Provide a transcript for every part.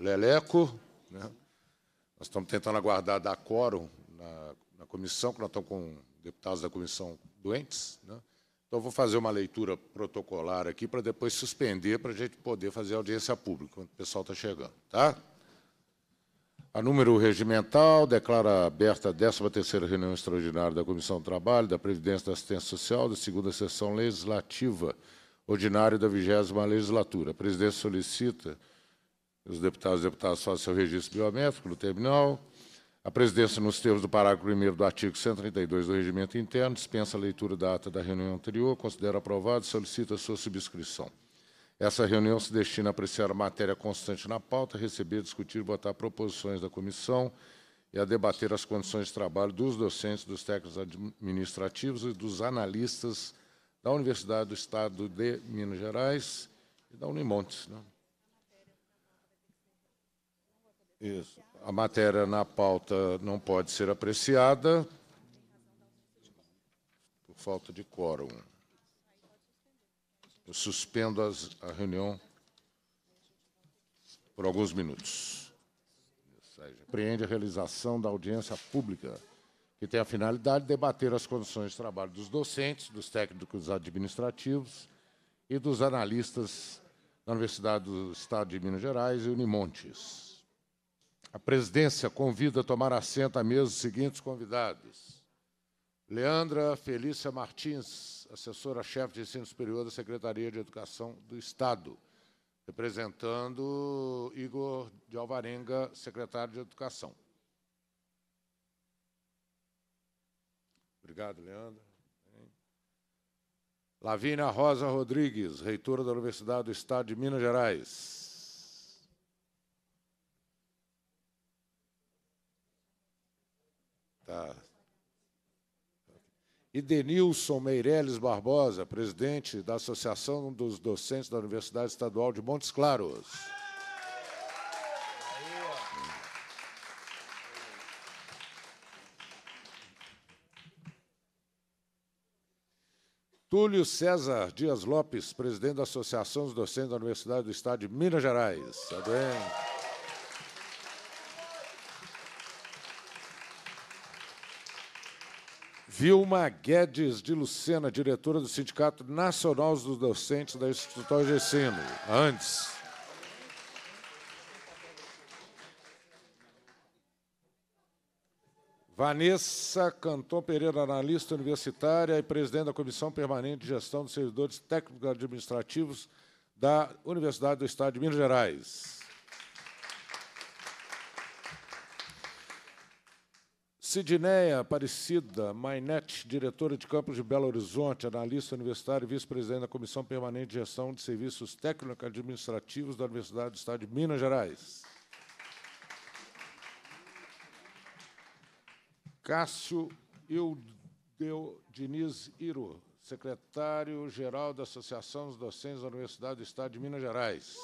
Leleco. Né? Nós estamos tentando aguardar dar quórum na, na, comissão, que nós estamos com deputados da comissão doentes. Né? Então, vou fazer uma leitura protocolar aqui para depois suspender para a gente poder fazer audiência pública, quando o pessoal está chegando. Tá? A número regimental, declara aberta a 13ª reunião extraordinária da Comissão do Trabalho, da Previdência da Assistência Social, da segunda sessão legislativa ordinária da 20 legislatura. A presidência solicita os deputados e deputadas fazem seu registro biométrico no terminal. A presidência, nos termos do parágrafo 1 do artigo 132 do Regimento Interno, dispensa a leitura da ata da reunião anterior, considera aprovado e solicita sua subscrição. Essa reunião se destina a apreciar a matéria constante na pauta, receber, discutir e votar proposições da comissão e a debater as condições de trabalho dos docentes, dos técnicos administrativos e dos analistas da Universidade do Estado de Minas Gerais e da Unimontes. Né? Isso. A matéria na pauta não pode ser apreciada por falta de quórum. Eu suspendo as, a reunião por alguns minutos. Preende a realização da audiência pública, que tem a finalidade de debater as condições de trabalho dos docentes, dos técnicos administrativos e dos analistas da Universidade do Estado de Minas Gerais e Unimontes a presidência convida a tomar assento à mesa os seguintes convidados. Leandra Felícia Martins, assessora-chefe de ensino superior da Secretaria de Educação do Estado, representando Igor de Alvarenga, secretário de Educação. Obrigado, Leandra. Lavínia Rosa Rodrigues, reitora da Universidade do Estado de Minas Gerais. Tá. E Denilson Meireles Barbosa, presidente da Associação dos Docentes da Universidade Estadual de Montes Claros. Túlio César Dias Lopes, presidente da Associação dos Docentes da Universidade do Estado de Minas Gerais. bem? Vilma Guedes de Lucena, diretora do Sindicato Nacional dos Docentes da Instituição de Ensino. Antes. Vanessa Canton Pereira, analista universitária e presidente da Comissão Permanente de Gestão dos Servidores Técnicos Administrativos da Universidade do Estado de Minas Gerais. Sidneia Aparecida Mainete, diretora de Campos de Belo Horizonte, analista universitária e vice-presidente da Comissão Permanente de Gestão de Serviços Técnico-Administrativos da Universidade do Estado de Minas Gerais. Cássio Ildeu Diniz Iro, secretário-geral da Associação dos Docentes da Universidade do Estado de Minas Gerais.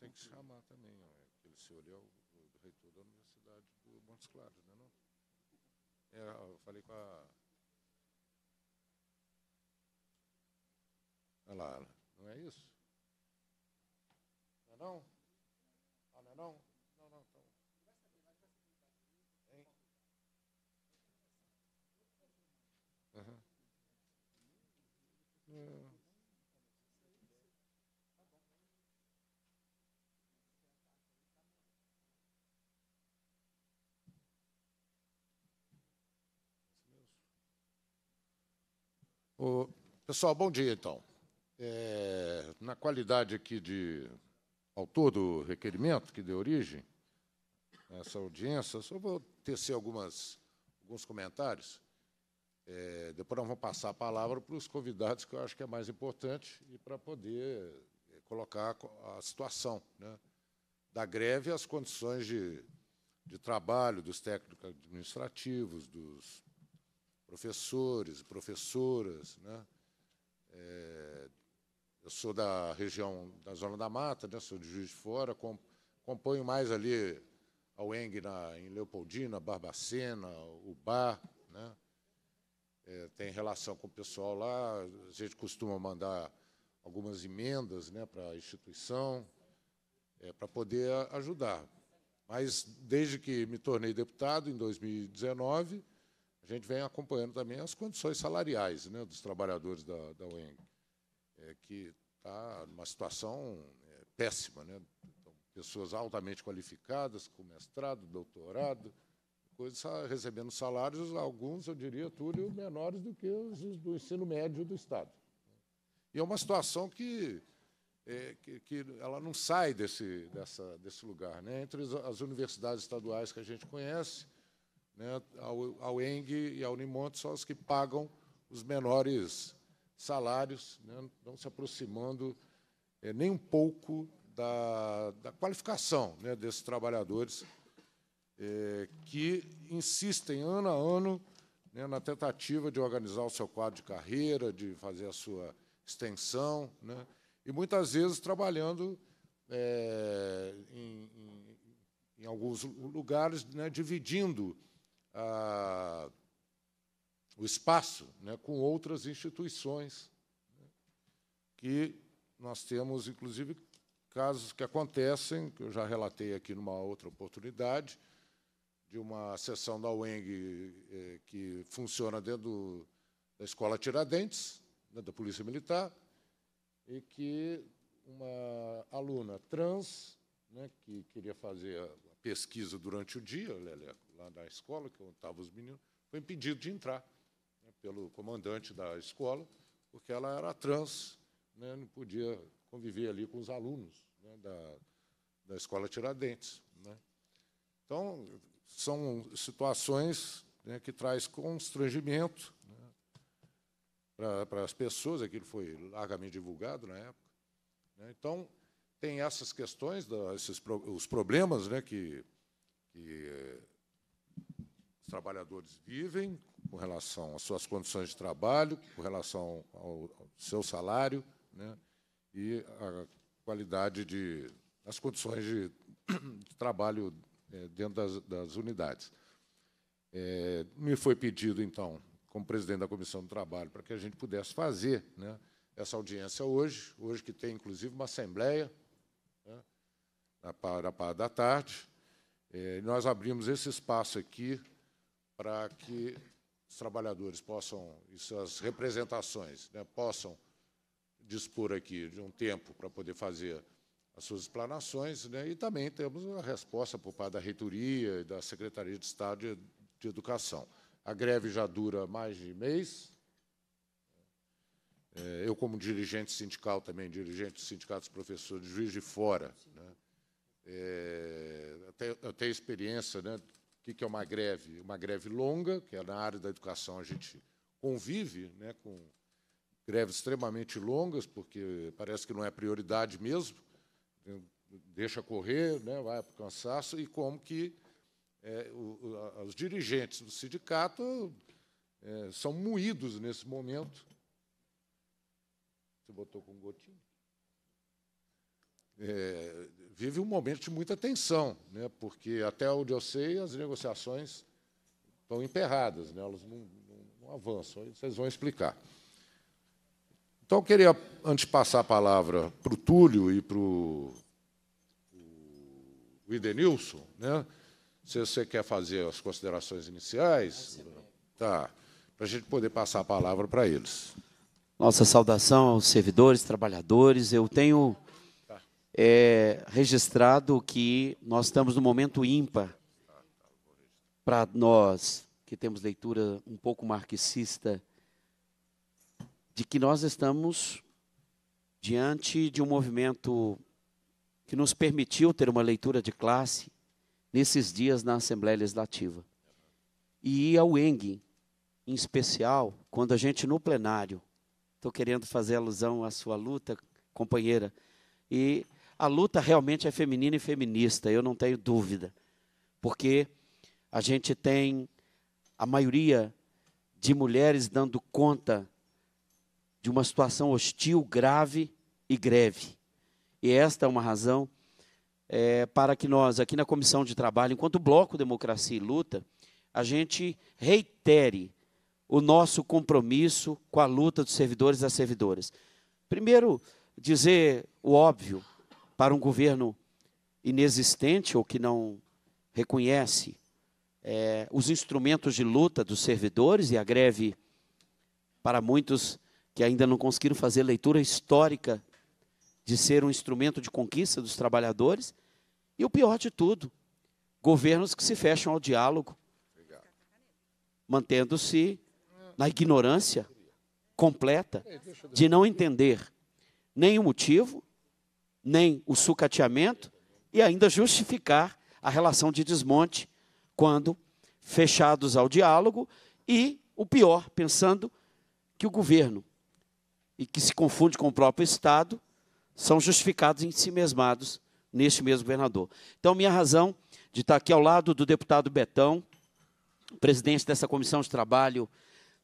tem que chamar também. Ó. Aquele senhor é o, o, reitor da Universidade do Montes Claros, né, não é não? É, eu falei com a... Olha lá, não é isso? Não é não? Ah, não é não? Não, não, então... Hein? Uhum. É. O... Pessoal, bom dia, então. É... na qualidade aqui de autor do requerimento que deu origem a essa audiência, só vou tecer algumas, alguns comentários. É... depois nós vamos passar a palavra para os convidados, que eu acho que é mais importante, e para poder é, colocar a situação né, da greve e as condições de, de trabalho dos técnicos administrativos, dos professores, professoras. Né? É, eu sou da região da Zona da Mata, né? sou de Juiz de Fora, componho mais ali a UENG na, em Leopoldina, Barbacena, Ubá. Né? É, tem relação com o pessoal lá, a gente costuma mandar algumas emendas né, para a instituição, é, para poder ajudar. Mas, desde que me tornei deputado, em 2019, a gente vem acompanhando também as condições salariais né, dos trabalhadores da, da UENG, é, que está numa situação é, péssima. Né? Então, pessoas altamente qualificadas, com mestrado, doutorado, coisas recebendo salários, alguns, eu diria, Túlio, menores do que os do ensino médio do Estado. E é uma situação que é, que, que, ela não sai desse, dessa, desse lugar. Né? Entre as, as, universidades estaduais que a gente conhece, né? Ao, ENG e ao Unimonte são os que pagam os menores salários, né? não se aproximando é, nem um pouco da, da qualificação né, desses trabalhadores é, que insistem ano a ano né, na tentativa de organizar o seu quadro de carreira, de fazer a sua extensão, né, e muitas vezes trabalhando é, em, em, em, alguns lugares, né, dividindo a, o espaço né, com outras instituições, né, que nós temos, inclusive, casos que acontecem, que eu já relatei aqui numa outra oportunidade, de uma sessão da UENG eh, que funciona dentro do, da Escola Tiradentes, né, da Polícia Militar, e que uma aluna trans né, que queria fazer a pesquisa durante o dia, Leleco, lá na escola, que eu estava os meninos, foi impedido de entrar né, pelo comandante da escola, porque ela era trans, né, não podia conviver ali com os alunos né, da, da escola Tiradentes. Né. Então, são situações né, que traz constrangimento para as pessoas, aquilo foi largamente divulgado na época. Então, tem essas questões, esses, os problemas né, que, que eh, os trabalhadores vivem com relação às suas condições de trabalho, com relação ao, ao seu salário né, e a qualidade de, as condições de, de trabalho é, dentro das, das unidades. É, me foi pedido, então, como presidente da Comissão do Trabalho, para que a gente pudesse fazer né, essa audiência hoje, hoje que tem, inclusive, uma assembleia para a parte da tarde. É, nós abrimos esse espaço aqui para que os trabalhadores possam, e suas representações, né, possam dispor aqui de um tempo para poder fazer as suas explanações, né, e também temos a resposta por parte da reitoria e da Secretaria de Estado de, de Educação. A greve já dura mais de mês. É, eu, como dirigente sindical, também dirigente do Sindicato dos Professores Juiz de Fora, né, é, até, experiência, né? O que é uma greve? Uma greve longa, que é na área da educação a gente convive né, com greves extremamente longas, porque parece que não é prioridade mesmo, né, deixa correr, né, vai para o cansaço, e como que é, o, a, os dirigentes do sindicato é, são moídos nesse momento. Você botou com gotinho? É, vive um momento de muita tensão, né, porque, até onde eu sei, as negociações estão emperradas, né, elas não, não, não avançam. Vocês vão explicar. Então, eu queria, antes de passar a palavra para o Túlio e para o Idenilson, né, se você quer fazer as considerações iniciais, tá, para a gente poder passar a palavra para eles. Nossa saudação aos servidores, trabalhadores. Eu tenho é, registrado que nós estamos no momento ímpar para nós que temos leitura um pouco marxista de que nós estamos diante de um movimento que nos permitiu ter uma leitura de classe nesses dias na Assembleia Legislativa. E ao ENG, em especial, quando a gente no plenário, estou querendo fazer alusão à sua luta, companheira, e a luta realmente é feminina e feminista, eu não tenho dúvida, porque a gente tem a maioria de mulheres dando conta de uma situação hostil, grave e greve. E esta é uma razão é, para que nós, aqui na Comissão de Trabalho, enquanto Bloco Democracia e Luta, a gente reitere o nosso compromisso com a luta dos servidores e das servidoras. Primeiro, dizer o óbvio, para um governo inexistente ou que não reconhece é, os instrumentos de luta dos servidores e a greve para muitos que ainda não conseguiram fazer leitura histórica de ser um instrumento de conquista dos trabalhadores e o pior de tudo, governos que se fecham ao diálogo, mantendo-se na ignorância completa de não entender nem o motivo nem o sucateamento e ainda justificar a relação de desmonte quando fechados ao diálogo e o pior, pensando que o governo e que se confunde com o próprio Estado são justificados em si mesmados neste mesmo governador. Então, minha razão de estar aqui ao lado do deputado Betão, presidente dessa comissão de trabalho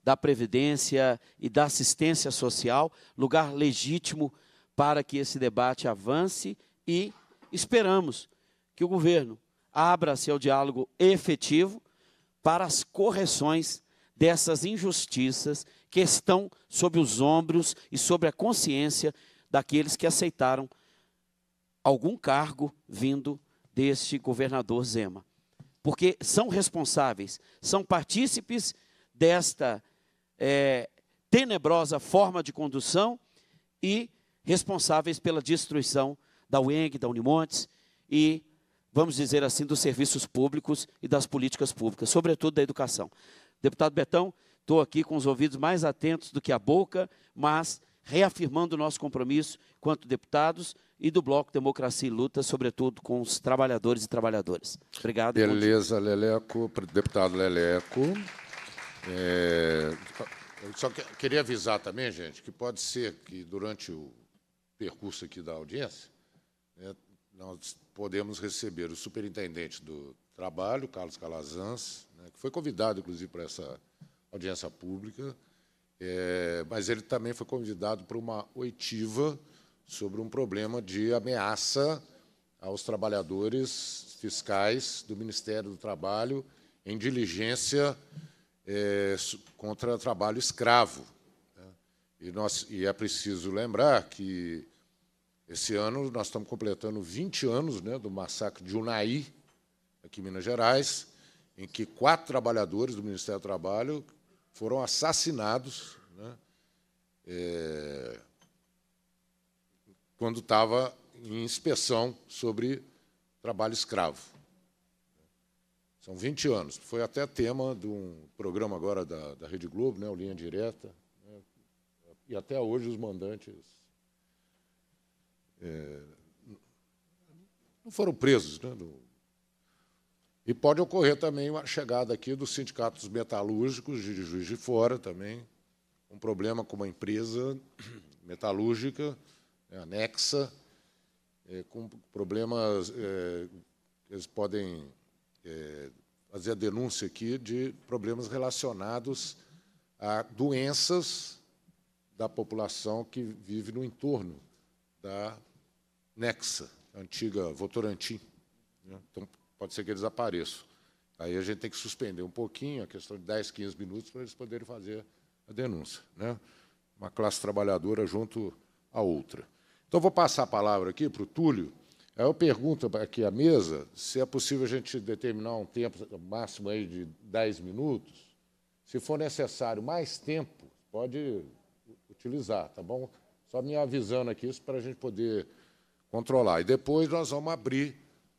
da Previdência e da Assistência Social, lugar legítimo para que esse debate avance e esperamos que o governo abra-se ao diálogo efetivo para as correções dessas injustiças que estão sobre os ombros e sobre a consciência daqueles que aceitaram algum cargo vindo deste governador Zema. Porque são responsáveis, são partícipes desta é, tenebrosa forma de condução e responsáveis pela destruição da UENG, da Unimontes e, vamos dizer assim, dos serviços públicos e das políticas públicas, sobretudo da educação. Deputado Betão, estou aqui com os ouvidos mais atentos do que a boca, mas reafirmando o nosso compromisso quanto deputados e do Bloco Democracia e Luta, sobretudo com os trabalhadores e trabalhadoras. Obrigado. Beleza, Leleco, deputado Leleco. É... Eu só queria avisar também, gente, que pode ser que durante o percurso aqui da audiência, né, nós podemos receber o superintendente do Trabalho, Carlos Calazans, né, que foi convidado, inclusive, para essa audiência pública, é, mas ele também foi convidado para uma oitiva sobre um problema de ameaça aos trabalhadores fiscais do Ministério do Trabalho em diligência é, contra trabalho escravo. E, nós, e é preciso lembrar que esse ano nós estamos completando 20 anos né, do massacre de Unai aqui em Minas Gerais, em que quatro trabalhadores do Ministério do Trabalho foram assassinados né, é, quando estava em inspeção sobre trabalho escravo. São 20 anos. Foi até tema de um programa agora da, da Rede Globo, né, o Linha Direta, e até hoje os mandantes é, não foram presos. Né, no, e pode ocorrer também a chegada aqui dos sindicatos metalúrgicos de Juiz de Fora também, um problema com uma empresa metalúrgica né, anexa, é, com problemas, é, eles podem é, fazer a denúncia aqui de problemas relacionados a doenças da população que vive no entorno da Nexa, antiga Votorantim. Né? Então, pode ser que eles apareçam. Aí a gente tem que suspender um pouquinho, a questão de 10, 15 minutos, para eles poderem fazer a denúncia. Né? Uma classe trabalhadora junto à outra. Então, vou passar a palavra aqui para o Túlio. Aí eu pergunto aqui à mesa se é possível a gente determinar um tempo máximo aí de 10 minutos. Se for necessário mais tempo, pode utilizar, tá bom? Só me avisando aqui isso para a gente poder controlar. E depois nós vamos abrir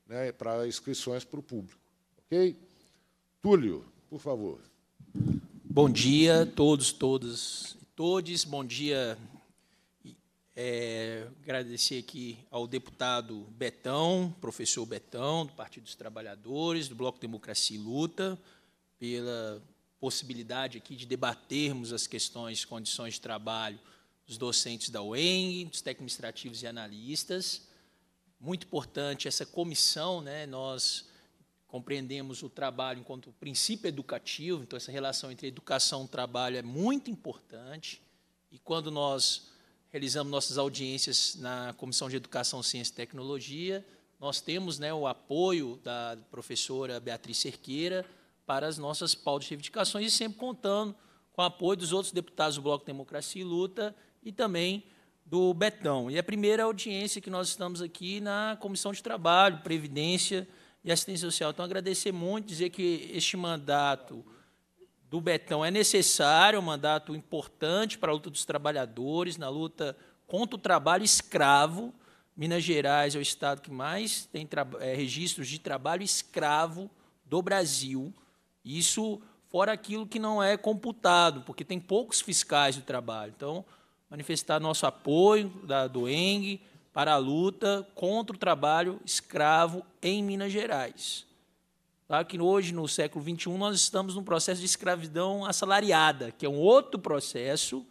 né, para inscrições para o público, ok? Túlio, por favor. Bom dia a todos, todas e todes. Bom dia. É, agradecer aqui ao deputado Betão, professor Betão, do Partido dos Trabalhadores, do Bloco Democracia e Luta, pela possibilidade aqui de debatermos as questões condições de trabalho dos docentes da UENG, dos técnicos administrativos e analistas. Muito importante essa comissão, né? nós compreendemos o trabalho enquanto princípio educativo, então essa relação entre educação e trabalho é muito importante. E quando nós realizamos nossas audiências na Comissão de Educação, Ciência e Tecnologia, nós temos né, o apoio da professora Beatriz Cerqueira, para as nossas pautas de reivindicações e sempre contando com o apoio dos outros deputados do Bloco Democracia e Luta e também do Betão. E a primeira audiência que nós estamos aqui na Comissão de Trabalho, Previdência e Assistência Social. Então, agradecer muito, dizer que este mandato do Betão é necessário, é um mandato importante para a luta dos trabalhadores, na luta contra o trabalho escravo. Minas Gerais é o estado que mais tem é, registros de trabalho escravo do Brasil. Isso fora aquilo que não é computado, porque tem poucos fiscais do trabalho. Então, manifestar nosso apoio da, do ENG para a luta contra o trabalho escravo em Minas Gerais. Tá? Que hoje, no século XXI, nós estamos num processo de escravidão assalariada, que é um outro processo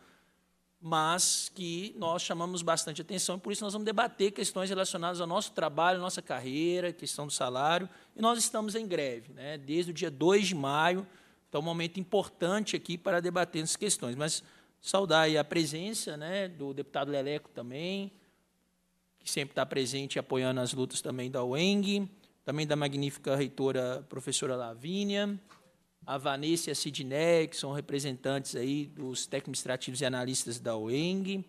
mas que nós chamamos bastante atenção, e por isso nós vamos debater questões relacionadas ao nosso trabalho, nossa carreira, questão do salário, e nós estamos em greve, né, desde o dia 2 de maio, então um momento importante aqui para debater essas questões, mas saudar a presença né, do deputado Leleco também, que sempre está presente apoiando as lutas também da UENG, também da magnífica reitora professora Lavínia, a Vanessa e a Sidney, que são representantes aí dos técnicos administrativos e analistas da UENG,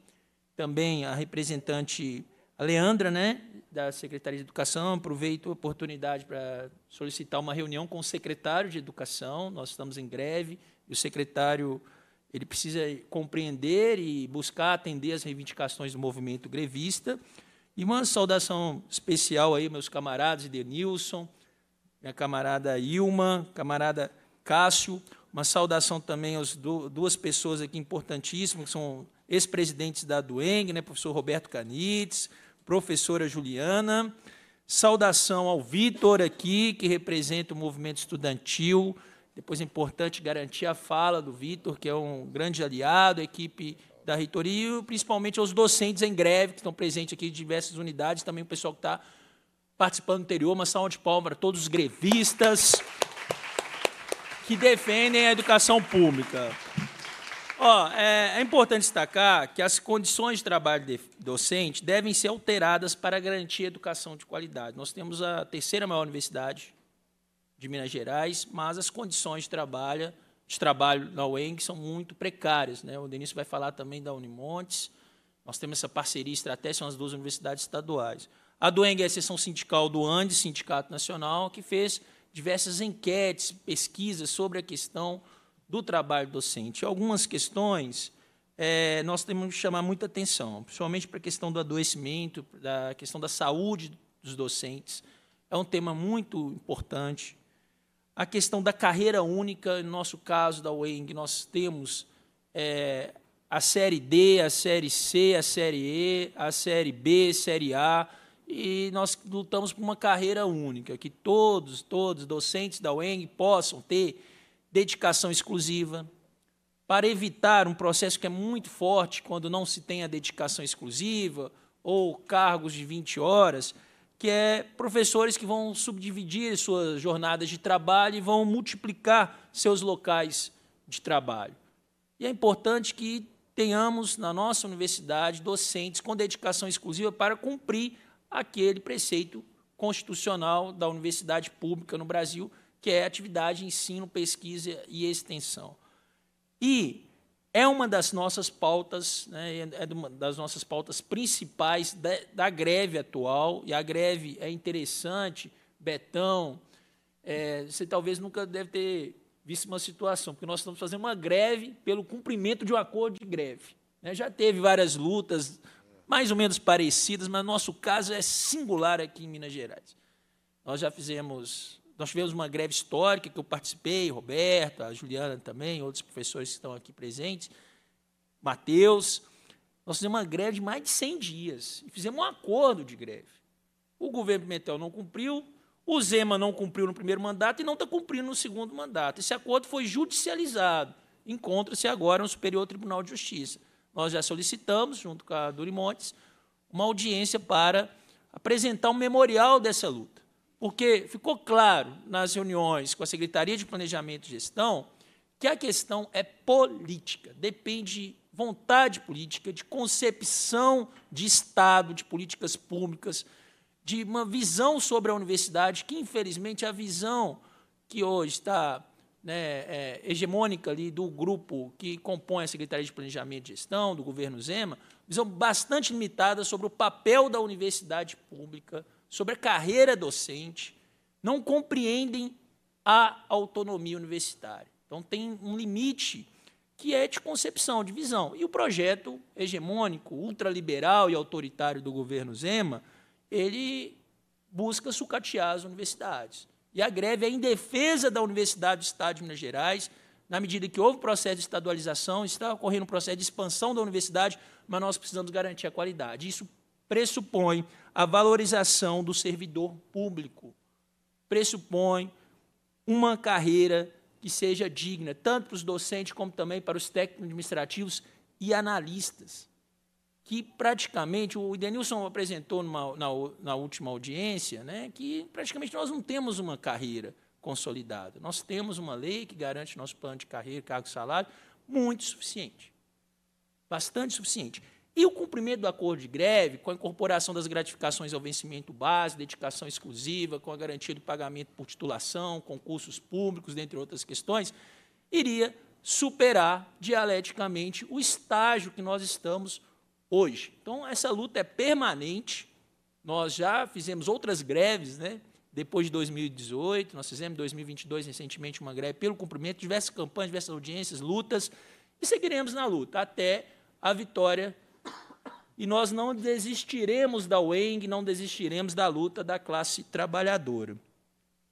também a representante a Leandra, né, da Secretaria de Educação, aproveito a oportunidade para solicitar uma reunião com o secretário de Educação, nós estamos em greve, e o secretário ele precisa compreender e buscar atender as reivindicações do movimento grevista. E uma saudação especial aí, meus camaradas Denilson, minha camarada Ilma, camarada Cássio, uma saudação também às duas pessoas aqui importantíssimas, que são ex-presidentes da Dueng, né, professor Roberto Canites, professora Juliana. Saudação ao Vitor aqui, que representa o movimento estudantil. Depois é importante garantir a fala do Vitor, que é um grande aliado, a equipe da reitoria, e principalmente aos docentes em greve, que estão presentes aqui de diversas unidades, também o pessoal que está participando do interior. Uma salva de palmas para todos os grevistas que defendem a educação pública. Ó, é, é importante destacar que as condições de trabalho de, docente devem ser alteradas para garantir educação de qualidade. Nós temos a terceira maior universidade de Minas Gerais, mas as condições de trabalho, de trabalho na UENG são muito precárias. Né? O Denis vai falar também da Unimontes. Nós temos essa parceria estratégica com as duas universidades estaduais. A do UENG é a seção sindical do ANDE, Sindicato Nacional, que fez diversas enquetes, pesquisas sobre a questão do trabalho docente. Algumas questões é, nós temos que chamar muita atenção, principalmente para a questão do adoecimento, da questão da saúde dos docentes. É um tema muito importante. A questão da carreira única, no nosso caso da UENG, nós temos é, a série D, a série C, a série E, a série B, série A, e nós lutamos por uma carreira única, que todos, todos, docentes da UENG possam ter dedicação exclusiva, para evitar um processo que é muito forte quando não se tem a dedicação exclusiva ou cargos de 20 horas, que é professores que vão subdividir suas jornadas de trabalho e vão multiplicar seus locais de trabalho. E é importante que tenhamos na nossa universidade docentes com dedicação exclusiva para cumprir aquele preceito constitucional da universidade pública no Brasil, que é atividade, ensino, pesquisa e extensão. E é uma das nossas pautas, né, é uma das nossas pautas principais da, da, greve atual, e a greve é interessante, Betão, é, você talvez nunca deve ter visto uma situação, porque nós estamos fazendo uma greve pelo cumprimento de um acordo de greve. Né? Já teve várias lutas mais ou menos parecidas, mas nosso caso é singular aqui em Minas Gerais. Nós já fizemos, nós tivemos uma greve histórica que eu participei, Roberto, a Juliana também, outros professores que estão aqui presentes, Matheus. Nós fizemos uma greve de mais de 100 dias e fizemos um acordo de greve. O governo Pimentel não cumpriu, o Zema não cumpriu no primeiro mandato e não está cumprindo no segundo mandato. Esse acordo foi judicializado. Encontra-se agora no Superior Tribunal de Justiça nós já solicitamos, junto com a Durimontes, uma audiência para apresentar um memorial dessa luta. Porque ficou claro nas reuniões com a Secretaria de Planejamento e Gestão que a questão é política, depende de vontade política, de concepção de Estado, de políticas públicas, de uma visão sobre a universidade, que infelizmente a visão que hoje está né, é, hegemônica ali do grupo que compõe a Secretaria de Planejamento e Gestão do governo Zema, visão bastante limitada sobre o papel da universidade pública, sobre a carreira docente, não compreendem a autonomia universitária. Então, tem um limite que é de concepção, de visão. E o projeto hegemônico, ultraliberal e autoritário do governo Zema, ele busca sucatear as universidades. E a greve é em defesa da Universidade do Estado de Minas Gerais. Na medida que houve processo de estadualização, está ocorrendo um processo de expansão da universidade, mas nós precisamos garantir a qualidade. Isso pressupõe a valorização do servidor público, pressupõe uma carreira que seja digna, tanto para os docentes como também para os técnicos administrativos e analistas que praticamente o Idenilson apresentou numa, na, na, última audiência, né, que praticamente nós não temos uma carreira consolidada. Nós temos uma lei que garante nosso plano de carreira, cargo e salário muito suficiente. Bastante suficiente. E o cumprimento do acordo de greve, com a incorporação das gratificações ao vencimento base, dedicação exclusiva, com a garantia do pagamento por titulação, concursos públicos, dentre outras questões, iria superar dialeticamente o estágio que nós estamos hoje. Então, essa luta é permanente. Nós já fizemos outras greves, né? depois de 2018, nós fizemos em 2022 recentemente uma greve pelo cumprimento, diversas campanhas, diversas audiências, lutas, e seguiremos na luta até a vitória. E nós não desistiremos da UENG, não desistiremos da luta da classe trabalhadora.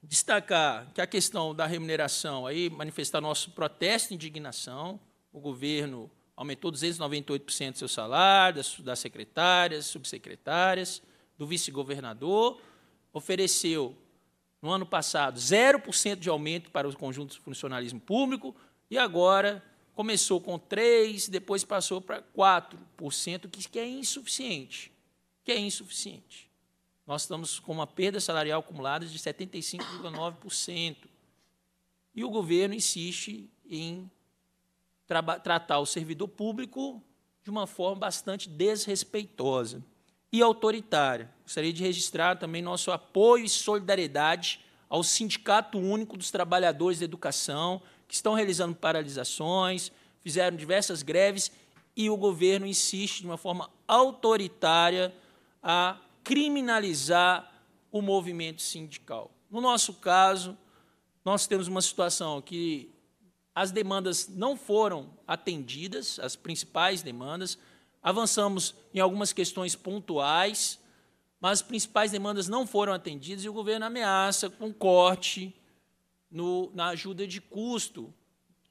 Destacar que a questão da remuneração, aí manifestar nosso protesto e indignação, o governo aumentou 298% do seu salário, das, das secretárias, subsecretárias, do vice-governador, ofereceu, no ano passado, 0% de aumento para os conjuntos do funcionalismo público, e agora começou com 3%, depois passou para 4%, que, que é insuficiente. Que é insuficiente. Nós estamos com uma perda salarial acumulada de 75,9%. E o governo insiste em tra tratar o servidor público de uma forma bastante desrespeitosa e autoritária. Gostaria de registrar também nosso apoio e solidariedade ao Sindicato Único dos Trabalhadores da Educação, que estão realizando paralisações, fizeram diversas greves e o governo insiste de uma forma autoritária a criminalizar o movimento sindical. No nosso caso, nós temos uma situação que as demandas não foram atendidas, as principais demandas. Avançamos em algumas questões pontuais, mas as principais demandas não foram atendidas e o governo ameaça com corte no, na ajuda de custo,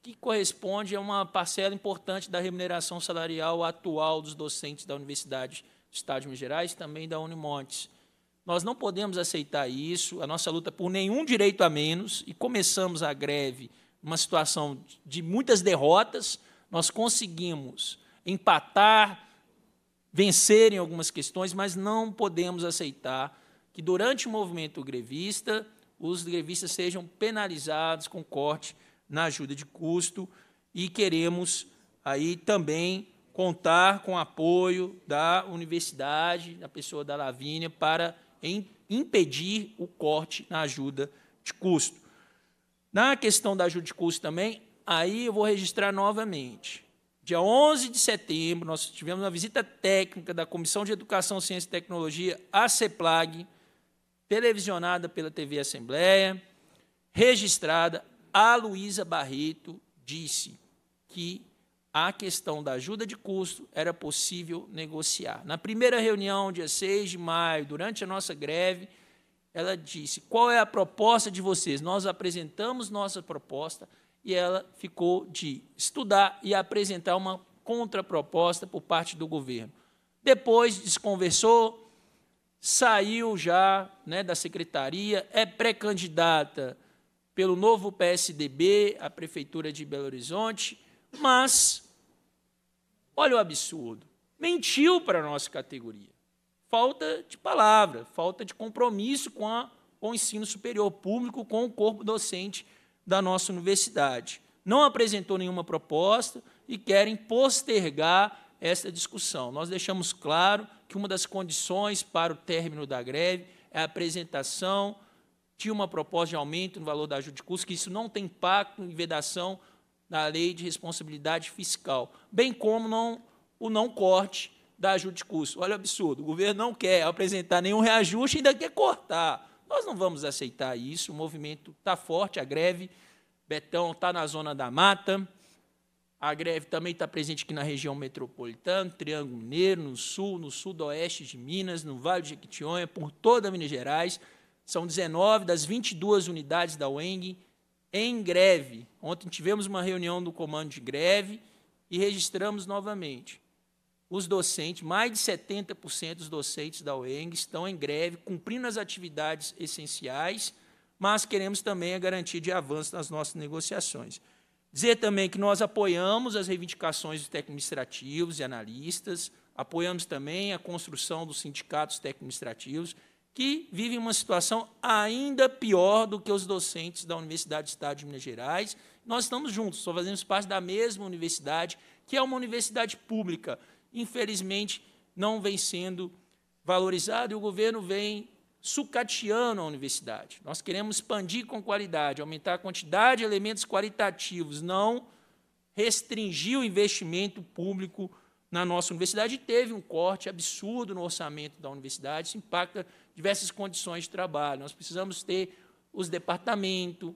que corresponde a uma parcela importante da remuneração salarial atual dos docentes da Universidade do Estado de Minas Gerais e também da Unimontes. Nós não podemos aceitar isso, a nossa luta por nenhum direito a menos, e começamos a greve uma situação de muitas derrotas, nós conseguimos empatar, vencer em algumas questões, mas não podemos aceitar que durante o movimento grevista os grevistas sejam penalizados com corte na ajuda de custo e queremos aí também contar com o apoio da universidade, da pessoa da Lavínia, para impedir o corte na ajuda de custo. Na questão da ajuda de custo também, aí eu vou registrar novamente. Dia 11 de setembro, nós tivemos uma visita técnica da Comissão de Educação, Ciência e Tecnologia, a CEPLAG, televisionada pela TV Assembleia, registrada. A Luísa Barreto disse que a questão da ajuda de custo era possível negociar. Na primeira reunião, dia 6 de maio, durante a nossa greve, ela disse: Qual é a proposta de vocês? Nós apresentamos nossa proposta e ela ficou de estudar e apresentar uma contraproposta por parte do governo. Depois desconversou, saiu já né, da secretaria, é pré-candidata pelo novo PSDB à Prefeitura de Belo Horizonte, mas, olha o absurdo, mentiu para a nossa categoria falta de palavra, falta de compromisso com, a, com o ensino superior público, com o corpo docente da nossa universidade. Não apresentou nenhuma proposta e querem postergar esta discussão. Nós deixamos claro que uma das condições para o término da greve é a apresentação de uma proposta de aumento no valor da ajuda de custo, que isso não tem impacto em vedação da lei de responsabilidade fiscal, bem como não, o não corte da ajuda de custo. Olha o absurdo, o governo não quer apresentar nenhum reajuste e ainda quer cortar. Nós não vamos aceitar isso, o movimento está forte, a greve, Betão está na zona da mata, a greve também está presente aqui na região metropolitana, Triângulo Mineiro, no sul, no sudoeste de Minas, no Vale de Jequitinhonha, por toda Minas Gerais. São 19 das 22 unidades da UENG em greve. Ontem tivemos uma reunião do comando de greve e registramos novamente os docentes, mais de 70% dos docentes da UENG estão em greve, cumprindo as atividades essenciais, mas queremos também a garantia de avanço nas nossas negociações. Dizer também que nós apoiamos as reivindicações dos técnicos administrativos e analistas, apoiamos também a construção dos sindicatos técnicos administrativos que vivem uma situação ainda pior do que os docentes da Universidade do Estado de Minas Gerais. Nós estamos juntos, só fazemos parte da mesma universidade, que é uma universidade pública, infelizmente, não vem sendo valorizado e o governo vem sucateando a universidade. Nós queremos expandir com qualidade, aumentar a quantidade de elementos qualitativos, não restringir o investimento público na nossa universidade. E teve um corte absurdo no orçamento da universidade, isso impacta diversas condições de trabalho. Nós precisamos ter os departamentos,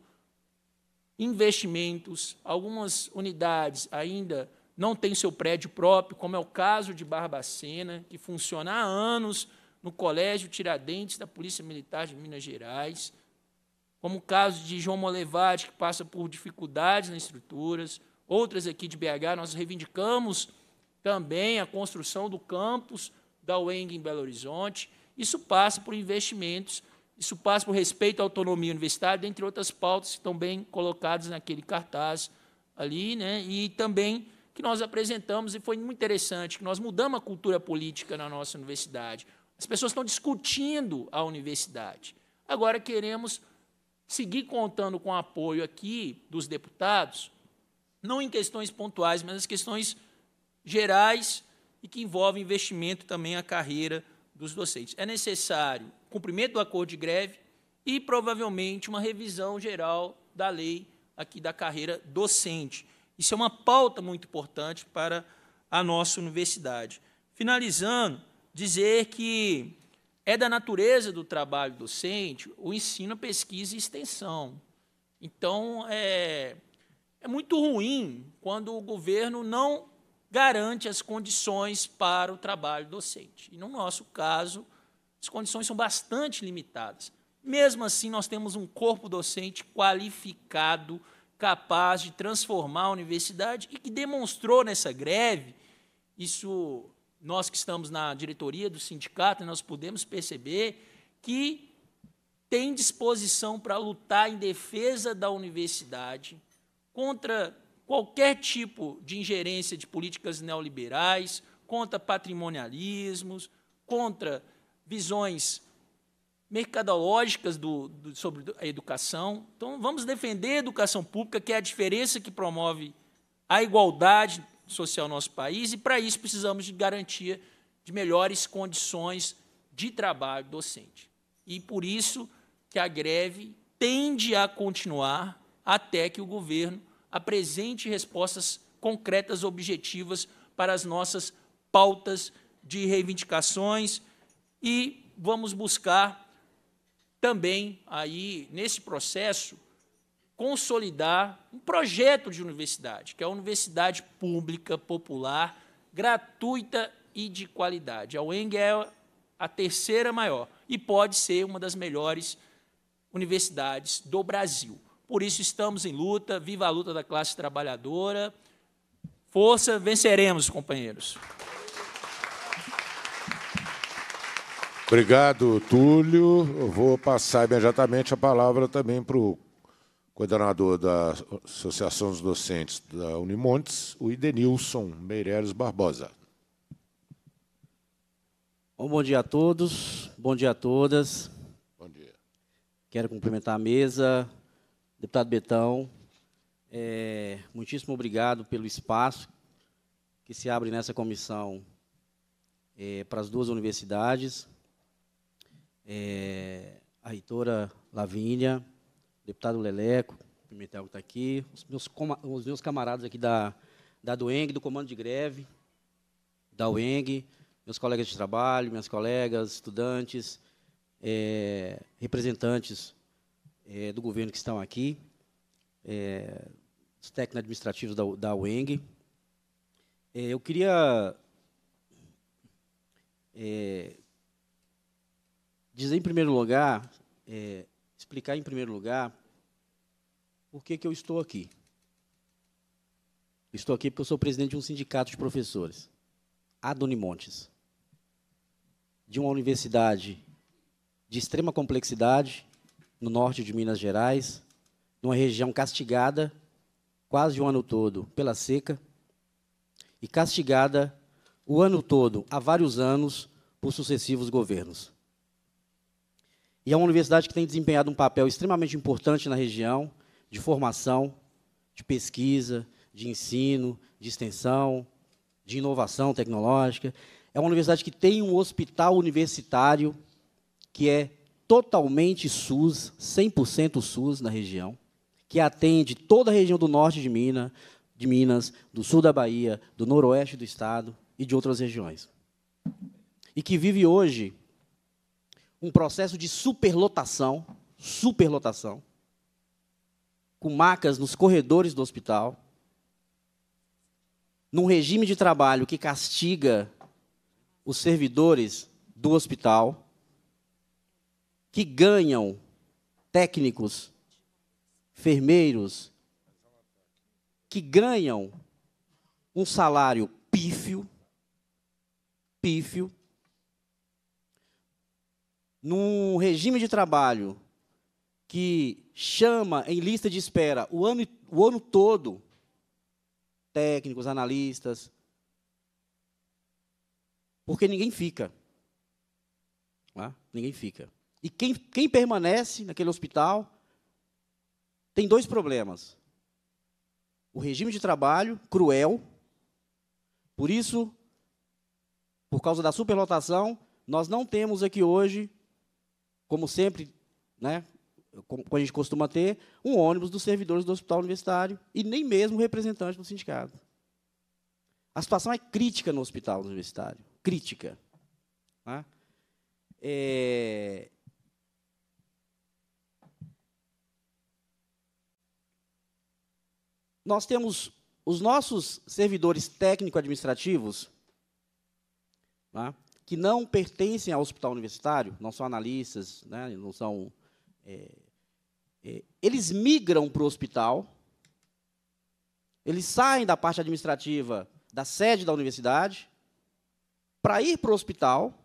investimentos, algumas unidades ainda não tem seu prédio próprio, como é o caso de Barbacena, que funciona há anos no Colégio Tiradentes da Polícia Militar de Minas Gerais, como o caso de João Molevade, que passa por dificuldades nas estruturas, outras aqui de BH, nós reivindicamos também a construção do campus da UENG em Belo Horizonte. Isso passa por investimentos, isso passa por respeito à autonomia universitária, dentre outras pautas que estão bem colocadas naquele cartaz ali, né? e também que nós apresentamos e foi muito interessante, que nós mudamos a cultura política na nossa universidade. As pessoas estão discutindo a universidade. Agora queremos seguir contando com o apoio aqui dos deputados, não em questões pontuais, mas nas questões gerais e que envolvem investimento também à carreira dos docentes. É necessário cumprimento do acordo de greve e provavelmente uma revisão geral da lei aqui da carreira docente. Isso é uma pauta muito importante para a nossa universidade. Finalizando, dizer que é da natureza do trabalho docente o ensino, pesquisa e extensão. Então, é, é muito ruim quando o governo não garante as condições para o trabalho docente. E, no nosso caso, as condições são bastante limitadas. Mesmo assim, nós temos um corpo docente qualificado, capaz de transformar a universidade e que demonstrou nessa greve, isso nós que estamos na diretoria do sindicato, nós podemos perceber que tem disposição para lutar em defesa da universidade contra qualquer tipo de ingerência de políticas neoliberais, contra patrimonialismos, contra visões mercadológicas do, do, sobre a educação. Então, vamos defender a educação pública, que é a diferença que promove a igualdade social no nosso país, e para isso precisamos de garantia de melhores condições de trabalho docente. E por isso que a greve tende a continuar até que o governo apresente respostas concretas, objetivas para as nossas pautas de reivindicações e vamos buscar também aí nesse processo consolidar um projeto de universidade, que é a universidade pública popular, gratuita e de qualidade. A UENG é a terceira maior e pode ser uma das melhores universidades do Brasil. Por isso estamos em luta, viva a luta da classe trabalhadora. Força, venceremos, companheiros. Obrigado, Túlio. vou passar imediatamente a palavra também para o coordenador da Associação dos Docentes da Unimontes, o Idenilson Meireles Barbosa. Bom, bom dia a todos, bom dia a todas. Bom dia. Quero cumprimentar a mesa, deputado Betão. É, muitíssimo obrigado pelo espaço que se abre nessa comissão é, para as duas universidades é, a reitora Lavínia, o deputado Leleco, o Pimentel que está aqui, os meus, os meus, camaradas aqui da, da Dueng, do Comando de Greve, da UENG, meus colegas de trabalho, minhas colegas, estudantes, é, representantes é, do governo que estão aqui, é, os técnicos administrativos da, da UENG. É, eu queria é, dizer em primeiro lugar, é, explicar em primeiro lugar por que, que eu estou aqui. Estou aqui porque eu sou presidente de um sindicato de professores, Adonimontes, de uma universidade de extrema complexidade, no norte de Minas Gerais, numa região castigada quase o ano todo pela seca e castigada o ano todo, há vários anos, por sucessivos governos. E é uma universidade que tem desempenhado um papel extremamente importante na região de formação, de pesquisa, de ensino, de extensão, de inovação tecnológica. É uma universidade que tem um hospital universitário que é totalmente SUS, 100% SUS na região, que atende toda a região do norte de Minas, de Minas, do sul da Bahia, do noroeste do estado e de outras regiões. E que vive hoje um processo de superlotação, superlotação, com macas nos corredores do hospital, num regime de trabalho que castiga os servidores do hospital, que ganham técnicos, enfermeiros, que ganham um salário pífio, pífio, num regime de trabalho que chama em lista de espera o ano, o ano todo técnicos, analistas, porque ninguém fica. Né? Ninguém fica. E quem, quem permanece naquele hospital tem dois problemas. O regime de trabalho cruel, por isso, por causa da superlotação, nós não temos aqui hoje como sempre, né, como a gente costuma ter, um ônibus dos servidores do hospital universitário e nem mesmo um representante do sindicato. A situação é crítica no hospital universitário. Crítica. Né. É... Nós temos os nossos servidores técnico-administrativos, tá? que não pertencem ao hospital universitário, não são analistas, né, não são. É, é, eles migram para o hospital, eles saem da parte administrativa da sede da universidade para ir para o hospital,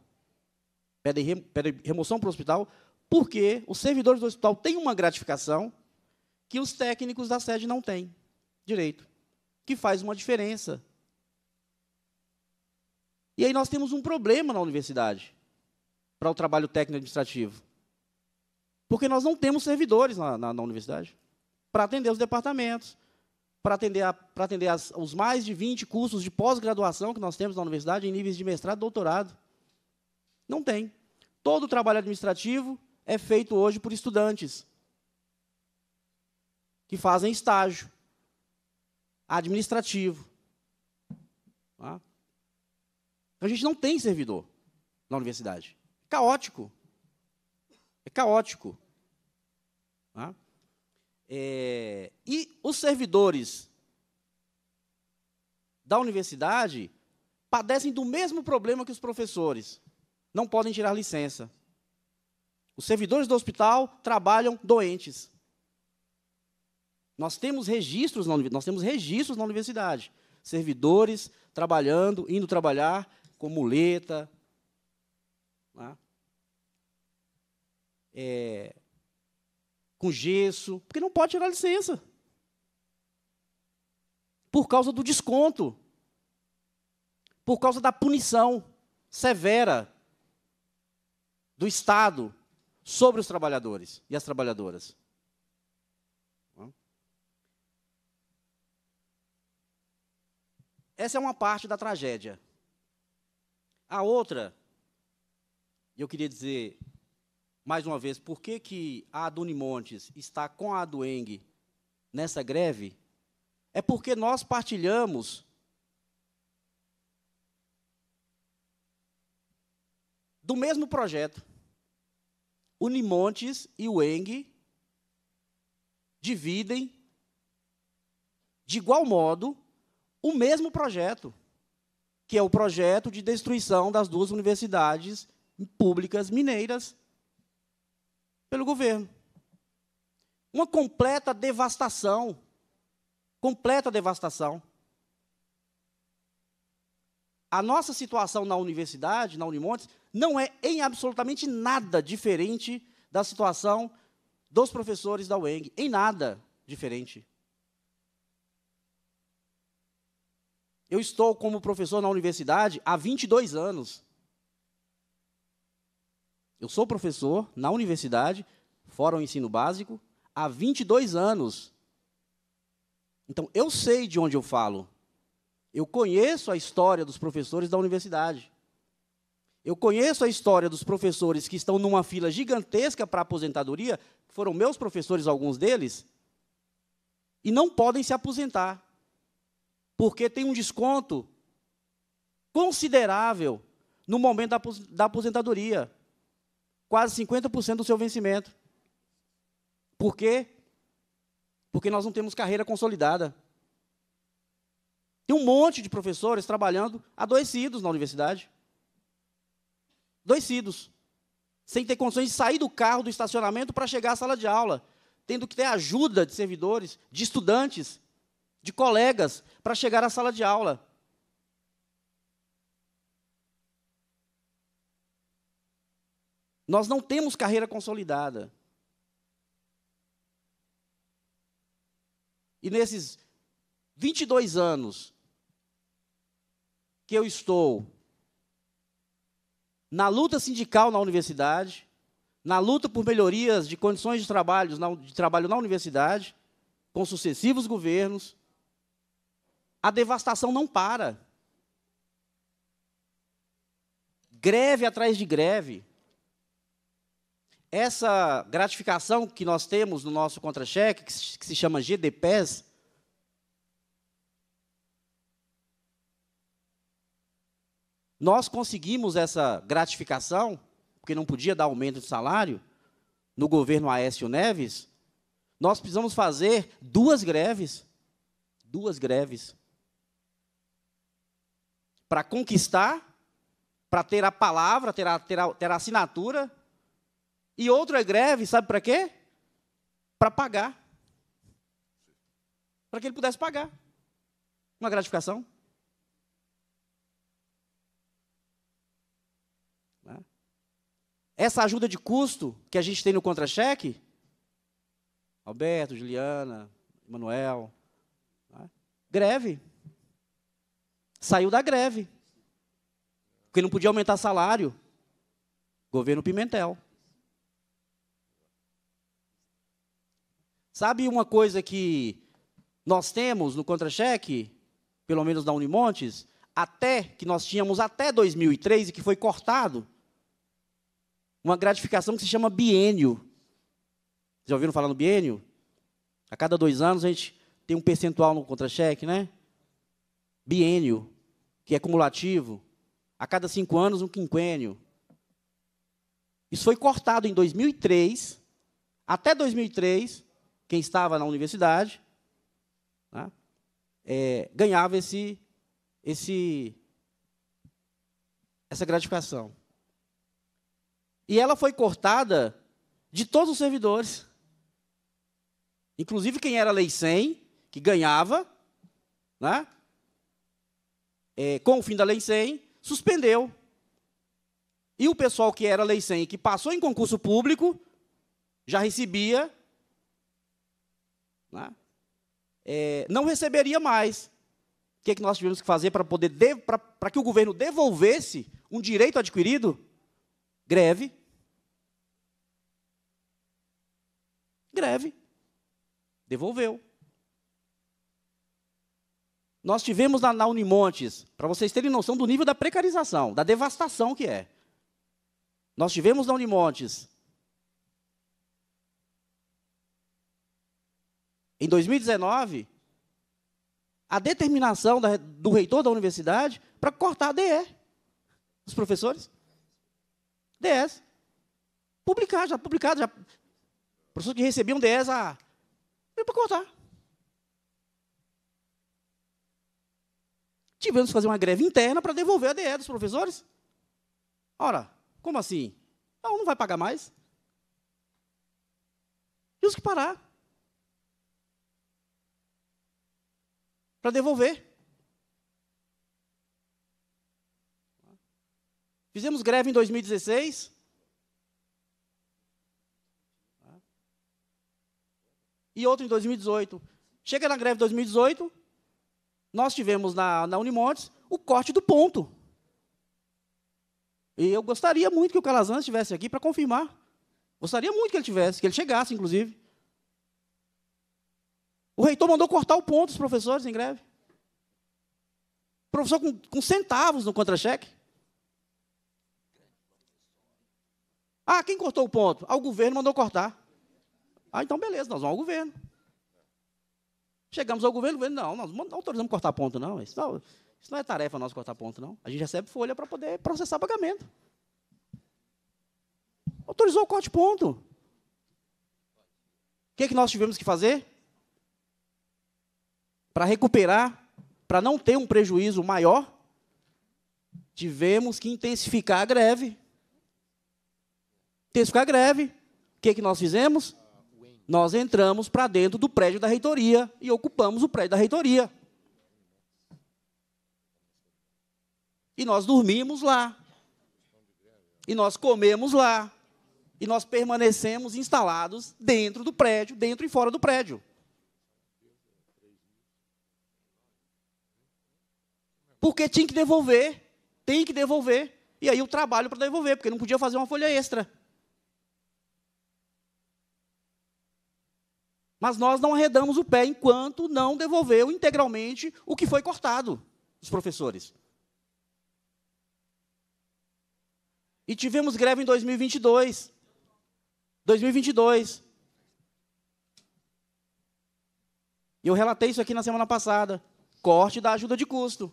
pedem, pedem remoção para o hospital, porque os servidores do hospital têm uma gratificação que os técnicos da sede não têm direito, que faz uma diferença e aí nós temos um problema na universidade para o trabalho técnico administrativo. Porque nós não temos servidores na, na, na universidade para atender os departamentos, para atender, a, para atender as, os mais de 20 cursos de pós-graduação que nós temos na universidade, em níveis de mestrado e doutorado. Não tem. Todo o trabalho administrativo é feito hoje por estudantes que fazem estágio administrativo. Então a gente não tem servidor na universidade. É caótico. É caótico. Tá? É, e os servidores da universidade padecem do mesmo problema que os professores. Não podem tirar licença. Os servidores do hospital trabalham doentes. Nós temos registros na, nós temos registros na universidade. Servidores trabalhando, indo trabalhar com muleta. Né? É, com gesso, porque não pode tirar licença. Por causa do desconto. Por causa da punição severa do Estado sobre os trabalhadores e as trabalhadoras. Né? Essa é uma parte da tragédia. A outra, eu queria dizer mais uma vez, por que, que a Aduni está com a Dueng nessa greve? É porque nós partilhamos do mesmo projeto. Unimontes e o Eng dividem, de igual modo, o mesmo projeto que é o projeto de destruição das duas universidades públicas mineiras pelo governo. Uma completa devastação. Completa devastação. A nossa situação na universidade, na Unimontes, não é em absolutamente nada diferente da situação dos professores da UENG. Em nada diferente. Eu estou como professor na universidade há 22 anos. Eu sou professor na universidade, fora o ensino básico, há 22 anos. Então, eu sei de onde eu falo. Eu conheço a história dos professores da universidade. Eu conheço a história dos professores que estão numa fila gigantesca para a aposentadoria, foram meus professores, alguns deles, e não podem se aposentar porque tem um desconto considerável no momento da aposentadoria quase 50% do seu vencimento. Por quê? Porque nós não temos carreira consolidada. Tem um monte de professores trabalhando adoecidos na universidade. Adoecidos. Sem ter condições de sair do carro, do estacionamento, para chegar à sala de aula. Tendo que ter ajuda de servidores, de estudantes, de colegas para chegar à sala de aula. Nós não temos carreira consolidada. E nesses 22 anos que eu estou na luta sindical na universidade, na luta por melhorias de condições de trabalho, de trabalho na universidade, com sucessivos governos, a devastação não para. Greve atrás de greve. Essa gratificação que nós temos no nosso contra-cheque, que se chama GDPES, nós conseguimos essa gratificação, porque não podia dar aumento de salário, no governo Aécio Neves, nós precisamos fazer duas greves. Duas greves para conquistar, para ter a palavra, ter a, ter, a, ter a assinatura. E outro é greve, sabe para quê? Para pagar. Para que ele pudesse pagar. Uma gratificação. Né? Essa ajuda de custo que a gente tem no contra-cheque, Alberto, Juliana, Manuel, né? greve saiu da greve. Porque não podia aumentar salário. Governo Pimentel. Sabe uma coisa que nós temos no contra-cheque, pelo menos da Unimontes, até que nós tínhamos até 2003 e que foi cortado? Uma gratificação que se chama biênio. Já ouviram falar no biênio? A cada dois anos a gente tem um percentual no contra-cheque, né? Biênio que é cumulativo, a cada cinco anos um quinquênio. Isso foi cortado em 2003. Até 2003, quem estava na universidade né, é, ganhava esse, esse, essa gratificação. E ela foi cortada de todos os servidores. Inclusive quem era lei 100, que ganhava, né, é, com o fim da Lei 100, suspendeu. E o pessoal que era Lei 100 e que passou em concurso público já recebia, né? é, não receberia mais. O que, é que nós tivemos que fazer para poder para que o governo devolvesse um direito adquirido? Greve. Greve. Devolveu. Nós tivemos na, na Unimontes, para vocês terem noção do nível da precarização, da devastação que é. Nós tivemos na Unimontes, em 2019, a determinação da, do reitor da universidade para cortar a DE dos professores. DS. Publicar, já publicado, já. Professores que recebiam DS a. Ah, para cortar. tivemos que fazer uma greve interna para devolver a DE dos professores. Ora, como assim? Não, não vai pagar mais. E os que parar? Para devolver. Fizemos greve em 2016. E outra em 2018. Chega na greve de 2018, nós tivemos na, na Unimontes o corte do ponto. E eu gostaria muito que o Calazans estivesse aqui para confirmar. Gostaria muito que ele tivesse, que ele chegasse, inclusive. O reitor mandou cortar o ponto dos professores em greve. O professor com, com centavos no contra-cheque. Ah, quem cortou o ponto? Ah, o governo mandou cortar. Ah, então beleza, nós vamos ao governo. Chegamos ao governo, o governo, não, nós não autorizamos cortar ponto, não. Isso não, isso não é tarefa nossa cortar ponto, não. A gente recebe folha para poder processar pagamento. Autorizou o corte ponto. O que, é que nós tivemos que fazer? Para recuperar, para não ter um prejuízo maior, tivemos que intensificar a greve. Intensificar a greve. O que, é que nós fizemos? nós entramos para dentro do prédio da reitoria e ocupamos o prédio da reitoria. E nós dormimos lá. E nós comemos lá. E nós permanecemos instalados dentro do prédio, dentro e fora do prédio. Porque tinha que devolver. Tem que devolver. E aí o trabalho para devolver, porque não podia fazer uma folha extra. Mas nós não arredamos o pé enquanto não devolveu integralmente o que foi cortado, os professores. E tivemos greve em 2022. 2022. E eu relatei isso aqui na semana passada. Corte da ajuda de custo.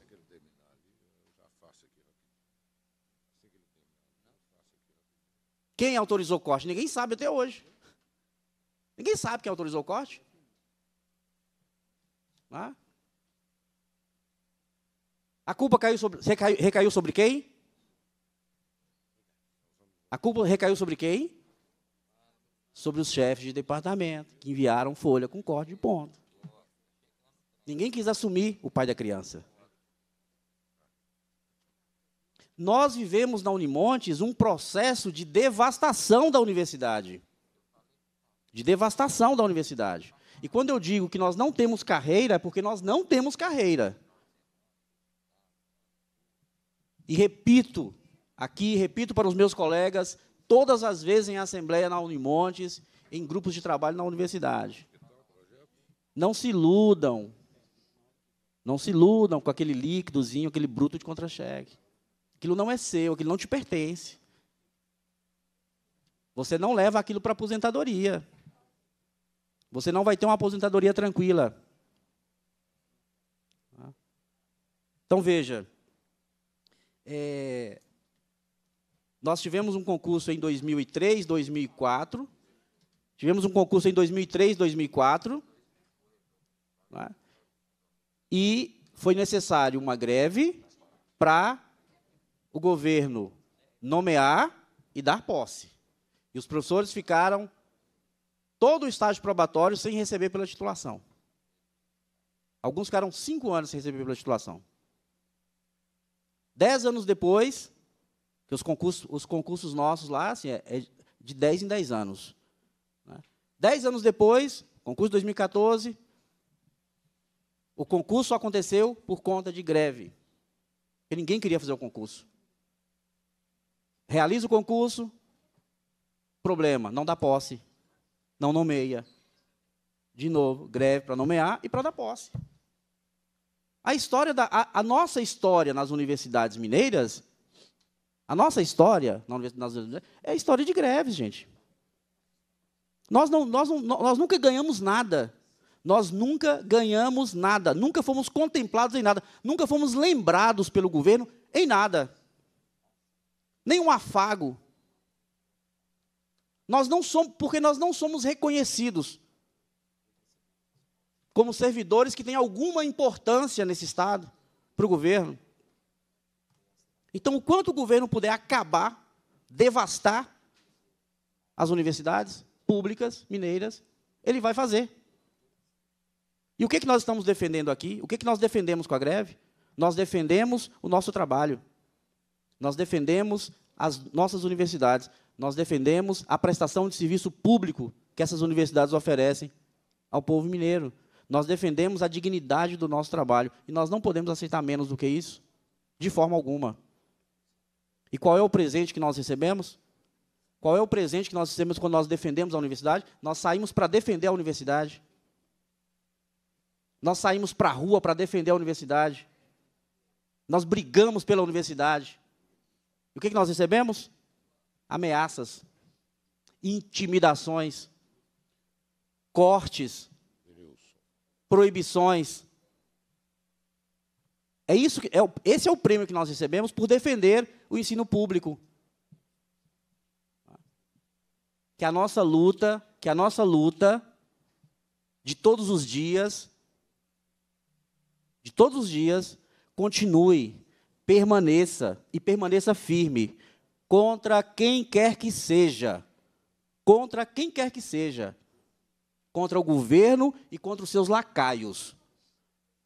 Quem autorizou o corte? Ninguém sabe até hoje. Ninguém sabe quem autorizou o corte. A culpa caiu sobre, recaiu, recaiu sobre quem? A culpa recaiu sobre quem? Sobre os chefes de departamento, que enviaram folha com corte de ponto. Ninguém quis assumir o pai da criança. Nós vivemos na Unimontes um processo de devastação da universidade de devastação da universidade. E quando eu digo que nós não temos carreira, é porque nós não temos carreira. E repito aqui, repito para os meus colegas, todas as vezes em assembleia na Unimontes, em grupos de trabalho na universidade. Não se iludam. Não se iludam com aquele líquidozinho, aquele bruto de contra-cheque. Aquilo não é seu, aquilo não te pertence. Você não leva aquilo para aposentadoria. Você não vai ter uma aposentadoria tranquila. Tá? Então veja, é, nós tivemos um concurso em 2003, 2004, tivemos um concurso em 2003, 2004, tá? e foi necessário uma greve para o governo nomear e dar posse. E os professores ficaram todo o estágio probatório sem receber pela titulação. Alguns ficaram cinco anos sem receber pela titulação. Dez anos depois, que os concursos, os concursos nossos lá, assim, é, é de 10 em 10 anos. Né? Dez anos depois, concurso 2014, o concurso aconteceu por conta de greve. Porque ninguém queria fazer o concurso. Realiza o concurso, problema, não dá posse não nomeia. De novo, greve para nomear e para dar posse. A história da a, a, nossa história nas universidades mineiras, a nossa história nas é história de greves, gente. Nós não, nós não, nós nunca ganhamos nada. Nós nunca ganhamos nada, nunca fomos contemplados em nada, nunca fomos lembrados pelo governo em nada. Nenhum afago, nós não somos, porque nós não somos reconhecidos como servidores que têm alguma importância nesse Estado, para o governo. Então, o quanto o governo puder acabar, devastar as universidades públicas mineiras, ele vai fazer. E o que, é que nós estamos defendendo aqui? O que, é que nós defendemos com a greve? Nós defendemos o nosso trabalho. Nós defendemos as nossas universidades nós defendemos a prestação de serviço público que essas universidades oferecem ao povo mineiro. Nós defendemos a dignidade do nosso trabalho e nós não podemos aceitar menos do que isso, de forma alguma. E qual é o presente que nós recebemos? Qual é o presente que nós recebemos quando nós defendemos a universidade? Nós saímos para defender a universidade. Nós saímos para a rua para defender a universidade. Nós brigamos pela universidade. E o que, que nós recebemos? ameaças, intimidações, cortes, proibições. É isso que, é, esse é o prêmio que nós recebemos por defender o ensino público. Que a nossa luta, que a nossa luta de todos os dias, de todos os dias, continue, permaneça e permaneça firme, contra quem quer que seja. Contra quem quer que seja. Contra o governo e contra os seus lacaios.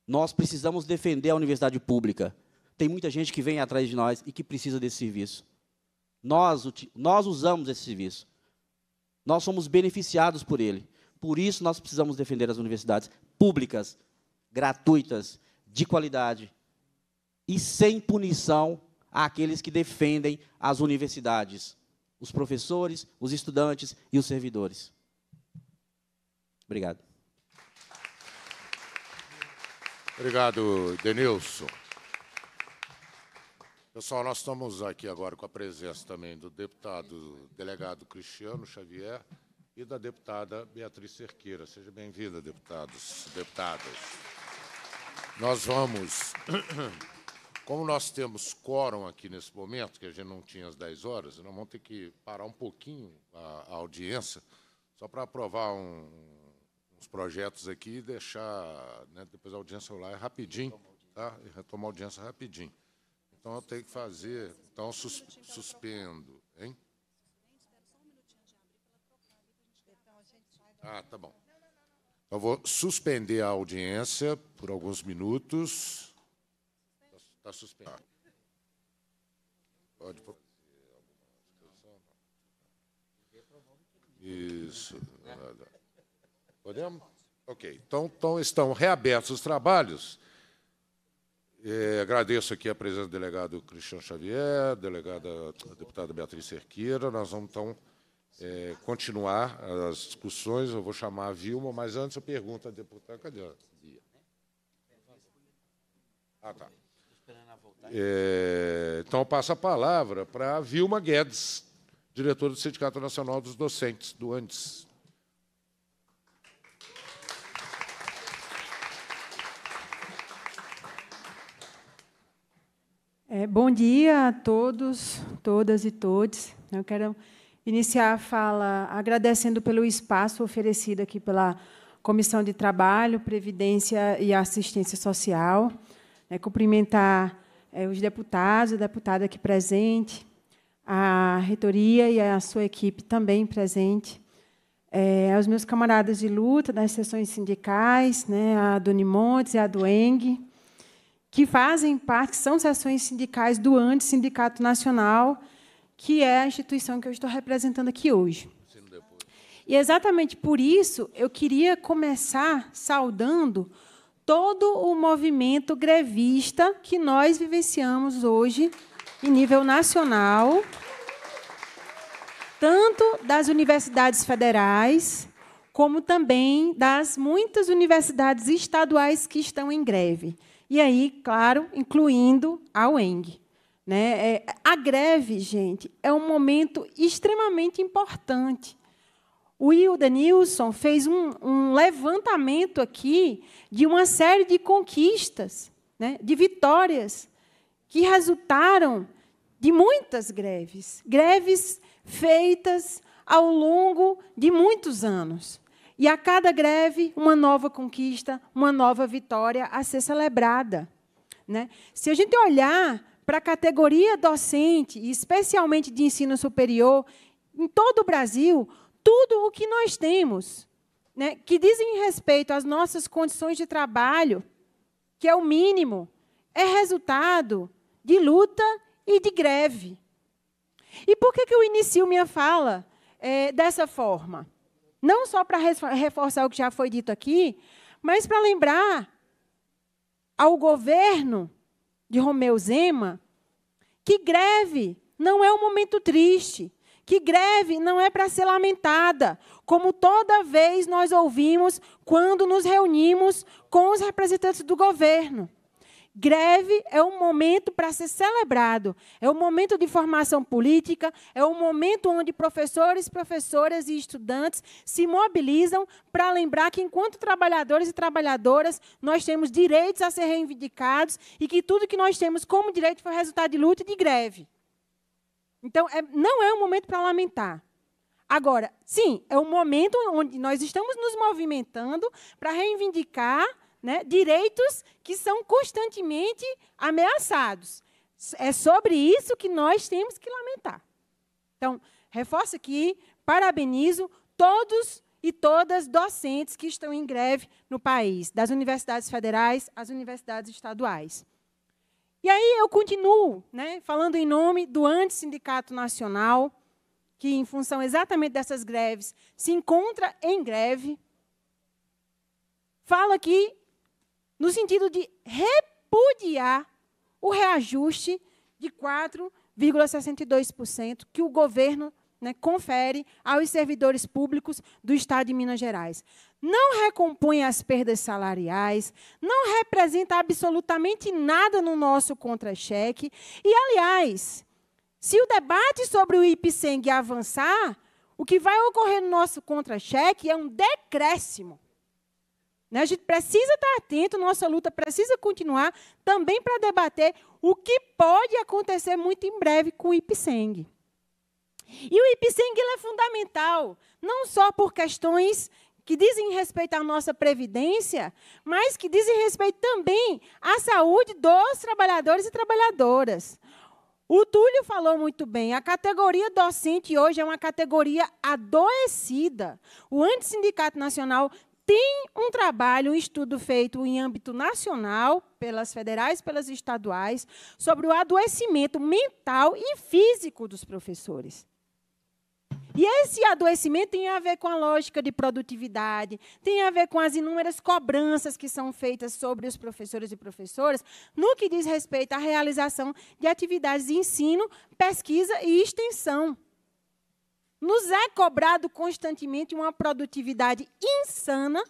Nós precisamos defender a universidade pública. Tem muita gente que vem atrás de nós e que precisa desse serviço. Nós, nós usamos esse serviço. Nós somos beneficiados por ele. Por isso, nós precisamos defender as universidades públicas, gratuitas, de qualidade e sem punição àqueles que defendem as universidades, os professores, os estudantes e os servidores. Obrigado. Obrigado, Denilson. Pessoal, nós estamos aqui agora com a presença também do deputado delegado Cristiano Xavier e da deputada Beatriz Cerqueira. Seja bem-vinda, deputados e deputadas. Nós vamos como nós temos quórum aqui nesse momento, que a gente não tinha às 10 horas, nós vamos ter que parar um pouquinho a, a audiência, só para aprovar um, uns projetos aqui e deixar, né, depois a audiência lá é rapidinho, tá? e retomar a audiência rapidinho. Então, eu tenho que fazer, então, sus, suspendo, hein? Ah, tá bom. Eu vou suspender a audiência por alguns minutos. Está suspenso. Pode. Isso. Podemos? Ok. Então, então estão reabertos os trabalhos. É, agradeço aqui a presença do delegado Cristiano Xavier, delegada a deputada Beatriz Cerqueira. Nós vamos, então, é, continuar as discussões. Eu vou chamar a Vilma, mas antes eu pergunto à deputada. Cadê ela? Né? Ah, tá. É, então, eu passo a palavra para Vilma Guedes, diretora do Sindicato Nacional dos Docentes, do ANDES. É, bom dia a todos, todas e todos. Eu quero iniciar a fala agradecendo pelo espaço oferecido aqui pela Comissão de Trabalho, Previdência e Assistência Social. É, cumprimentar é, os deputados e deputada aqui presente, a reitoria e a sua equipe também presente, é, aos meus camaradas de luta das sessões sindicais, né, a Doni Montes e a do Eng, que fazem parte, são sessões sindicais do Antes Sindicato Nacional, que é a instituição que eu estou representando aqui hoje. E exatamente por isso eu queria começar saudando todo o movimento grevista que nós vivenciamos hoje em nível nacional, tanto das universidades federais, como também das muitas universidades estaduais que estão em greve. E aí, claro, incluindo a UENG. Né? É, a greve, gente, é um momento extremamente importante o Hildenilson fez um, um, levantamento aqui de uma série de conquistas, né, de vitórias, que resultaram de muitas greves. Greves feitas ao longo de muitos anos. E a cada greve, uma nova conquista, uma nova vitória a ser celebrada. Né? Se a gente olhar para a categoria docente, especialmente de ensino superior, em todo o Brasil, tudo o que nós temos, né, que dizem respeito às nossas condições de trabalho, que é o mínimo, é resultado de luta e de greve. E por que, que eu inicio minha fala é, dessa forma? Não só para reforçar o que já foi dito aqui, mas para lembrar ao governo de Romeu Zema que greve não é um momento triste, que greve não é para ser lamentada, como toda vez nós ouvimos quando nos reunimos com os representantes do governo. Greve é um momento para ser celebrado, é um momento de formação política, é um momento onde professores, professoras e estudantes se mobilizam para lembrar que, enquanto trabalhadores e trabalhadoras, nós temos direitos a ser reivindicados e que tudo que nós temos como direito foi resultado de luta e de greve. Então, é, não é um momento para lamentar. Agora, sim, é um momento onde nós estamos nos movimentando para reivindicar né, direitos que são constantemente ameaçados. É sobre isso que nós temos que lamentar. Então, reforço aqui, parabenizo todos e todas docentes que estão em greve no país, das universidades federais às universidades estaduais. E aí eu continuo né, falando em nome do Antissindicato Nacional, que, em função exatamente dessas greves, se encontra em greve. Falo aqui no sentido de repudiar o reajuste de 4,62% que o governo né, confere aos servidores públicos do Estado de Minas Gerais não recompõe as perdas salariais, não representa absolutamente nada no nosso contra-cheque. E, aliás, se o debate sobre o IPSENG avançar, o que vai ocorrer no nosso contra-cheque é um decréscimo. Né? A gente precisa estar atento, nossa luta precisa continuar também para debater o que pode acontecer muito em breve com o IPSENG. E o IPSENG é fundamental, não só por questões que dizem respeito à nossa previdência, mas que dizem respeito também à saúde dos trabalhadores e trabalhadoras. O Túlio falou muito bem, a categoria docente hoje é uma categoria adoecida. O Antissindicato Nacional tem um trabalho, um estudo feito em âmbito nacional, pelas federais, pelas estaduais, sobre o adoecimento mental e físico dos professores. E esse adoecimento tem a ver com a lógica de produtividade, tem a ver com as inúmeras cobranças que são feitas sobre os professores e professoras no que diz respeito à realização de atividades de ensino, pesquisa e extensão. Nos é cobrado constantemente uma produtividade insana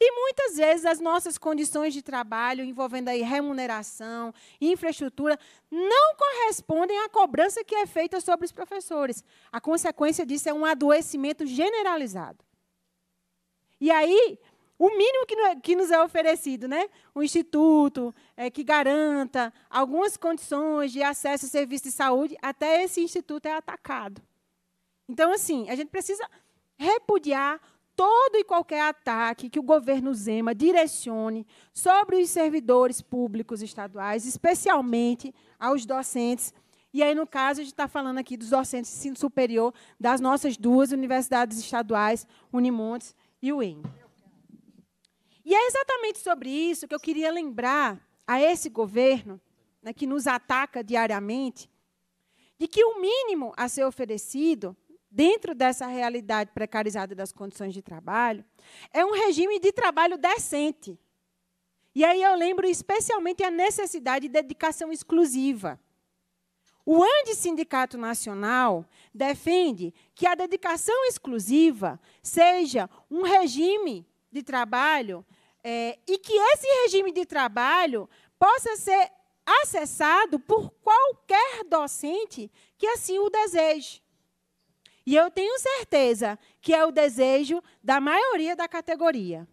e muitas vezes as nossas condições de trabalho, envolvendo aí remuneração, infraestrutura, não correspondem à cobrança que é feita sobre os professores. A consequência disso é um adoecimento generalizado. E aí, o mínimo que, nos é oferecido, né? Um instituto é, que garanta algumas condições de acesso a serviço de saúde, até esse instituto é atacado. Então, assim, a gente precisa repudiar todo e qualquer ataque que o governo Zema direcione sobre os servidores públicos estaduais, especialmente aos docentes. E aí, no caso, a gente está falando aqui dos docentes de ensino superior das nossas duas universidades estaduais, Unimontes e UEM. E é exatamente sobre isso que eu queria lembrar a esse governo, né, que nos ataca diariamente, de que o mínimo a ser oferecido dentro dessa realidade precarizada das condições de trabalho, é um regime de trabalho decente. E aí eu lembro especialmente a necessidade de dedicação exclusiva. O Ande Sindicato Nacional defende que a dedicação exclusiva seja um regime de trabalho é, e que esse regime de trabalho possa ser acessado por qualquer docente que assim o deseje. E eu tenho certeza que é o desejo da maioria da categoria.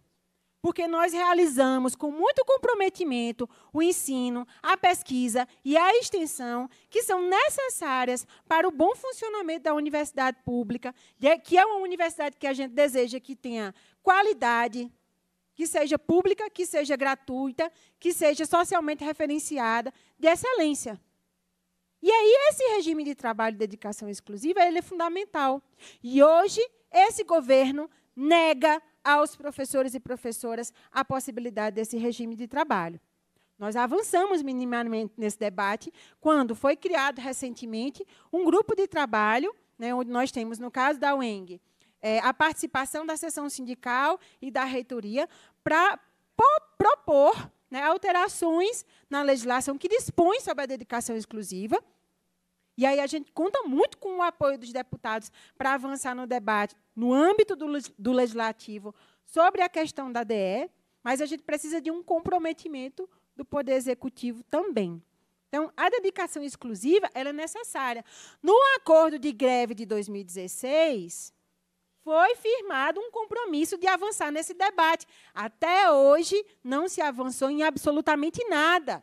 Porque nós realizamos com muito comprometimento o ensino, a pesquisa e a extensão que são necessárias para o bom funcionamento da universidade pública, que é uma universidade que a gente deseja que tenha qualidade, que seja pública, que seja gratuita, que seja socialmente referenciada, de excelência. E aí esse regime de trabalho e dedicação exclusiva, ele é fundamental. E hoje esse governo nega aos professores e professoras a possibilidade desse regime de trabalho. Nós avançamos minimamente nesse debate quando foi criado recentemente um grupo de trabalho, né, onde nós temos, no caso da UENG, é, a participação da seção sindical e da reitoria para propor né, alterações na legislação que dispõe sobre a dedicação exclusiva. E aí a gente conta muito com o apoio dos deputados para avançar no debate no âmbito do, do legislativo sobre a questão da DE, mas a gente precisa de um comprometimento do poder executivo também. Então, a dedicação exclusiva ela é necessária. No acordo de greve de 2016, foi firmado um compromisso de avançar nesse debate. Até hoje, não se avançou em absolutamente nada.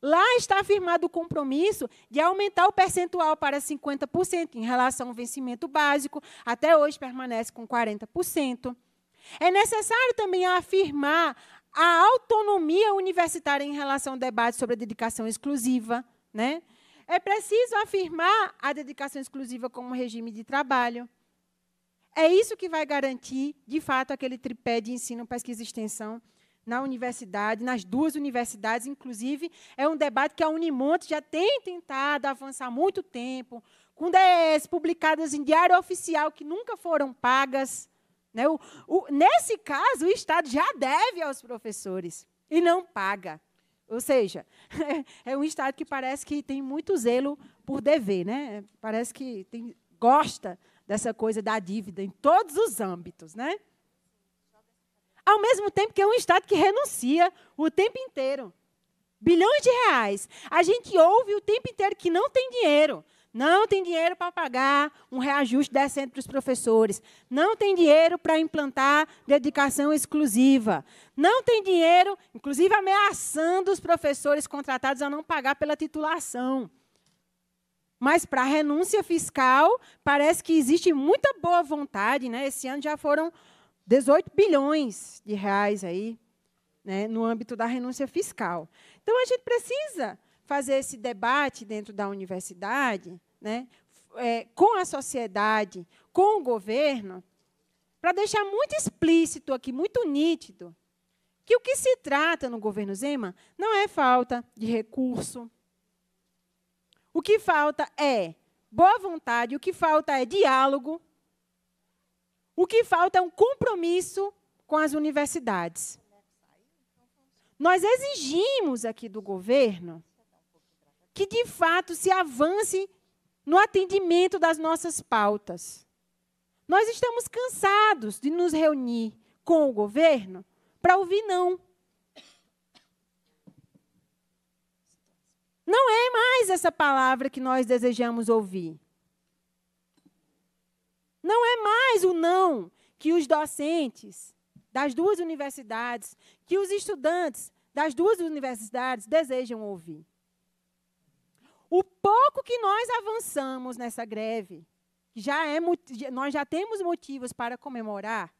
Lá está firmado o compromisso de aumentar o percentual para 50% em relação ao vencimento básico, até hoje permanece com 40%. É necessário também afirmar a autonomia universitária em relação ao debate sobre a dedicação exclusiva. Né? É preciso afirmar a dedicação exclusiva como regime de trabalho. É isso que vai garantir, de fato, aquele tripé de ensino, pesquisa e extensão na universidade, nas duas universidades, inclusive, é um debate que a Unimonte já tem tentado avançar há muito tempo, com DEs publicadas em diário oficial que nunca foram pagas. Né? O, o, nesse caso, o Estado já deve aos professores e não paga. Ou seja, é um Estado que parece que tem muito zelo por dever, né? parece que tem, gosta dessa coisa da dívida em todos os âmbitos, né? Ao mesmo tempo que é um Estado que renuncia o tempo inteiro. Bilhões de reais. A gente ouve o tempo inteiro que não tem dinheiro. Não tem dinheiro para pagar um reajuste decente para os professores. Não tem dinheiro para implantar dedicação exclusiva. Não tem dinheiro, inclusive ameaçando os professores contratados a não pagar pela titulação. Mas para a renúncia fiscal, parece que existe muita boa vontade. Né? Esse ano já foram 18 bilhões de reais aí, né, no âmbito da renúncia fiscal. Então, a gente precisa fazer esse debate dentro da universidade, né, é, com a sociedade, com o governo, para deixar muito explícito aqui, muito nítido, que o que se trata no governo Zema não é falta de recurso, o que falta é boa vontade, o que falta é diálogo, o que falta é um compromisso com as universidades. Nós exigimos aqui do governo que, de fato, se avance no atendimento das nossas pautas. Nós estamos cansados de nos reunir com o governo para ouvir não. Não é mais essa palavra que nós desejamos ouvir. Não é mais o não que os docentes das duas universidades, que os estudantes das duas universidades desejam ouvir. O pouco que nós avançamos nessa greve, já é, nós já temos motivos para comemorar,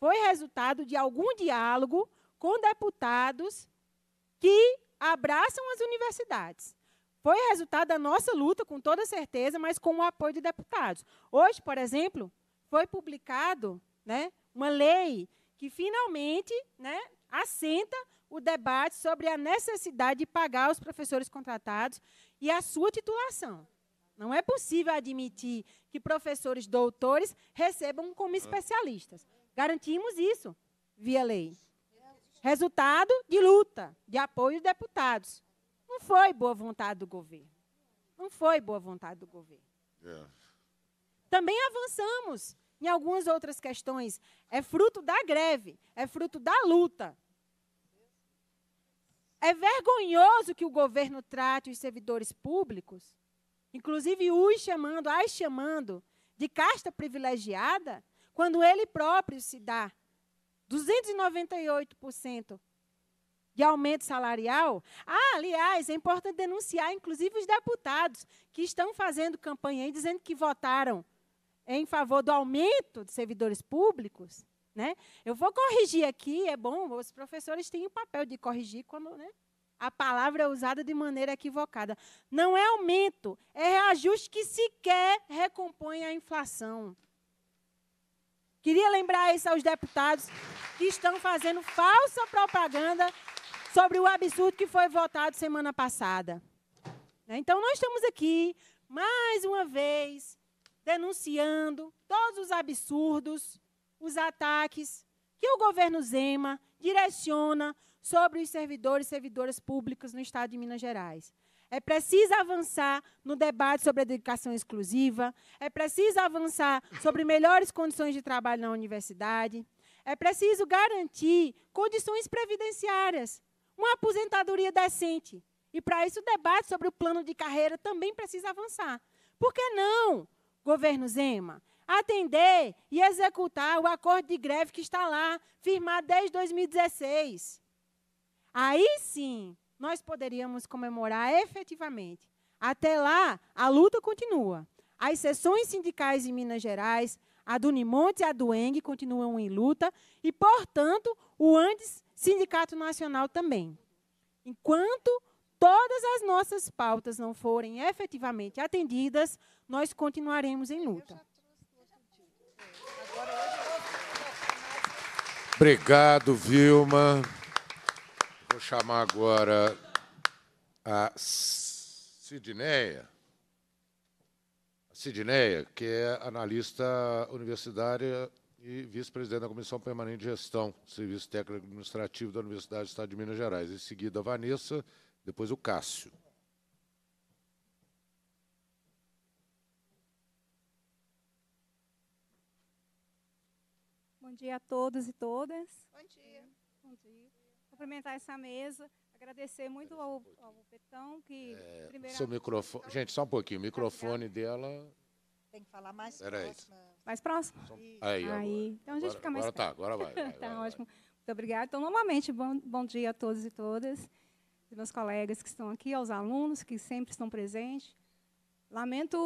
foi resultado de algum diálogo com deputados que abraçam as universidades. Foi resultado da nossa luta, com toda certeza, mas com o apoio de deputados. Hoje, por exemplo, foi publicado né, uma lei que finalmente né, assenta o debate sobre a necessidade de pagar os professores contratados e a sua titulação. Não é possível admitir que professores doutores recebam como especialistas. Garantimos isso via lei. Resultado de luta, de apoio dos deputados. Não foi boa vontade do governo. Não foi boa vontade do governo. É. Também avançamos em algumas outras questões. É fruto da greve, é fruto da luta. É vergonhoso que o governo trate os servidores públicos, inclusive os chamando, as chamando, de casta privilegiada, quando ele próprio se dá 298% de aumento salarial. Ah, aliás, é importante denunciar, inclusive, os deputados que estão fazendo campanha aí, dizendo que votaram em favor do aumento de servidores públicos. Né? Eu vou corrigir aqui, é bom, os professores têm o papel de corrigir quando né, a palavra é usada de maneira equivocada. Não é aumento, é reajuste que sequer recompõe a inflação. Queria lembrar isso aos deputados que estão fazendo falsa propaganda sobre o absurdo que foi votado semana passada. Né? Então, nós estamos aqui, mais uma vez, denunciando todos os absurdos, os ataques que o governo Zema direciona sobre os servidores e servidoras públicas no Estado de Minas Gerais. É preciso avançar no debate sobre a educação exclusiva, é preciso avançar sobre melhores condições de trabalho na universidade, é preciso garantir condições previdenciárias, uma aposentadoria decente. E para isso o debate sobre o plano de carreira também precisa avançar. Por que não, governo Zema, atender e executar o acordo de greve que está lá, firmado desde 2016? Aí sim, nós poderíamos comemorar efetivamente. Até lá, a luta continua. As sessões sindicais em Minas Gerais, a do Nimonte e a do Eng continuam em luta e, portanto, o antes Sindicato Nacional também. Enquanto todas as nossas pautas não forem efetivamente atendidas, nós continuaremos em luta. Obrigado, Vilma. Vou chamar agora a Sidneia. Sidneia, que é analista universitária e vice-presidente da Comissão Permanente de Gestão, Serviço Técnico Administrativo da Universidade do Estado de Minas Gerais. Em seguida, a Vanessa, depois o Cássio. Bom dia a todos e todas. Bom dia cumprimentar essa mesa, agradecer muito ao, ao Betão, que é, Seu microfone... Gente, só um pouquinho, o tá microfone dela... Tem que falar mais próximo. Mais próximo? Aí, aí. Então a gente agora, fica mais Agora perto. tá, agora vai. vai tá vai, ótimo. Vai. Muito obrigada. Então, novamente, bom, bom dia a todos e todas, meus colegas que estão aqui, aos alunos que sempre estão presentes. Lamento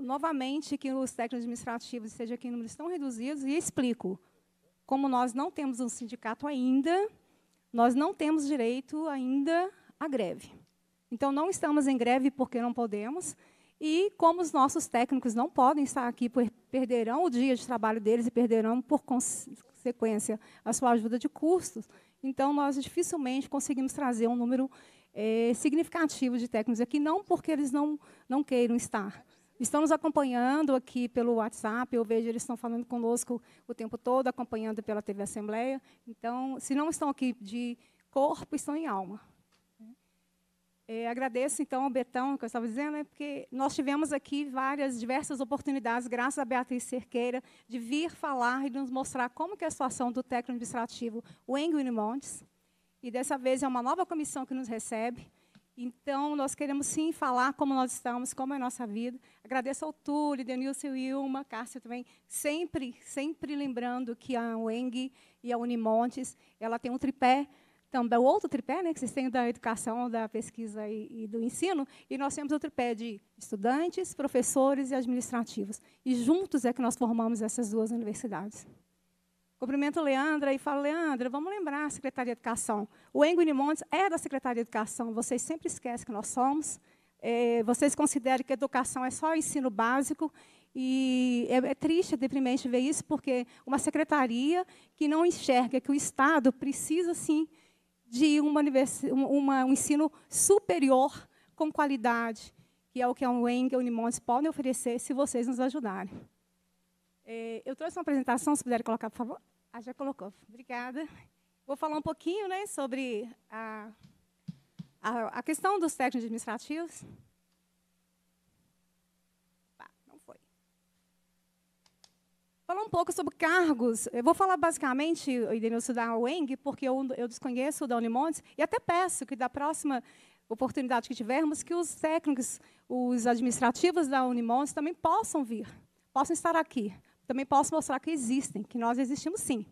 novamente que os técnicos administrativos estejam aqui em números tão reduzidos e explico. Como nós não temos um sindicato ainda, nós não temos direito ainda à greve. Então, não estamos em greve porque não podemos, e como os nossos técnicos não podem estar aqui, perderão o dia de trabalho deles e perderão, por consequência, a sua ajuda de custos, então nós dificilmente conseguimos trazer um número é, significativo de técnicos aqui, não porque eles não, não queiram estar, estão nos acompanhando aqui pelo WhatsApp, eu vejo eles estão falando conosco o tempo todo, acompanhando pela TV Assembleia. Então, se não estão aqui de corpo, estão em alma. É, agradeço, então, ao Betão, que eu estava dizendo, né, porque nós tivemos aqui várias, diversas oportunidades, graças a Beatriz Cerqueira, de vir falar e nos mostrar como que é a situação do técnico administrativo Wengue Montes. E dessa vez é uma nova comissão que nos recebe, então, nós queremos sim falar como nós estamos, como é a nossa vida. Agradeço ao Túlio, Denilson e Wilma, Cássia também, sempre, sempre lembrando que a UENG e a Unimontes, ela tem um tripé, também o outro tripé, né, que vocês têm da educação, da pesquisa e, e do ensino, e nós temos o tripé de estudantes, professores e administrativos. E juntos é que nós formamos essas duas universidades. Cumprimento Leandra e falo, Leandra, vamos lembrar a Secretaria de Educação. O Enguine Montes é da Secretaria de Educação, vocês sempre esquecem que nós somos. É, vocês consideram que educação é só ensino básico e é, é triste, é deprimente ver isso, porque uma secretaria que não enxerga que o Estado precisa, sim, de uma uma, um ensino superior com qualidade, que é o que a UENG e a Unimontes podem oferecer se vocês nos ajudarem. É, eu trouxe uma apresentação, se puder colocar, por favor. Ah, já colocou. Obrigada. Vou falar um pouquinho né, sobre a, a, a questão dos técnicos administrativos. falar um pouco sobre cargos. Eu vou falar basicamente, Idenilson, da UENG, porque eu, eu desconheço o da Unimontes, e até peço que da próxima oportunidade que tivermos, que os técnicos, os administrativos da Unimontes também possam vir, possam estar aqui também posso mostrar que existem, que nós existimos sim.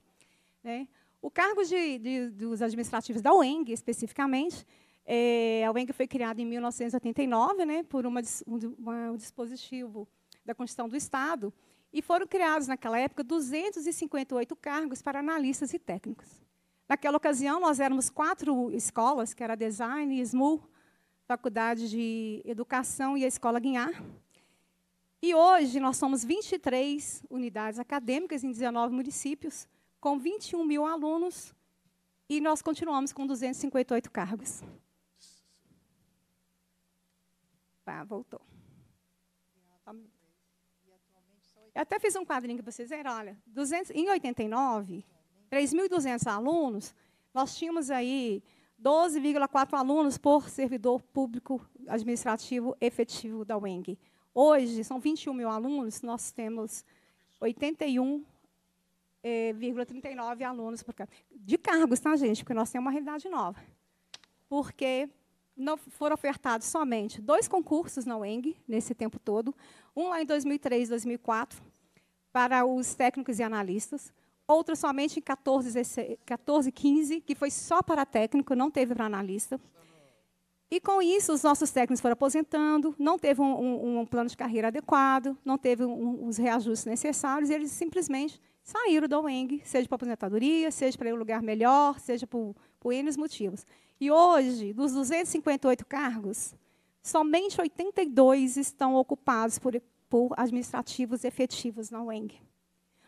Né? O cargo de, de, dos administrativos da UENG, especificamente, é, a UENG foi criada em 1989 né, por uma, uma, um dispositivo da Constituição do Estado, e foram criados, naquela época, 258 cargos para analistas e técnicos. Naquela ocasião, nós éramos quatro escolas, que era Design, SMU, Faculdade de Educação e a Escola Guinhar, e hoje nós somos 23 unidades acadêmicas em 19 municípios, com 21 mil alunos, e nós continuamos com 258 cargos. Ah, voltou. Eu até fiz um quadrinho para vocês verem. Olha, 200, em 89, 3.200 alunos, nós tínhamos aí 12,4 alunos por servidor público administrativo efetivo da UENG. Hoje, são 21 mil alunos, nós temos 81,39 eh, alunos por De cargos, tá, gente? Porque nós temos uma realidade nova. Porque não foram ofertados somente dois concursos na UENG, nesse tempo todo. Um lá em 2003, 2004, para os técnicos e analistas. Outro somente em 14, 15, que foi só para técnico, não teve para analista. E com isso, os nossos técnicos foram aposentando, não teve um, um, um plano de carreira adequado, não teve um, os reajustes necessários, e eles simplesmente saíram da UENG, seja para aposentadoria, seja para um lugar melhor, seja por, por N motivos. E hoje, dos 258 cargos, somente 82 estão ocupados por, por administrativos efetivos na UENG.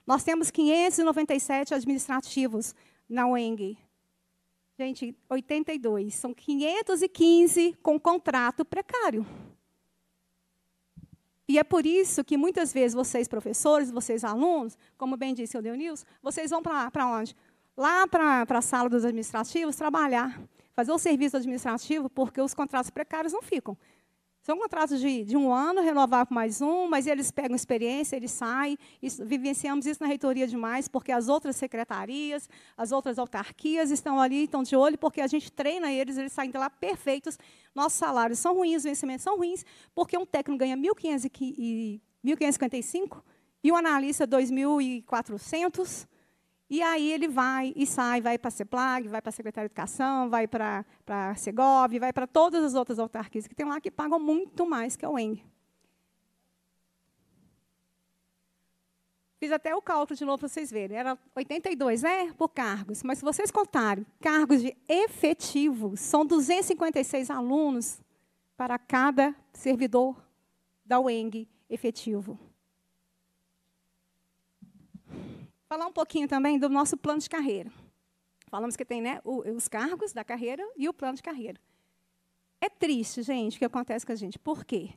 Nós temos 597 administrativos na UENG. Gente, 82. São 515 com contrato precário. E é por isso que muitas vezes vocês, professores, vocês, alunos, como bem disse o Leonils, vocês vão para onde? Lá para a sala dos administrativos trabalhar, fazer o serviço administrativo, porque os contratos precários não ficam. São então, contratos de, de um ano, renovar por mais um, mas eles pegam experiência, eles saem. Isso, vivenciamos isso na reitoria demais, porque as outras secretarias, as outras autarquias estão ali, estão de olho, porque a gente treina eles, eles saem de lá perfeitos. Nossos salários são ruins, os vencimentos são ruins, porque um técnico ganha 1.555 e um analista 2.400 e aí ele vai e sai, vai para a CEPLAG, vai para a Secretaria de Educação, vai para a Segov, vai para todas as outras autarquias que tem lá, que pagam muito mais que a UENG. Fiz até o cálculo de novo para vocês verem. Era 82, né? Por cargos. Mas se vocês contarem, cargos de efetivo, são 256 alunos para cada servidor da UENG efetivo. falar um pouquinho também do nosso plano de carreira. Falamos que tem né, os cargos da carreira e o plano de carreira. É triste, gente, o que acontece com a gente. Por quê?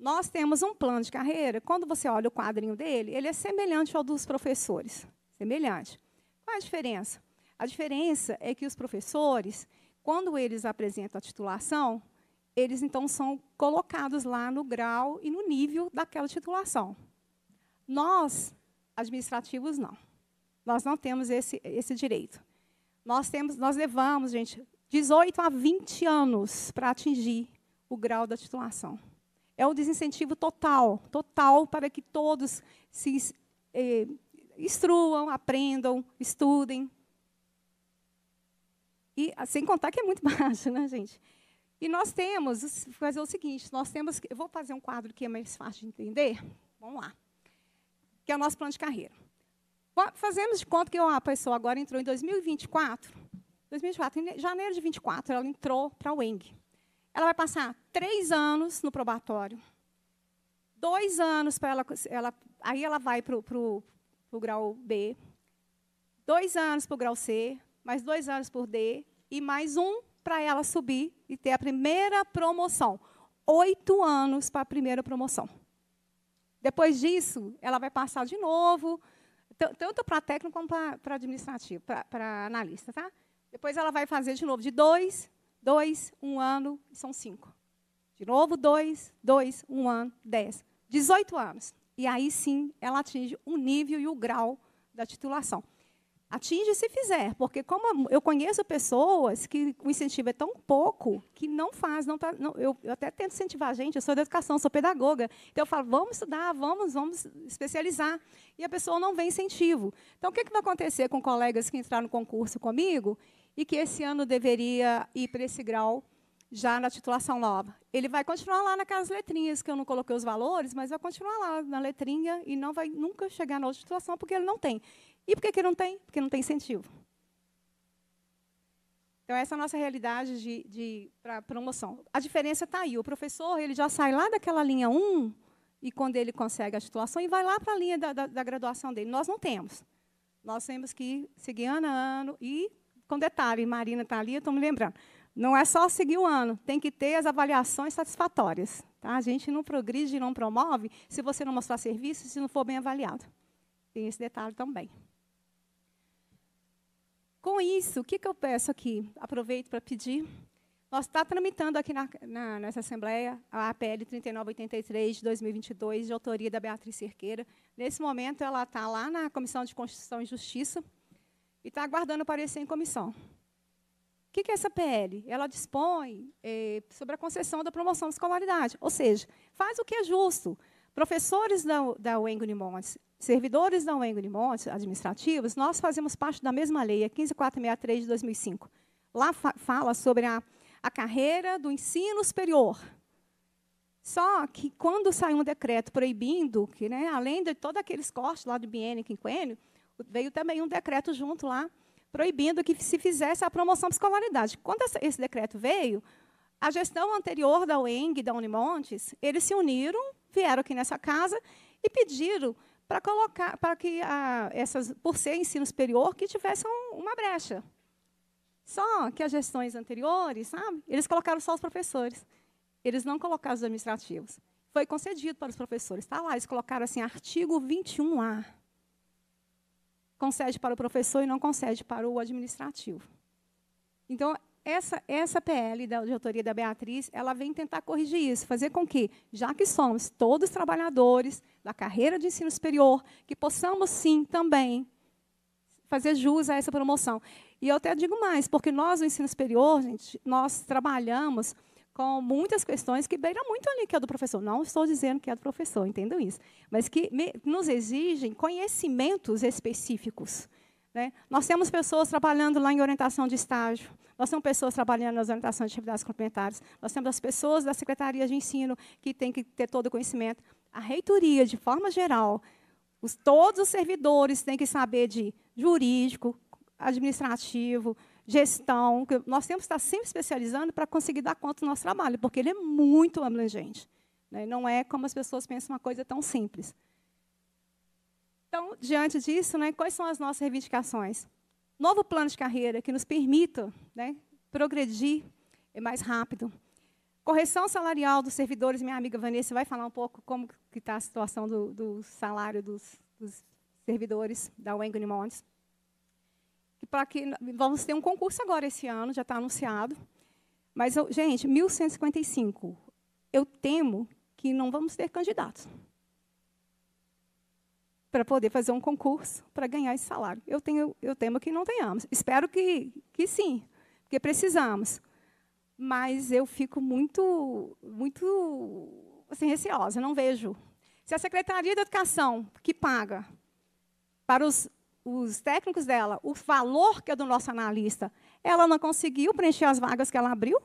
Nós temos um plano de carreira, quando você olha o quadrinho dele, ele é semelhante ao dos professores. Semelhante. Qual é a diferença? A diferença é que os professores, quando eles apresentam a titulação, eles então são colocados lá no grau e no nível daquela titulação. Nós administrativos não. Nós não temos esse, esse direito. Nós, temos, nós levamos, gente, 18 a 20 anos para atingir o grau da titulação. É um desincentivo total, total para que todos se eh, instruam, aprendam, estudem. E ah, sem contar que é muito baixo, né, gente? E nós temos fazer o seguinte, nós temos, eu vou fazer um quadro que é mais fácil de entender. Vamos lá que é o nosso plano de carreira. Fazemos de conta que a pessoa agora entrou em 2024. 2024, em janeiro de 24, ela entrou para a UENG. Ela vai passar três anos no probatório, dois anos para ela, ela, Aí ela vai para o grau B, dois anos para o grau C, mais dois anos por D, e mais um para ela subir e ter a primeira promoção. Oito anos para a primeira promoção. Depois disso, ela vai passar de novo, tanto para técnico como para administrativo, para analista. Tá? Depois ela vai fazer de novo de dois, dois, um ano, são cinco. De novo, dois, dois, um ano, dez. 18 anos. E aí sim ela atinge o nível e o grau da titulação. Atinge se fizer, porque como eu conheço pessoas que o incentivo é tão pouco que não faz, não, tá, não eu, eu, até tento incentivar a gente, eu sou da educação, sou pedagoga, então eu falo, vamos estudar, vamos, vamos especializar, e a pessoa não vê incentivo. Então, o que, é que vai acontecer com colegas que entraram no concurso comigo e que esse ano deveria ir para esse grau já na titulação nova? Ele vai continuar lá naquelas letrinhas que eu não coloquei os valores, mas vai continuar lá na letrinha e não vai nunca chegar na outra titulação porque ele não tem. E por que, que não tem? Porque não tem incentivo. Então, essa é a nossa realidade de, de promoção. A diferença está aí. O professor ele já sai lá daquela linha 1, e quando ele consegue a titulação, e vai lá para a linha da, da, da graduação dele. Nós não temos. Nós temos que seguir ano a ano e, com detalhe, Marina está ali, eu estou me lembrando. Não é só seguir o ano, tem que ter as avaliações satisfatórias. Tá? A gente não progride, não promove se você não mostrar serviço, se não for bem avaliado. Tem esse detalhe também. Com isso, o que, que eu peço aqui? Aproveito para pedir. Nós está tramitando aqui na, na, nessa Assembleia a APL 3983 de 2022, de autoria da Beatriz Cerqueira. Nesse momento, ela está lá na Comissão de Constituição e Justiça e está aguardando parecer em comissão. O que, que é essa PL? Ela dispõe eh, sobre a concessão da promoção de escolaridade, ou seja, faz o que é justo, Professores da, da Wengen Montes, servidores da Wengen Montes, administrativos, nós fazemos parte da mesma lei, a 15463 de 2005. Lá fa fala sobre a, a carreira do ensino superior. Só que quando saiu um decreto proibindo, que, né, além de todos aqueles cortes lá do BN e quinquênio, veio também um decreto junto lá proibindo que se fizesse a promoção de escolaridade. Quando essa, esse decreto veio, a gestão anterior da UENG, da Unimontes, eles se uniram vieram aqui nessa casa e pediram para colocar, para que a, essas, por ser ensino superior, que tivessem uma brecha. Só que as gestões anteriores, sabe? Eles colocaram só os professores. Eles não colocaram os administrativos. Foi concedido para os professores. Está lá, eles colocaram assim, artigo 21A. Concede para o professor e não concede para o administrativo. Então, essa, essa PL da, de autoria da Beatriz, ela vem tentar corrigir isso, fazer com que, já que somos todos trabalhadores da carreira de ensino superior, que possamos sim também fazer jus a essa promoção. E eu até digo mais, porque nós, no ensino superior, gente, nós trabalhamos com muitas questões que beiram muito ali que é do professor. Não estou dizendo que é do professor, entendo isso. Mas que me, nos exigem conhecimentos específicos. Né? Nós temos pessoas trabalhando lá em orientação de estágio, nós temos pessoas trabalhando nas orientações de atividades complementares, nós temos as pessoas da Secretaria de Ensino que tem que ter todo o conhecimento. A reitoria, de forma geral, os, todos os servidores têm que saber de jurídico, administrativo, gestão. Nós temos que estar sempre especializando para conseguir dar conta do nosso trabalho, porque ele é muito abrangente. Né? Não é como as pessoas pensam uma coisa tão simples. Então, diante disso, né, quais são as nossas reivindicações? Novo plano de carreira que nos permita né, progredir mais rápido. Correção salarial dos servidores, minha amiga Vanessa vai falar um pouco como está a situação do, do salário dos, dos, servidores da Wengoni Montes. Para que vamos ter um concurso agora esse ano, já está anunciado. Mas, gente, 1.155. Eu temo que não vamos ter candidatos para poder fazer um concurso para ganhar esse salário. Eu, tenho, eu temo que não tenhamos. Espero que, que sim, porque precisamos. Mas eu fico muito, muito assim, receosa, não vejo. Se a Secretaria da Educação, que paga para os, os técnicos dela o valor que é do nosso analista, ela não conseguiu preencher as vagas que ela abriu,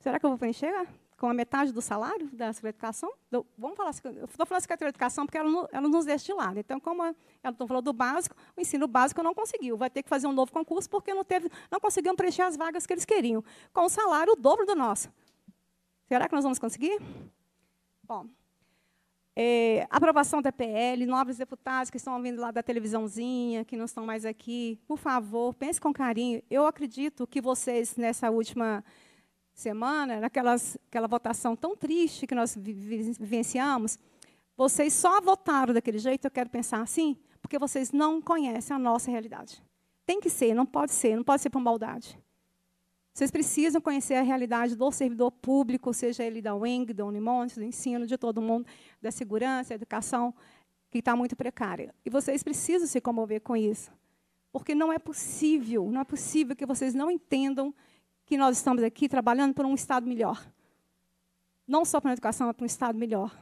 será que eu vou preencher? com a metade do salário da Secretaria de Educação. Do, vamos falar, assim, estou falando da Secretaria de Educação porque ela, ela nos deixa de lado. Então, como ela ela falou do básico, o ensino básico não conseguiu. Vai ter que fazer um novo concurso porque não, teve, não conseguiam preencher as vagas que eles queriam, com o salário dobro do nosso. Será que nós vamos conseguir? Bom, é, aprovação da PL, novos deputados que estão vindo lá da televisãozinha, que não estão mais aqui, por favor, pense com carinho. Eu acredito que vocês, nessa última semana, naquelas, aquela votação tão triste que nós vivenciamos, vocês só votaram daquele jeito, eu quero pensar assim, porque vocês não conhecem a nossa realidade. Tem que ser, não pode ser, não pode ser por maldade. Vocês precisam conhecer a realidade do servidor público, seja ele da Wing, da Unimonte, do ensino, de todo mundo, da segurança, da educação, que está muito precária. E vocês precisam se comover com isso. Porque não é possível, não é possível que vocês não entendam que nós estamos aqui trabalhando por um Estado melhor. Não só para a educação, mas para um Estado melhor.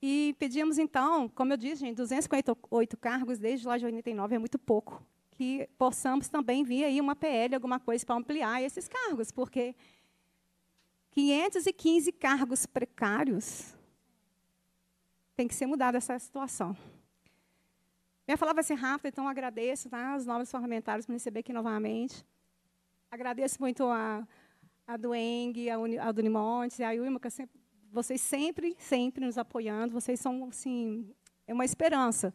E pedimos, então, como eu disse, gente, 258 cargos desde lá de 89 é muito pouco. Que possamos também vir aí uma PL, alguma coisa para ampliar esses cargos, porque 515 cargos precários tem que ser mudada essa situação. Minha fala vai ser rápida, então agradeço tá, aos novos parlamentares por me receber aqui novamente. Agradeço muito a, a Dueng, a, Uni, a Dunimontes, a Ilma, sempre, vocês sempre, sempre nos apoiando. Vocês são, assim, é uma esperança.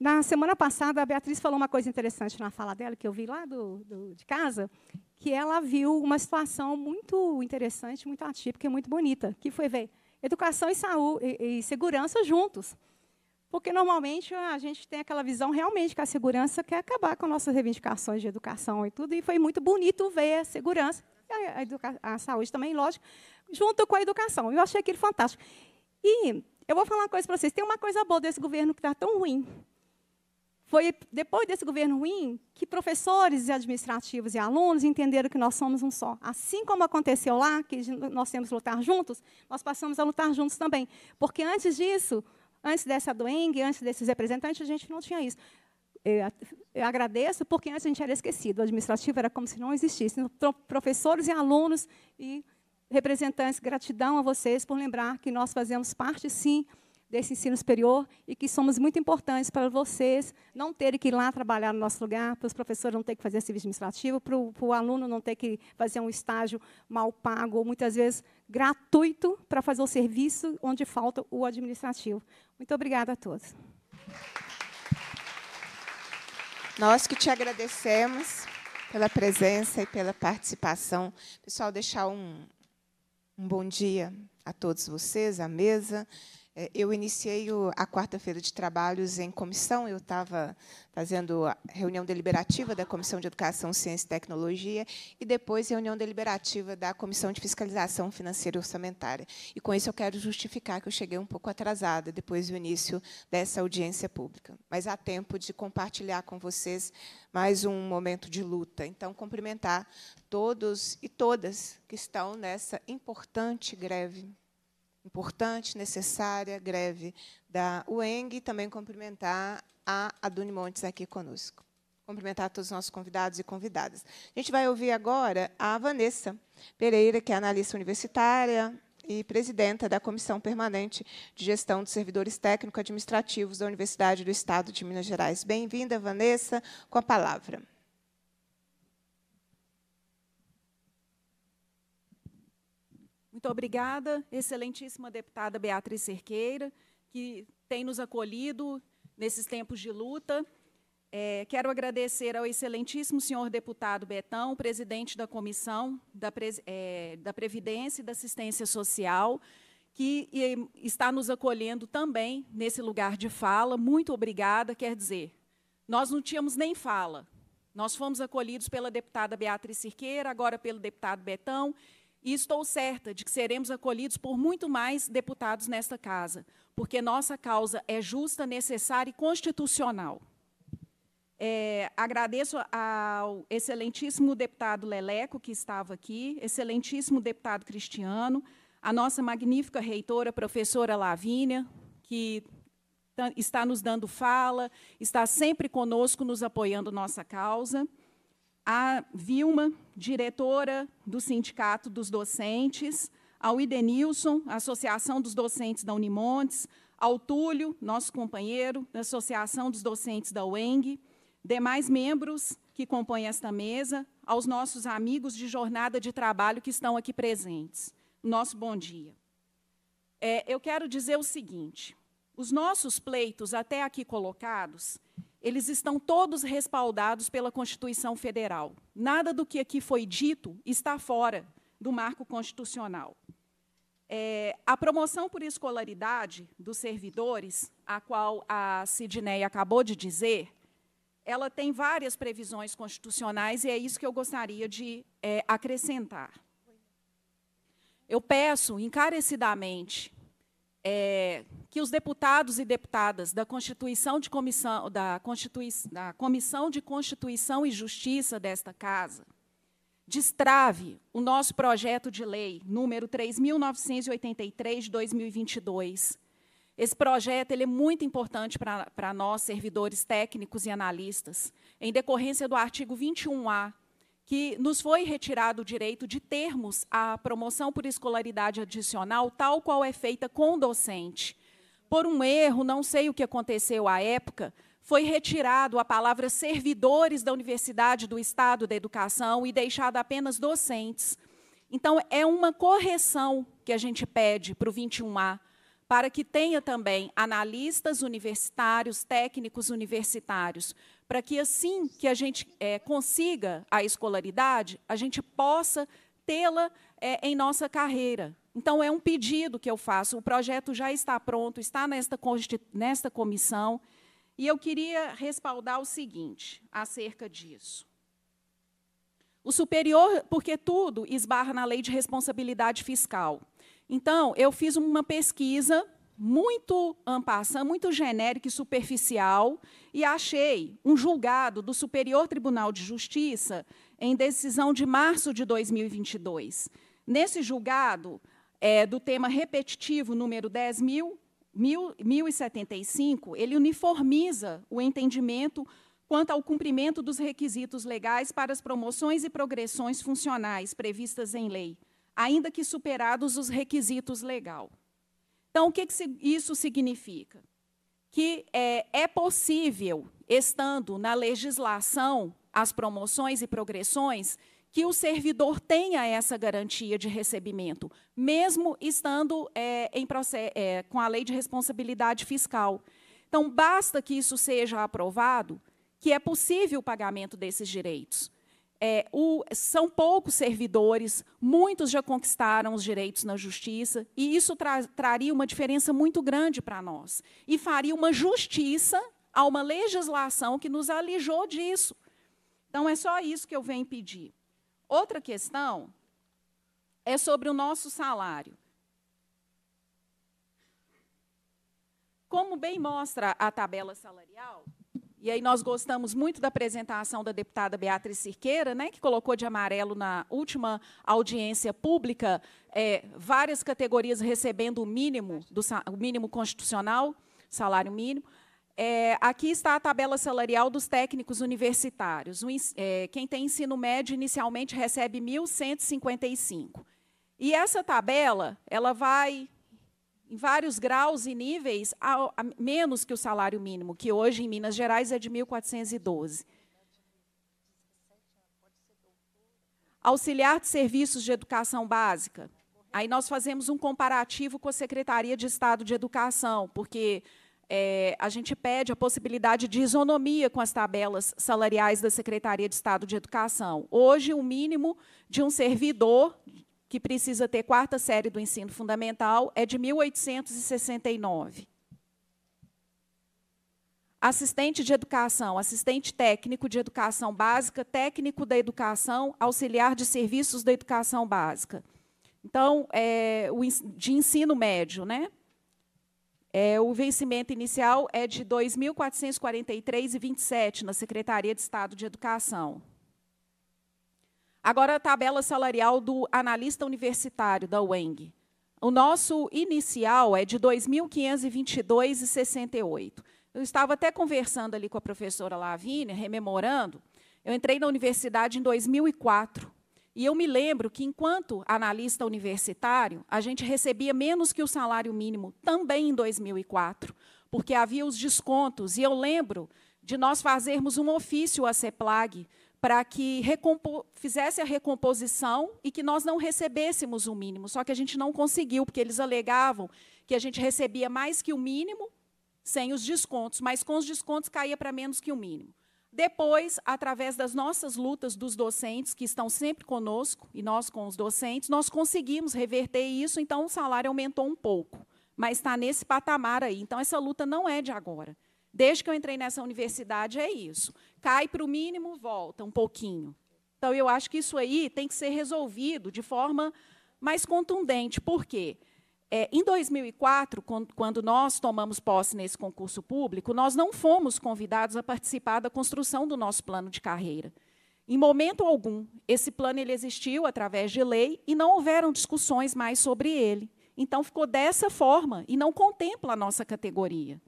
Na semana passada, a Beatriz falou uma coisa interessante na fala dela, que eu vi lá do, do, de casa, que ela viu uma situação muito interessante, muito atípica e muito bonita, que foi ver educação e saúde e, e segurança juntos. Porque normalmente ah, a gente tem aquela visão realmente que a segurança quer acabar com nossas reivindicações de educação e tudo, e foi muito bonito ver a segurança, a, educa- a saúde também, lógico, junto com a educação. Eu achei aquilo fantástico. E eu vou falar uma coisa para vocês: tem uma coisa boa desse governo que está tão ruim. Foi depois desse governo ruim que professores e administrativos e alunos entenderam que nós somos um só. Assim como aconteceu lá, que nós temos que lutar juntos, nós passamos a lutar juntos também. Porque antes disso, Antes dessa doengue, antes desses representantes, a gente não tinha isso. Eu, eu agradeço, porque antes a gente era esquecido. O administrativo era como se não existisse. Então, professores e alunos e representantes, gratidão a vocês por lembrar que nós fazemos parte, sim, desse ensino superior e que somos muito importantes para vocês não terem que ir lá trabalhar no nosso lugar, para os professores não terem que fazer serviço administrativo, para o, para o aluno não ter que fazer um estágio mal pago, ou muitas vezes gratuito para fazer o serviço onde falta o administrativo. Muito obrigada a todos. Nós que te agradecemos pela presença e pela participação. Pessoal, deixar um, um bom dia a todos vocês, à mesa. É, eu iniciei a quarta-feira de trabalhos em comissão, eu estava fazendo a reunião deliberativa da Comissão de Educação, Ciência e Tecnologia e depois reunião deliberativa da Comissão de Fiscalização Financeira e Orçamentária. E com isso eu quero justificar que eu cheguei um pouco atrasada depois do início dessa audiência pública, mas há tempo de compartilhar com vocês mais um momento de luta. Então, cumprimentar todos e todas que estão nessa importante greve importante, necessária greve da UENG e também cumprimentar a Aduni Montes aqui conosco. Cumprimentar todos os nossos convidados e convidadas. A gente vai ouvir agora a Vanessa Pereira, que é analista universitária, e presidenta da Comissão Permanente de Gestão de Servidores Técnico-Administrativos da Universidade do Estado de Minas Gerais. Bem-vinda, Vanessa, com a palavra. Muito obrigada, excelentíssima deputada Beatriz Cerqueira, que tem nos acolhido nesses tempos de luta. É, quero agradecer ao excelentíssimo senhor deputado Betão, presidente da Comissão da, Pre é, da Previdência e da Assistência Social, que e, está nos acolhendo também nesse lugar de fala. Muito obrigada. Quer dizer, nós não tínhamos nem fala. Nós fomos acolhidos pela deputada Beatriz Cirqueira, agora pelo deputado Betão, e estou certa de que seremos acolhidos por muito mais deputados nesta casa, porque nossa causa é justa, necessária e constitucional. É, agradeço ao excelentíssimo deputado Leleco, que estava aqui, excelentíssimo deputado Cristiano, a nossa magnífica reitora, professora Lavínia, que tá, está nos dando fala, está sempre conosco, nos apoiando nossa causa a Vilma, diretora do Sindicato dos Docentes, ao Idenilson, Associação dos Docentes da Unimontes, ao Túlio, nosso companheiro, da Associação dos Docentes da UENG, demais membros que compõem esta mesa, aos nossos amigos de jornada de trabalho que estão aqui presentes. Nosso bom dia. É, eu quero dizer o seguinte, os nossos pleitos até aqui colocados, eles estão todos respaldados pela Constituição Federal. Nada do que aqui foi dito está fora do marco constitucional. É, a promoção por escolaridade dos servidores, a qual a Sidney acabou de dizer, ela tem várias previsões constitucionais e é isso que eu gostaria de é, acrescentar. Eu peço encarecidamente é, que os deputados e deputadas da Constituição de Comissão, da, Constitui, da Comissão de Constituição e Justiça desta Casa destrave o nosso projeto de lei número 3.983 de 2022. Esse projeto ele é muito importante para nós, servidores técnicos e analistas, em decorrência do artigo 21A que nos foi retirado o direito de termos a promoção por escolaridade adicional, tal qual é feita com docente. Por um erro, não sei o que aconteceu à época, foi retirado a palavra servidores da Universidade do Estado da Educação e deixado apenas docentes. Então, é uma correção que a gente pede para o 21A, para que tenha também analistas universitários, técnicos universitários, para que assim que a gente é, consiga a escolaridade, a gente possa tê-la é, em nossa carreira. Então, é um pedido que eu faço. O projeto já está pronto, está nesta, nesta comissão, e eu queria respaldar o seguinte acerca disso. O superior, porque tudo esbarra na lei de responsabilidade fiscal. Então, eu fiz uma pesquisa muito ampassã, muito genérico e superficial, e achei um julgado do Superior Tribunal de Justiça em decisão de março de 2022. Nesse julgado é, do tema repetitivo número 10.075, ele uniformiza o entendimento quanto ao cumprimento dos requisitos legais para as promoções e progressões funcionais previstas em lei, ainda que superados os requisitos legal. Então, o que, que isso significa? Que é, é possível, estando na legislação as promoções e progressões, que o servidor tenha essa garantia de recebimento, mesmo estando é, em, é, com a lei de responsabilidade fiscal. Então, basta que isso seja aprovado, que é possível o pagamento desses direitos. É, o, são poucos servidores, muitos já conquistaram os direitos na justiça, e isso tra traria uma diferença muito grande para nós. E faria uma justiça a uma legislação que nos alijou disso. Então, é só isso que eu venho pedir. Outra questão é sobre o nosso salário. Como bem mostra a tabela salarial, e aí nós gostamos muito da apresentação da deputada Beatriz Cirqueira, né, que colocou de amarelo na última audiência pública é, várias categorias recebendo o mínimo, do, o mínimo constitucional, salário mínimo. É, aqui está a tabela salarial dos técnicos universitários. O, é, quem tem ensino médio inicialmente recebe 1.155. E essa tabela, ela vai em vários graus e níveis, a, a, menos que o salário mínimo, que hoje em Minas Gerais é de 1.412. Auxiliar de serviços de educação básica. Aí nós fazemos um comparativo com a Secretaria de Estado de Educação, porque é, a gente pede a possibilidade de isonomia com as tabelas salariais da Secretaria de Estado de Educação. Hoje, o mínimo de um servidor que precisa ter quarta série do ensino fundamental, é de 1869. Assistente de educação, assistente técnico de educação básica, técnico da educação, auxiliar de serviços da educação básica. Então, é, o, de ensino médio, né? É, o vencimento inicial é de 2.443,27 na Secretaria de Estado de Educação. Agora a tabela salarial do analista universitário da UENG. O nosso inicial é de 2.522,68. Eu estava até conversando ali com a professora Lavínia, rememorando. Eu entrei na universidade em 2004. E eu me lembro que, enquanto analista universitário, a gente recebia menos que o salário mínimo, também em 2004, porque havia os descontos. E eu lembro de nós fazermos um ofício à CEPLAG para que fizesse a recomposição e que nós não recebêssemos o mínimo. Só que a gente não conseguiu, porque eles alegavam que a gente recebia mais que o mínimo sem os descontos, mas com os descontos caía para menos que o mínimo. Depois, através das nossas lutas dos docentes, que estão sempre conosco, e nós com os docentes, nós conseguimos reverter isso, então o salário aumentou um pouco, mas está nesse patamar aí. Então, essa luta não é de agora desde que eu entrei nessa universidade é isso. Cai para o mínimo, volta um pouquinho. Então, eu acho que isso aí tem que ser resolvido de forma mais contundente. Por quê? É, em 2004, quando nós tomamos posse nesse concurso público, nós não fomos convidados a participar da construção do nosso plano de carreira. Em momento algum, esse plano ele existiu através de lei e não houveram discussões mais sobre ele. Então, ficou dessa forma e não contempla a nossa categoria.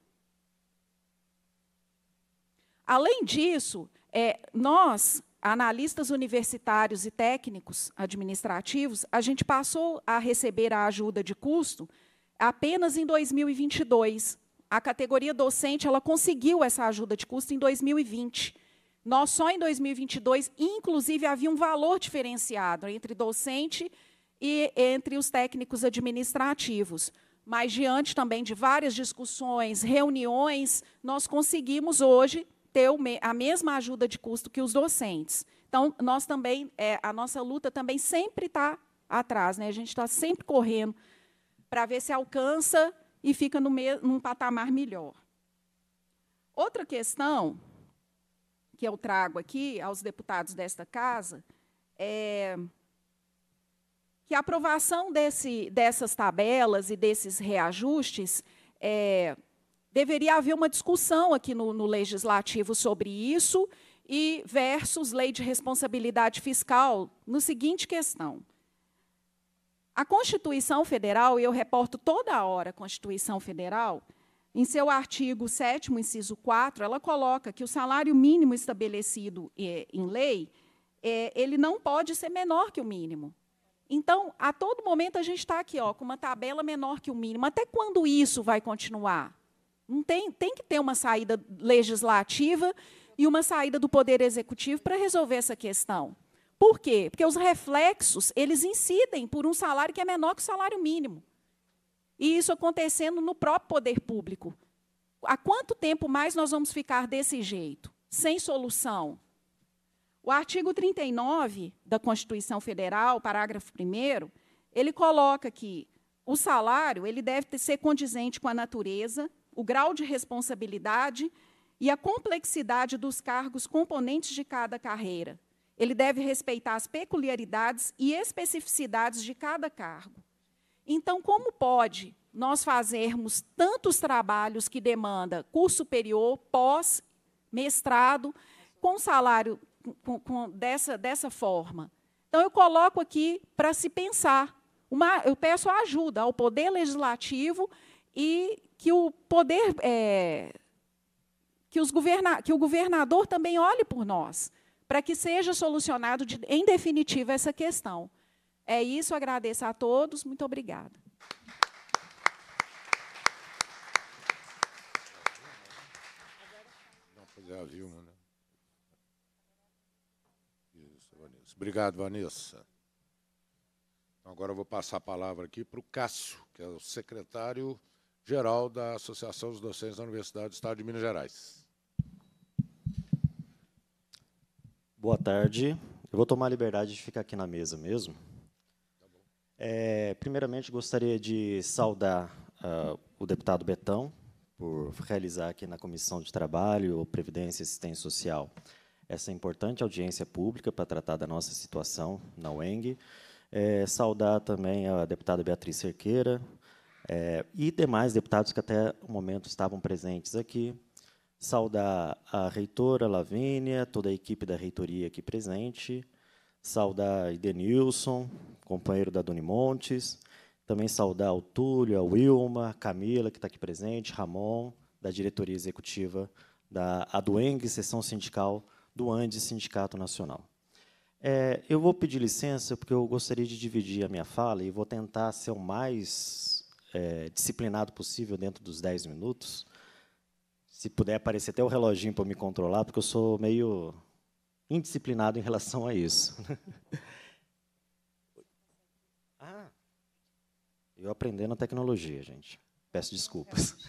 Além disso, é, nós, analistas universitários e técnicos administrativos, a gente passou a receber a ajuda de custo apenas em 2022. A categoria docente ela conseguiu essa ajuda de custo em 2020. Nós só em 2022, inclusive, havia um valor diferenciado entre docente e entre os técnicos administrativos. Mas diante também de várias discussões, reuniões, nós conseguimos hoje ter a mesma ajuda de custo que os docentes. Então, nós também, é, a nossa luta também sempre está atrás, né? a gente está sempre correndo para ver se alcança e fica no num patamar melhor. Outra questão que eu trago aqui aos deputados desta casa é que a aprovação desse, dessas tabelas e desses reajustes é, deveria haver uma discussão aqui no, no legislativo sobre isso e versus lei de responsabilidade fiscal no seguinte questão. A Constituição Federal, e eu reporto toda hora a Constituição Federal, em seu artigo 7, inciso 4, ela coloca que o salário mínimo estabelecido é, em lei é, ele não pode ser menor que o mínimo. Então, a todo momento, a gente está aqui ó, com uma tabela menor que o mínimo. Até quando isso vai continuar? tem, tem que ter uma saída legislativa e uma saída do poder executivo para resolver essa questão. Por quê? Porque os reflexos, eles incidem por um salário que é menor que o salário mínimo. E isso acontecendo no próprio poder público. Há quanto tempo mais nós vamos ficar desse jeito, sem solução? O artigo 39 da Constituição Federal, parágrafo 1 ele coloca que o salário ele deve ser condizente com a natureza, o grau de responsabilidade e a complexidade dos cargos componentes de cada carreira. Ele deve respeitar as peculiaridades e especificidades de cada cargo. Então, como pode nós fazermos tantos trabalhos que demanda curso superior, pós, mestrado, com salário com, com, dessa, dessa forma? Então, eu coloco aqui para se pensar. Uma, eu peço ajuda ao Poder Legislativo e que o poder, é, que, os governa que o governador também olhe por nós, para que seja solucionado, de, em definitiva, essa questão. É isso, agradeço a todos, muito obrigada. É, né? Obrigado, Vanessa. Então, agora eu vou passar a palavra aqui para o Cássio, que é o secretário geral da Associação dos Docentes da Universidade do Estado de Minas Gerais. Boa tarde. Eu vou tomar a liberdade de ficar aqui na mesa mesmo. É, primeiramente, gostaria de saudar uh, o deputado Betão por realizar aqui na Comissão de Trabalho, Previdência e Assistência Social essa importante audiência pública para tratar da nossa situação na UENG. É, saudar também a deputada Beatriz Cerqueira, é, e demais deputados que até o momento estavam presentes aqui. Saudar a reitora Lavínia, toda a equipe da reitoria aqui presente. Saudar Idenilson, companheiro da Doni Montes. Também saudar o Túlio, a Wilma, a Camila, que está aqui presente, Ramon, da diretoria executiva da ADUENG, sessão sindical do Andes Sindicato Nacional. É, eu vou pedir licença, porque eu gostaria de dividir a minha fala e vou tentar ser o mais é, disciplinado possível dentro dos 10 minutos. Se puder aparecer até o reloginho para me controlar, porque eu sou meio indisciplinado em relação a isso. ah, eu aprendendo a tecnologia, gente. Peço desculpas.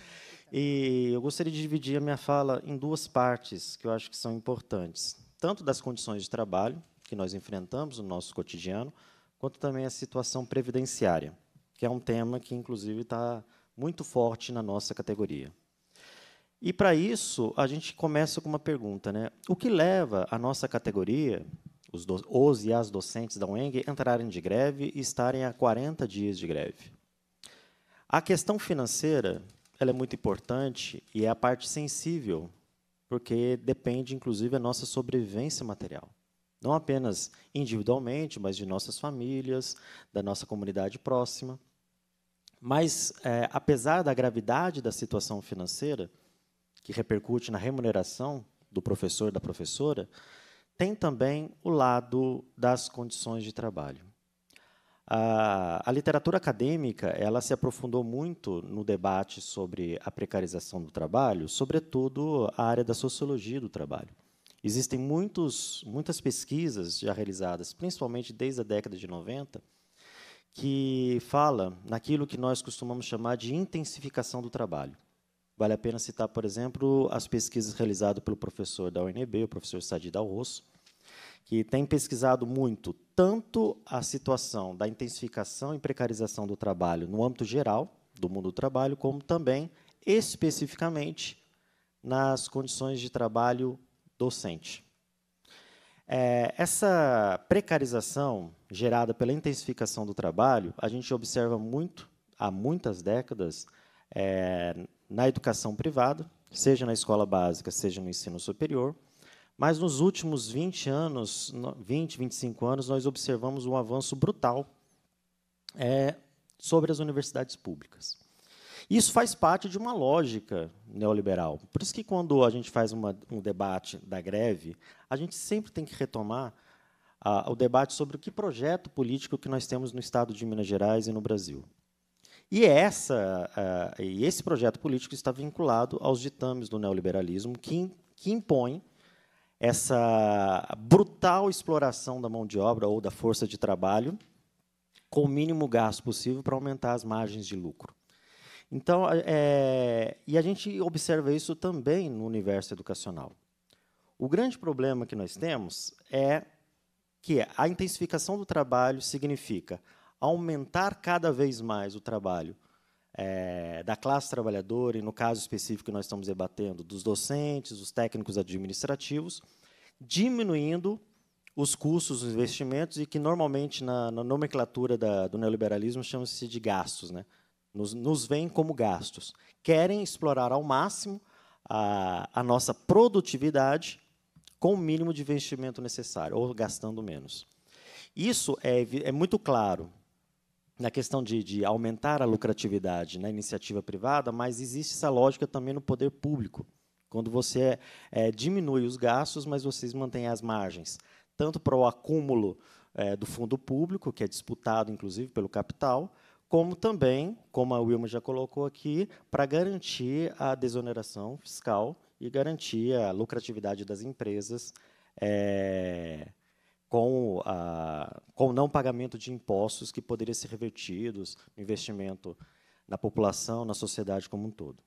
E eu gostaria de dividir a minha fala em duas partes que eu acho que são importantes, tanto das condições de trabalho que nós enfrentamos no nosso cotidiano, quanto também a situação previdenciária que é um tema que, inclusive, está muito forte na nossa categoria. E, para isso, a gente começa com uma pergunta. Né? O que leva a nossa categoria, os, os e as docentes da UENG, entrarem de greve e estarem a 40 dias de greve? A questão financeira ela é muito importante e é a parte sensível, porque depende, inclusive, da nossa sobrevivência material. Não apenas individualmente, mas de nossas famílias, da nossa comunidade próxima. Mas, é, apesar da gravidade da situação financeira, que repercute na remuneração do professor, da professora, tem também o lado das condições de trabalho. A, a, literatura acadêmica ela se aprofundou muito no debate sobre a precarização do trabalho, sobretudo a área da sociologia do trabalho. Existem muitos, muitas pesquisas já realizadas, principalmente desde a década de 90, que fala naquilo que nós costumamos chamar de intensificação do trabalho. Vale a pena citar, por exemplo, as pesquisas realizadas pelo professor da UNB, o professor Sadi Dal Rosso, que tem pesquisado muito tanto a situação da intensificação e precarização do trabalho no âmbito geral do mundo do trabalho, como também especificamente nas condições de trabalho docente. É, essa precarização gerada pela intensificação do trabalho, a gente observa muito, há muitas décadas, é, na educação privada, seja na escola básica, seja no ensino superior, mas nos últimos 20 anos, 20, 25 anos, nós observamos um avanço brutal é, sobre as universidades públicas. Isso faz parte de uma lógica neoliberal. Por isso que quando a gente faz uma, um debate da greve, a gente sempre tem que retomar a, debate sobre o que projeto político que nós temos no Estado de Minas Gerais e no Brasil. E, é essa, a, é, e esse projeto político está vinculado aos ditames do neoliberalismo que, que impõe essa brutal exploração da mão de obra ou da força de trabalho com o mínimo gasto possível para aumentar as margens de lucro. Então, é, e a gente observa isso também no universo educacional. O grande problema que nós temos é que a intensificação do trabalho significa aumentar cada vez mais o trabalho é, da classe trabalhadora, e no caso específico que nós estamos debatendo, dos docentes, dos técnicos administrativos, diminuindo os custos, os investimentos, e que normalmente na, na nomenclatura da, do neoliberalismo chama-se de gastos. Né? Nos, nos veem como gastos. Querem explorar ao máximo a, a nossa produtividade com o mínimo de investimento necessário, ou gastando menos. Isso é, é muito claro na questão de, de aumentar a lucratividade na iniciativa privada, mas existe essa lógica também no poder público, quando você é, diminui os gastos, mas vocês mantêm as margens, tanto para o acúmulo é, do fundo público, que é disputado, inclusive, pelo capital, como também, como a Wilma já colocou aqui, para garantir a desoneração fiscal e garantia a lucratividade das empresas é, com, a, com o não pagamento de impostos que poderiam ser revertidos no investimento na população, na sociedade como um todo.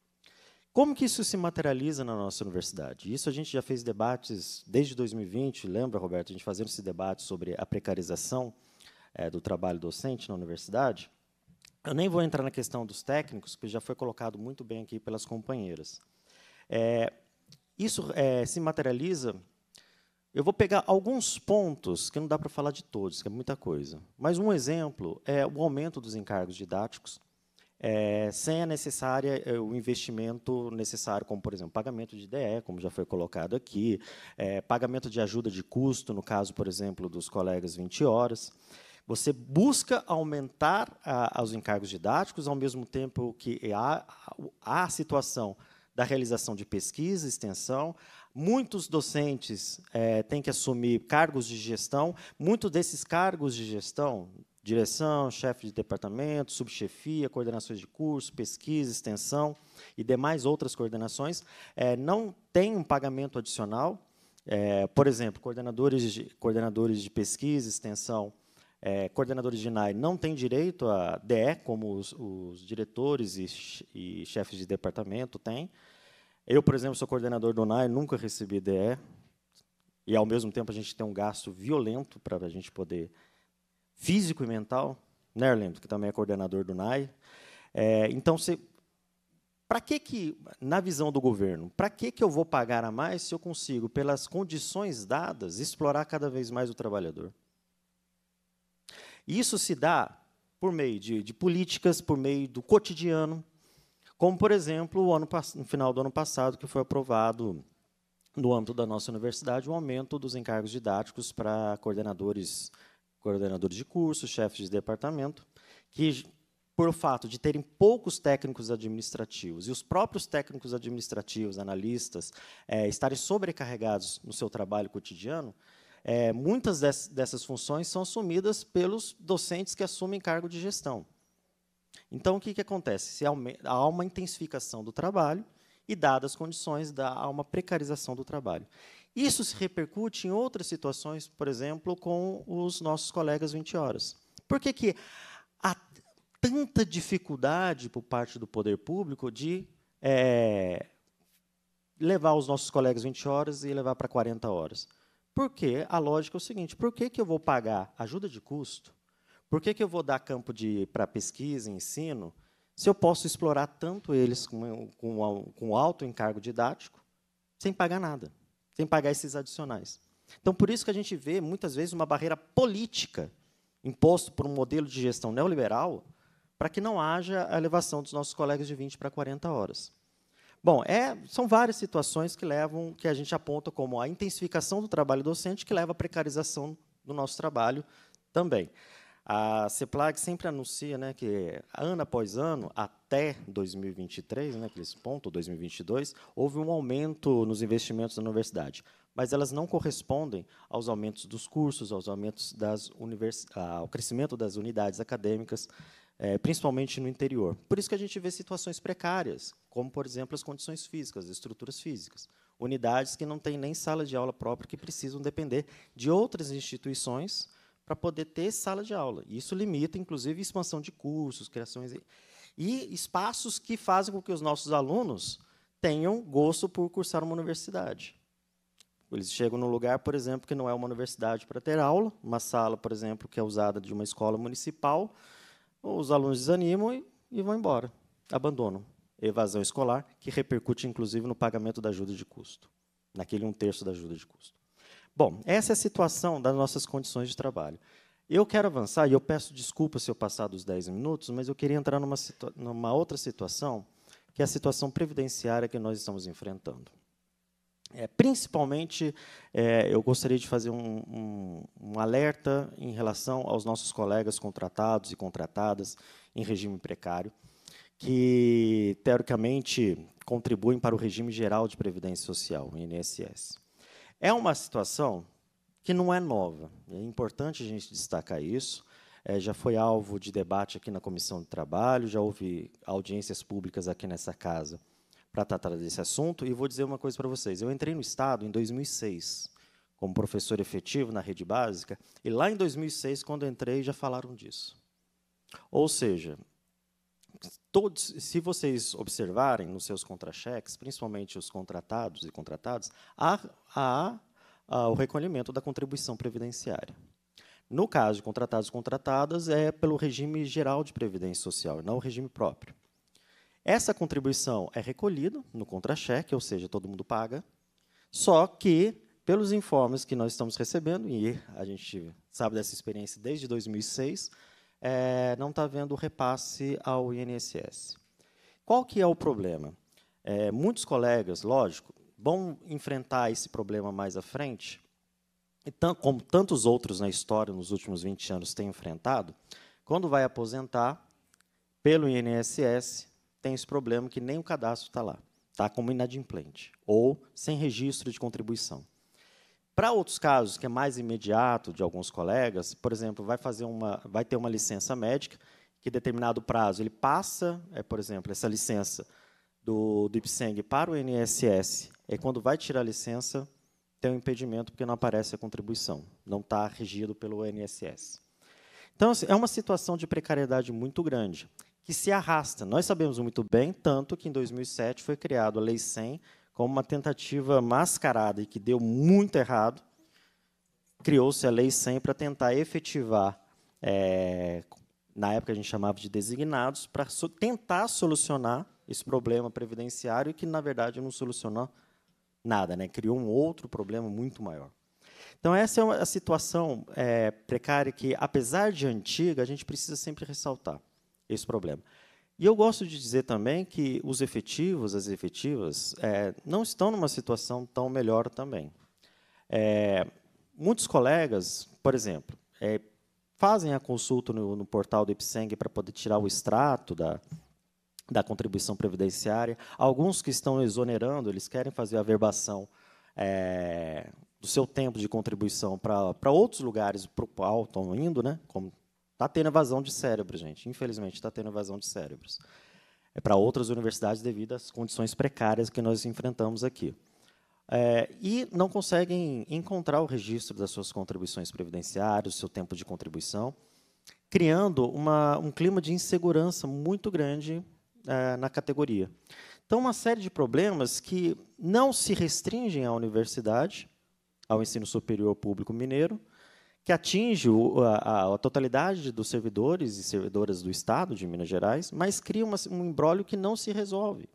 Como que isso se materializa na nossa universidade? Isso a gente já fez debates desde 2020, lembra, Roberto? A gente fazendo esse debate sobre a precarização é, do trabalho docente na universidade. Eu nem vou entrar na questão dos técnicos, que já foi colocado muito bem aqui pelas companheiras. É, isso é, se materializa. Eu vou pegar alguns pontos, que não dá para falar de todos, que é muita coisa. Mas um exemplo é o aumento dos encargos didáticos, é, sem a necessária, é, o investimento necessário, como, por exemplo, pagamento de DE, como já foi colocado aqui, é, pagamento de ajuda de custo, no caso, por exemplo, dos colegas 20 horas. Você busca aumentar a, os encargos didáticos, ao mesmo tempo que há, há a situação da realização de pesquisa, extensão. Muitos docentes é, têm que assumir cargos de gestão. Muitos desses cargos de gestão, direção, chefe de departamento, subchefia, coordenações de curso, pesquisa, extensão e demais outras coordenações, é, não têm um pagamento adicional. É, por exemplo, coordenadores de, coordenadores de pesquisa, extensão é, coordenadores de NAI não têm direito a DE, como os, os diretores e, e, chefes de departamento têm. Eu, por exemplo, sou coordenador do NAI, nunca recebi DE. E, ao mesmo tempo, a gente tem um gasto violento para a gente poder... Físico e mental. Nerland, né, que também é coordenador do NAI. É, então, se, para que, que, na visão do governo, para que, que eu vou pagar a mais se eu consigo, pelas condições dadas, explorar cada vez mais o trabalhador? isso se dá por meio de, de, políticas, por meio do cotidiano, como, por exemplo, ano, no final do ano passado, que foi aprovado, no âmbito da nossa universidade, o um aumento dos encargos didáticos para coordenadores, coordenadores de curso, chefes de departamento, que, por o fato de terem poucos técnicos administrativos e os próprios técnicos administrativos, analistas, é, estarem sobrecarregados no seu trabalho cotidiano, é, muitas dessas funções são assumidas pelos docentes que assumem cargo de gestão. Então, o que, que acontece? Se há uma intensificação do trabalho e, dadas as condições, há uma precarização do trabalho. Isso se repercute em outras situações, por exemplo, com os nossos colegas 20 horas. Por que, que há tanta dificuldade por parte do poder público de é, levar os nossos colegas 20 horas e levar para 40 horas? Porque a lógica é o seguinte: por que, que eu vou pagar ajuda de custo? Por que, que eu vou dar campo para pesquisa, ensino, se eu posso explorar tanto eles com, com, com alto encargo didático, sem pagar nada, sem pagar esses adicionais? Então, por isso que a gente vê, muitas vezes, uma barreira política imposto por um modelo de gestão neoliberal para que não haja a elevação dos nossos colegas de 20 para 40 horas. Bom, é, são várias situações que levam, que a gente aponta como a intensificação do trabalho docente, que leva à precarização do nosso trabalho também. A CEPLAG sempre anuncia né, que, ano após ano, até 2023, né, aqueles pontos, 2022, houve um aumento nos investimentos da universidade, mas elas não correspondem aos aumentos dos cursos, aos aumentos das univers... ao crescimento das unidades acadêmicas, é, principalmente no interior. Por isso que a gente vê situações precárias, como, por exemplo, as condições físicas, as estruturas físicas. Unidades que não têm nem sala de aula própria, que precisam depender de outras instituições para poder ter sala de aula. isso limita, inclusive, expansão de cursos, criações. E, e espaços que fazem com que os nossos alunos tenham gosto por cursar uma universidade. Eles chegam num lugar, por exemplo, que não é uma universidade para ter aula, uma sala, por exemplo, que é usada de uma escola municipal, os alunos desanimam e, e vão embora, abandonam evasão escolar, que repercute inclusive no pagamento da ajuda de custo, naquele um terço da ajuda de custo. Bom, essa é a situação das nossas condições de trabalho. Eu quero avançar, e eu peço desculpa se eu passar dos 10 minutos, mas eu queria entrar numa, numa outra situação, que é a situação previdenciária que nós estamos enfrentando. É, principalmente, é, eu gostaria de fazer um, um, um, alerta em relação aos nossos colegas contratados e contratadas em regime precário que teoricamente contribuem para o regime geral de previdência social, o INSS. É uma situação que não é nova. É importante a gente destacar isso. É, já foi alvo de debate aqui na Comissão do Trabalho, já houve audiências públicas aqui nessa casa para tratar desse assunto. E vou dizer uma coisa para vocês. Eu entrei no Estado em 2006, como professor efetivo na rede básica, e lá em 2006, quando entrei, já falaram disso. Ou seja, Todos, se vocês observarem nos seus contra-cheques, principalmente os contratados e contratadas, há, há, há, o recolhimento da contribuição previdenciária. No caso de contratados e contratadas, é pelo regime geral de previdência social, não o regime próprio. Essa contribuição é recolhida no contra-cheque, ou seja, todo mundo paga, só que, pelos informes que nós estamos recebendo, e a gente sabe dessa experiência desde 2006, é, não está vendo o repasse ao INSS. Qual que é o problema? É, muitos colegas, lógico, vão enfrentar esse problema mais à frente, e como tantos outros na história nos últimos 20 anos têm enfrentado, quando vai aposentar pelo INSS, tem esse problema que nem o cadastro está lá, está como inadimplente, ou sem registro de contribuição. Para outros casos, que é mais imediato de alguns colegas, por exemplo, vai, fazer uma, vai ter uma licença médica, que determinado prazo ele passa, é, por exemplo, essa licença do, do IPSENG para o INSS, é quando vai tirar a licença, tem um impedimento porque não aparece a contribuição, não está regido pelo INSS. Então, assim, é uma situação de precariedade muito grande, que se arrasta. Nós sabemos muito bem, tanto que em 2007 foi criada a Lei 100, como uma tentativa mascarada e que deu muito errado, criou-se a Lei 100 para tentar efetivar, é, na época a gente chamava de designados, para so tentar solucionar esse problema previdenciário que, na verdade, não solucionou nada, né? criou um outro problema muito maior. Então, essa é uma situação é, precária que, apesar de antiga, a gente precisa sempre ressaltar esse problema. E eu gosto de dizer também que os efetivos, as efetivas, é, não estão numa situação tão melhor também. É, muitos colegas, por exemplo, é, fazem a consulta no, no portal do Ipseng para poder tirar o extrato da, da contribuição previdenciária. Alguns que estão exonerando, eles querem fazer a verbação é, do seu tempo de contribuição para outros lugares para o qual estão indo, né, como Está tendo evasão de cérebro, gente. Infelizmente, está tendo evasão de cérebros. É para outras universidades devido às condições precárias que nós enfrentamos aqui. É, e não conseguem encontrar o registro das suas contribuições previdenciárias, seu tempo de contribuição, criando uma, um clima de insegurança muito grande é, na categoria. Então, uma série de problemas que não se restringem à universidade, ao ensino superior público mineiro, que atinge a, a, a, totalidade dos servidores e servidoras do Estado de Minas Gerais, mas cria uma, um embrólio que não se resolve.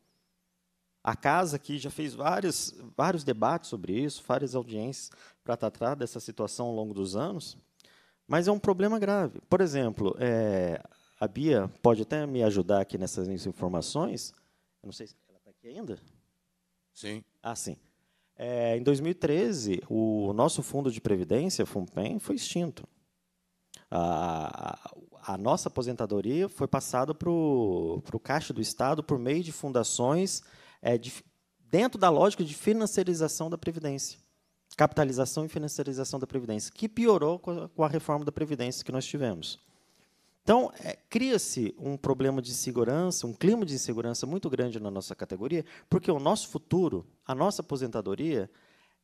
A casa aqui já fez vários, vários debates sobre isso, várias audiências para tratar dessa situação ao longo dos anos, mas é um problema grave. Por exemplo, é, a Bia pode até me ajudar aqui nessas informações. Eu não sei se ela está aqui ainda. Sim. Ah, sim. É, em 2013, o nosso fundo de previdência, FUNPEM, foi extinto. A, a nossa aposentadoria foi passada para o Caixa do Estado por meio de fundações é, de, dentro da lógica de financiarização da Previdência. Capitalização e financiarização da Previdência, que piorou com a, com a reforma da Previdência que nós tivemos. Então, é, cria-se um problema de segurança, um clima de insegurança muito grande na nossa categoria, porque o nosso futuro, a nossa aposentadoria,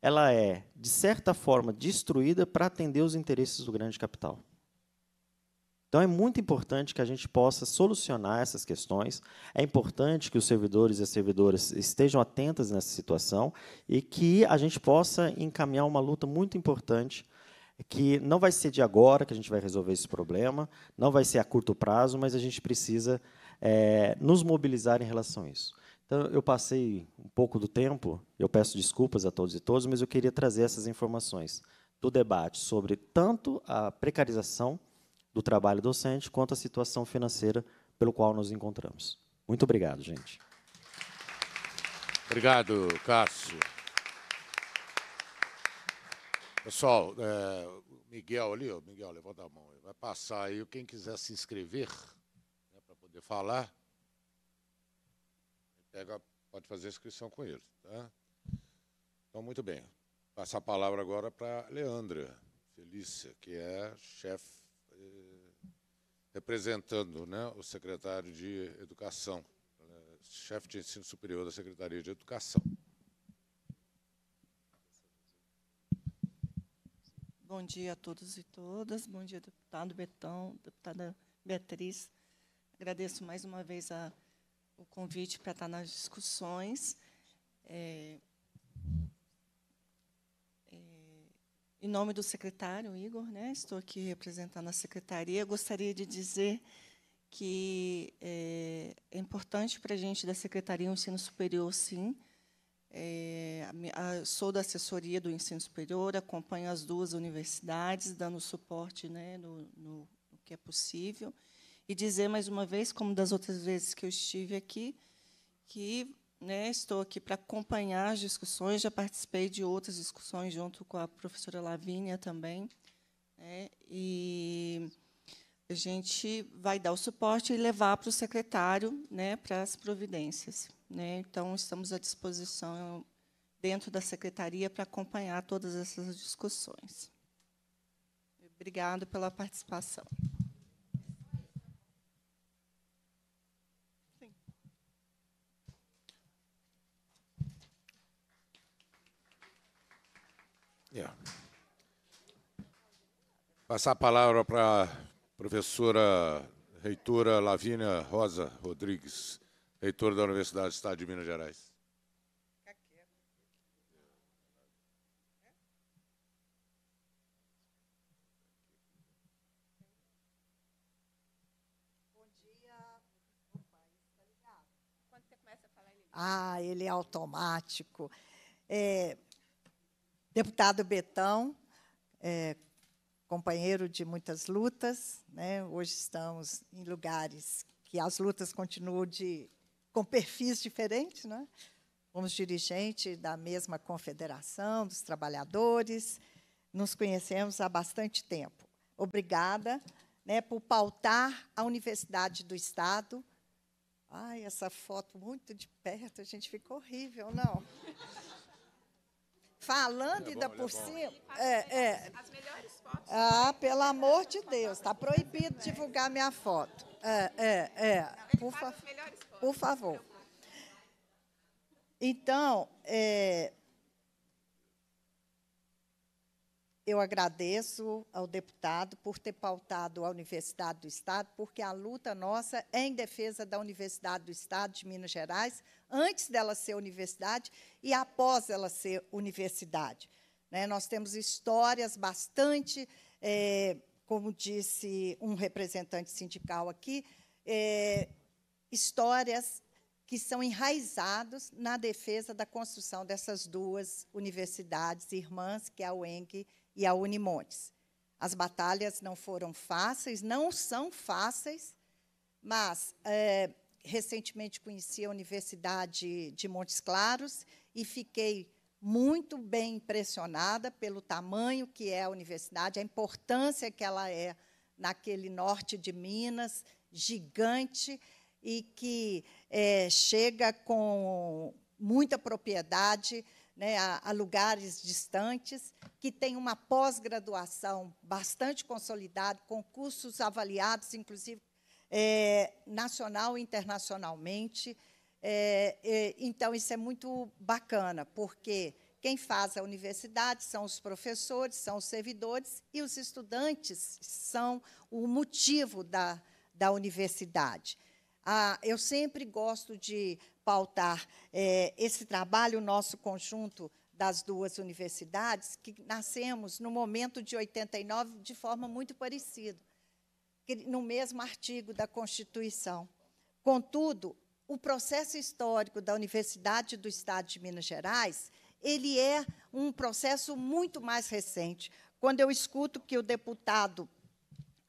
ela é, de certa forma, destruída para atender os interesses do grande capital. Então é muito importante que a gente possa solucionar essas questões. É importante que os servidores e as servidoras estejam atentas nessa situação e que a gente possa encaminhar uma luta muito importante é que não vai ser de agora que a gente vai resolver esse problema, não vai ser a curto prazo, mas a gente precisa é, nos mobilizar em relação a isso. Então, eu passei um pouco do tempo, eu peço desculpas a todos e todas, mas eu queria trazer essas informações do debate sobre tanto a precarização do trabalho docente quanto a situação financeira pelo qual nos encontramos. Muito obrigado, gente. Obrigado, Cássio. Pessoal, é, Miguel ali, ó, Miguel, levanta a mão. Vai passar aí quem quiser se inscrever né, para poder falar. Pega, pode fazer a inscrição com ele. Tá? Então, muito bem. Passar a palavra agora para Leandra Felícia, que é chefe, é, representando né, o secretário de Educação, é, chefe de ensino superior da Secretaria de Educação. Bom dia a todos e todas. Bom dia, deputado Betão, deputada Beatriz. Agradeço mais uma vez a, o convite para estar nas discussões. É, é, em nome do secretário Igor, né, estou aqui representando a secretaria. gostaria de dizer que é, é importante para a gente da secretaria o ensino superior, sim, é, sou da assessoria do ensino superior, acompanho as duas universidades, dando suporte né, no, no, no que é possível. E dizer mais uma vez, como das outras vezes que eu estive aqui, que né, estou aqui para acompanhar as discussões, já participei de outras discussões junto com a professora Lavínia também. Né, e a gente vai dar o suporte e levar para o secretário né, para as providências. Né? Então, estamos à disposição dentro da secretaria para acompanhar todas essas discussões. Obrigado pela participação. Yeah. É. Passar a palavra para professora reitora Lavínia Rosa Rodrigues, reitora da Universidade do Estado de Minas Gerais. Ah, ele é automático. É, deputado Betão, é, companheiro de muitas lutas. Né? Hoje estamos em lugares que as lutas continuam de, com perfis diferentes. Né? Fomos dirigente da mesma confederação dos trabalhadores, nos conhecemos há bastante tempo. Obrigada né, por pautar a Universidade do Estado. Ai, essa foto muito de perto, a gente ficou horrível, não? Falando é ainda é por cima. É, é. As melhores fotos. Ah, pelo amor de Deus, está proibido divulgar minha foto. É, é, é. Por, fa por favor. Então, é, eu agradeço ao deputado por ter pautado a Universidade do Estado, porque a luta nossa é em defesa da Universidade do Estado de Minas Gerais, antes dela ser universidade e após ela ser universidade. Né? Nós temos histórias bastante, é, como disse um representante sindical aqui, é, histórias que são enraizados na defesa da construção dessas duas universidades irmãs, que é a UENG e a Unimontes. As batalhas não foram fáceis, não são fáceis, mas é, recentemente conheci a Universidade de Montes Claros e fiquei muito bem impressionada pelo tamanho que é a universidade, a importância que ela é naquele norte de Minas, gigante, e que é, chega com muita propriedade né, a, a lugares distantes, que tem uma pós-graduação bastante consolidada, com cursos avaliados, inclusive é, nacional e internacionalmente. É, é, então, isso é muito bacana, porque quem faz a universidade são os professores, são os servidores, e os estudantes são o motivo da, da universidade. Ah, eu sempre gosto de pautar é, esse trabalho nosso conjunto das duas universidades, que nascemos no momento de 89 de forma muito parecida no mesmo artigo da Constituição. Contudo, o processo histórico da Universidade do Estado de Minas Gerais, ele é um processo muito mais recente. Quando eu escuto que o deputado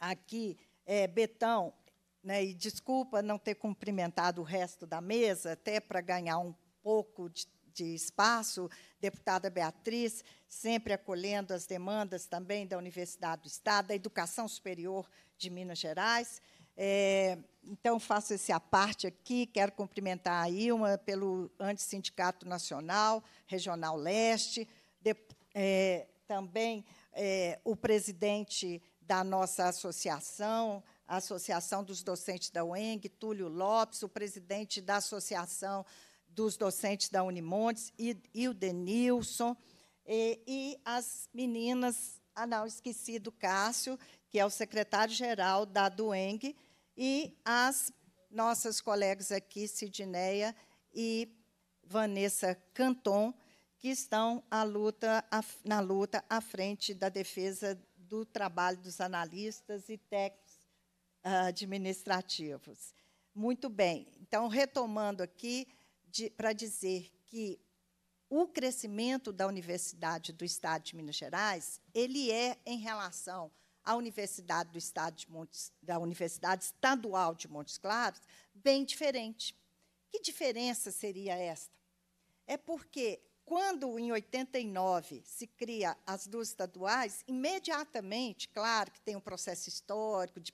aqui, é, Betão, né, e desculpa não ter cumprimentado o resto da mesa, até para ganhar um pouco de, de espaço, deputada Beatriz, sempre acolhendo as demandas também da Universidade do Estado, da educação superior de Minas Gerais. É, então, faço esse à parte aqui, quero cumprimentar a Ilma pelo Antissindicato Nacional, Regional Leste, de, é, também é, o presidente da nossa associação, a Associação dos Docentes da UENG, Túlio Lopes, o presidente da Associação dos Docentes da Unimontes, Hildenilson, e, e as meninas, ah, não, esqueci do Cássio, que é o secretário-geral da Dueng, e as nossas colegas aqui, Sidneia e Vanessa Canton, que estão à luta, na luta à frente da defesa do trabalho dos analistas e técnicos ah, administrativos. Muito bem. Então, retomando aqui, para dizer que o crescimento da Universidade do Estado de Minas Gerais, ele é em relação a Universidade do Estado de Montes, da Universidade Estadual de Montes Claros, bem diferente. Que diferença seria esta? É porque quando em 89 se cria as duas estaduais, imediatamente, claro que tem um processo histórico de,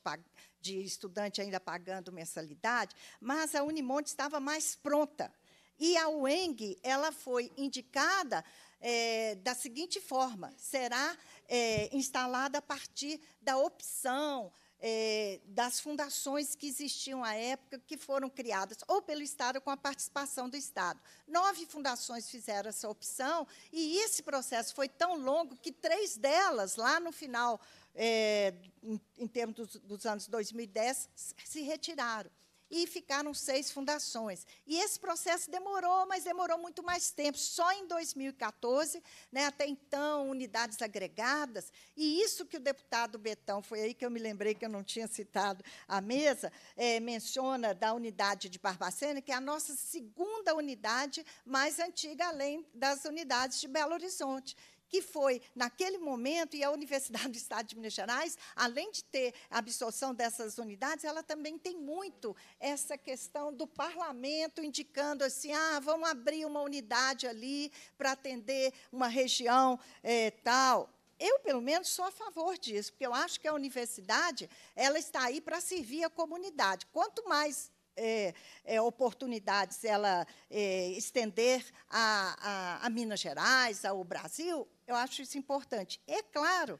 de estudante ainda pagando mensalidade, mas a Unimonte estava mais pronta. E a UENG, ela foi indicada é, da seguinte forma: será é, instalada a partir da opção é, das fundações que existiam à época, que foram criadas ou pelo Estado com a participação do Estado. Nove fundações fizeram essa opção e esse processo foi tão longo que três delas, lá no final, é, em, em, termos dos, dos anos 2010, se retiraram e ficaram seis fundações. E esse processo demorou, mas demorou muito mais tempo, só em 2014, né, até então, unidades agregadas, e isso que o deputado Betão, foi aí que eu me lembrei que eu não tinha citado a mesa, é, menciona da unidade de Barbacena, que é a nossa segunda unidade mais antiga, além das unidades de Belo Horizonte que foi, naquele momento, e a Universidade do Estado de Minas Gerais, além de ter a absorção dessas unidades, ela também tem muito essa questão do parlamento indicando assim, ah, vamos abrir uma unidade ali para atender uma região é, tal. Eu, pelo menos, sou a favor disso, porque eu acho que a universidade ela está aí para servir a comunidade. Quanto mais é, é, oportunidades ela é, estender a, a, a, Minas Gerais, ao Brasil, eu acho isso importante. É claro,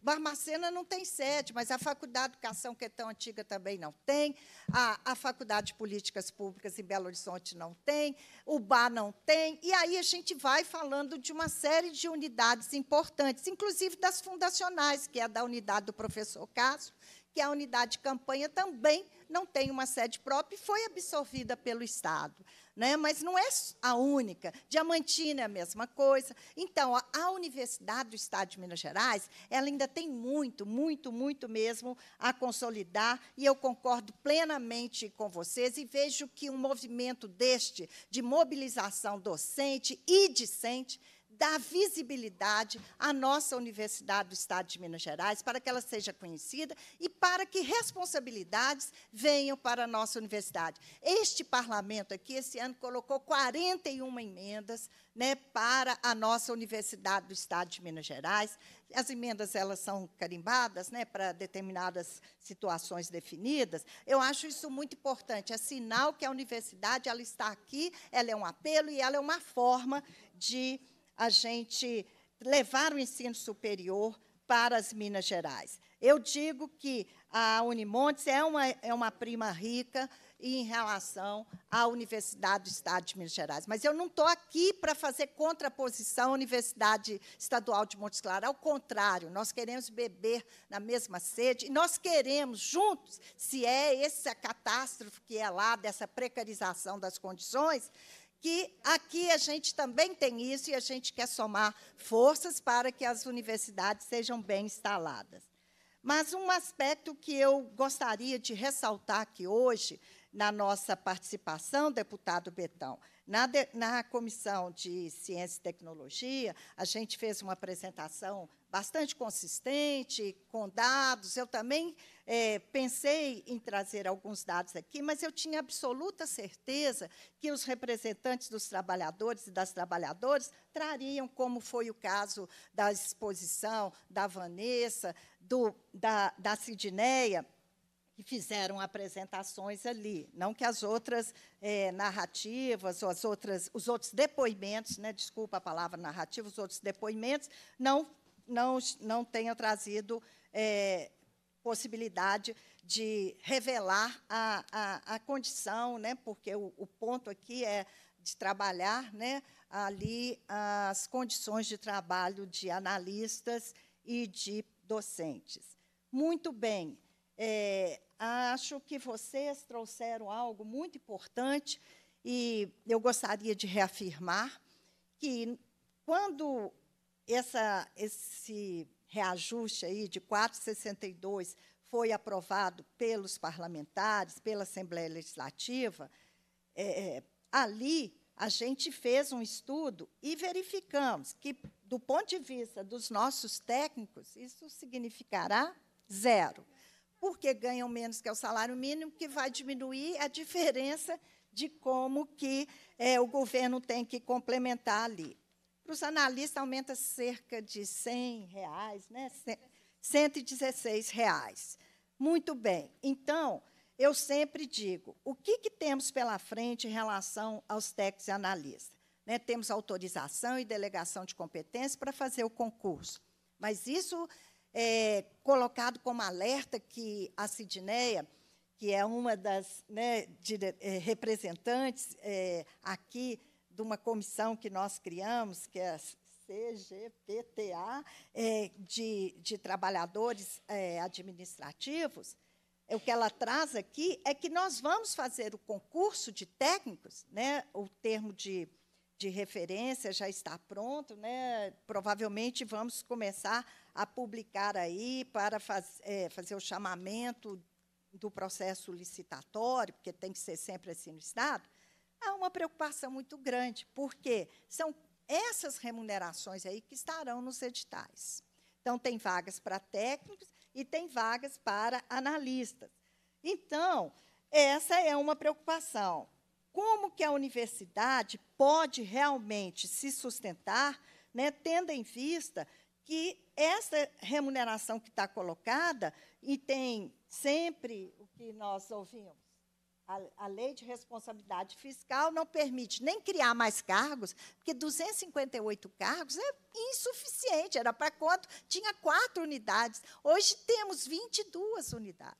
Barbacena não tem sede, mas a Faculdade de Educação, que é tão antiga, também não tem, a, a Faculdade de Políticas Públicas em Belo Horizonte não tem, o BAR não tem, e aí a gente vai falando de uma série de unidades importantes, inclusive das fundacionais, que é a da unidade do professor Caso que a unidade de campanha também não tem uma sede própria e foi absorvida pelo Estado. Né? Mas não é a única. Diamantina é a mesma coisa. Então, a, a Universidade do Estado de Minas Gerais, ela ainda tem muito, muito, muito mesmo a consolidar, e eu concordo plenamente com vocês e vejo que um movimento deste de mobilização docente e discente dar visibilidade à nossa Universidade do Estado de Minas Gerais, para que ela seja conhecida e para que responsabilidades venham para a nossa universidade. Este parlamento aqui, esse ano, colocou 41 emendas né, para a nossa Universidade do Estado de Minas Gerais. As emendas elas são carimbadas né, para determinadas situações definidas. Eu acho isso muito importante. É sinal que a universidade ela está aqui, ela é um apelo e ela é uma forma de a gente levar o ensino superior para as Minas Gerais. Eu digo que a Unimontes é uma, é uma prima rica em relação à Universidade do Estado de Minas Gerais. Mas eu não estou aqui para fazer contraposição à Universidade Estadual de Montes Claros. Ao contrário, nós queremos beber na mesma sede e nós queremos, juntos, se é essa catástrofe que é lá, dessa precarização das condições, que aqui a gente também tem isso e a gente quer somar forças para que as universidades sejam bem instaladas. Mas um aspecto que eu gostaria de ressaltar aqui hoje, na nossa participação, deputado Betão, na, de, na comissão de ciência e tecnologia, a gente fez uma apresentação bastante consistente, com dados. Eu também é, pensei em trazer alguns dados aqui, mas eu tinha absoluta certeza que os representantes dos trabalhadores e das trabalhadoras trariam, como foi o caso da exposição da Vanessa, do, da, da Sidneia, e fizeram apresentações ali. Não que as outras é, narrativas ou as outras, os outros depoimentos, né, desculpa a palavra narrativa, os outros depoimentos não não não tenham trazido é, possibilidade de revelar a, a, a condição, né, porque o, o ponto aqui é de trabalhar né, ali as condições de trabalho de analistas e de docentes. Muito bem. É, acho que vocês trouxeram algo muito importante e eu gostaria de reafirmar que quando essa, esse reajuste aí de 4,62 foi aprovado pelos parlamentares, pela Assembleia Legislativa, é, é, ali a gente fez um estudo e verificamos que, do ponto de vista dos nossos técnicos, isso significará zero porque ganham menos que é o salário mínimo, que vai diminuir a diferença de como que é, o governo tem que complementar ali. Para os analistas, aumenta cerca de 100 reais, né? 116 reais. Muito bem. Então, eu sempre digo, o que, que temos pela frente em relação aos técnicos e analistas? Né, temos autorização e delegação de competência para fazer o concurso. Mas isso é, colocado como alerta que a Sidneia, que é uma das né, é, representantes é, aqui de uma comissão que nós criamos, que é a CGPTA, é, de, de, trabalhadores é, administrativos, é, o que ela traz aqui é que nós vamos fazer o concurso de técnicos, né, o termo de, de referência já está pronto, né, provavelmente vamos começar a publicar aí para faz, é, fazer o chamamento do processo licitatório, porque tem que ser sempre assim no Estado, há uma preocupação muito grande, porque são essas remunerações aí que estarão nos editais. Então, tem vagas para técnicos e tem vagas para analistas. Então, essa é uma preocupação. Como que a universidade pode realmente se sustentar, né, tendo em vista que essa remuneração que está colocada, e tem sempre o que nós ouvimos, a, a, lei de responsabilidade fiscal não permite nem criar mais cargos, porque 258 cargos é insuficiente, era para quanto? Tinha quatro unidades, hoje temos 22 unidades.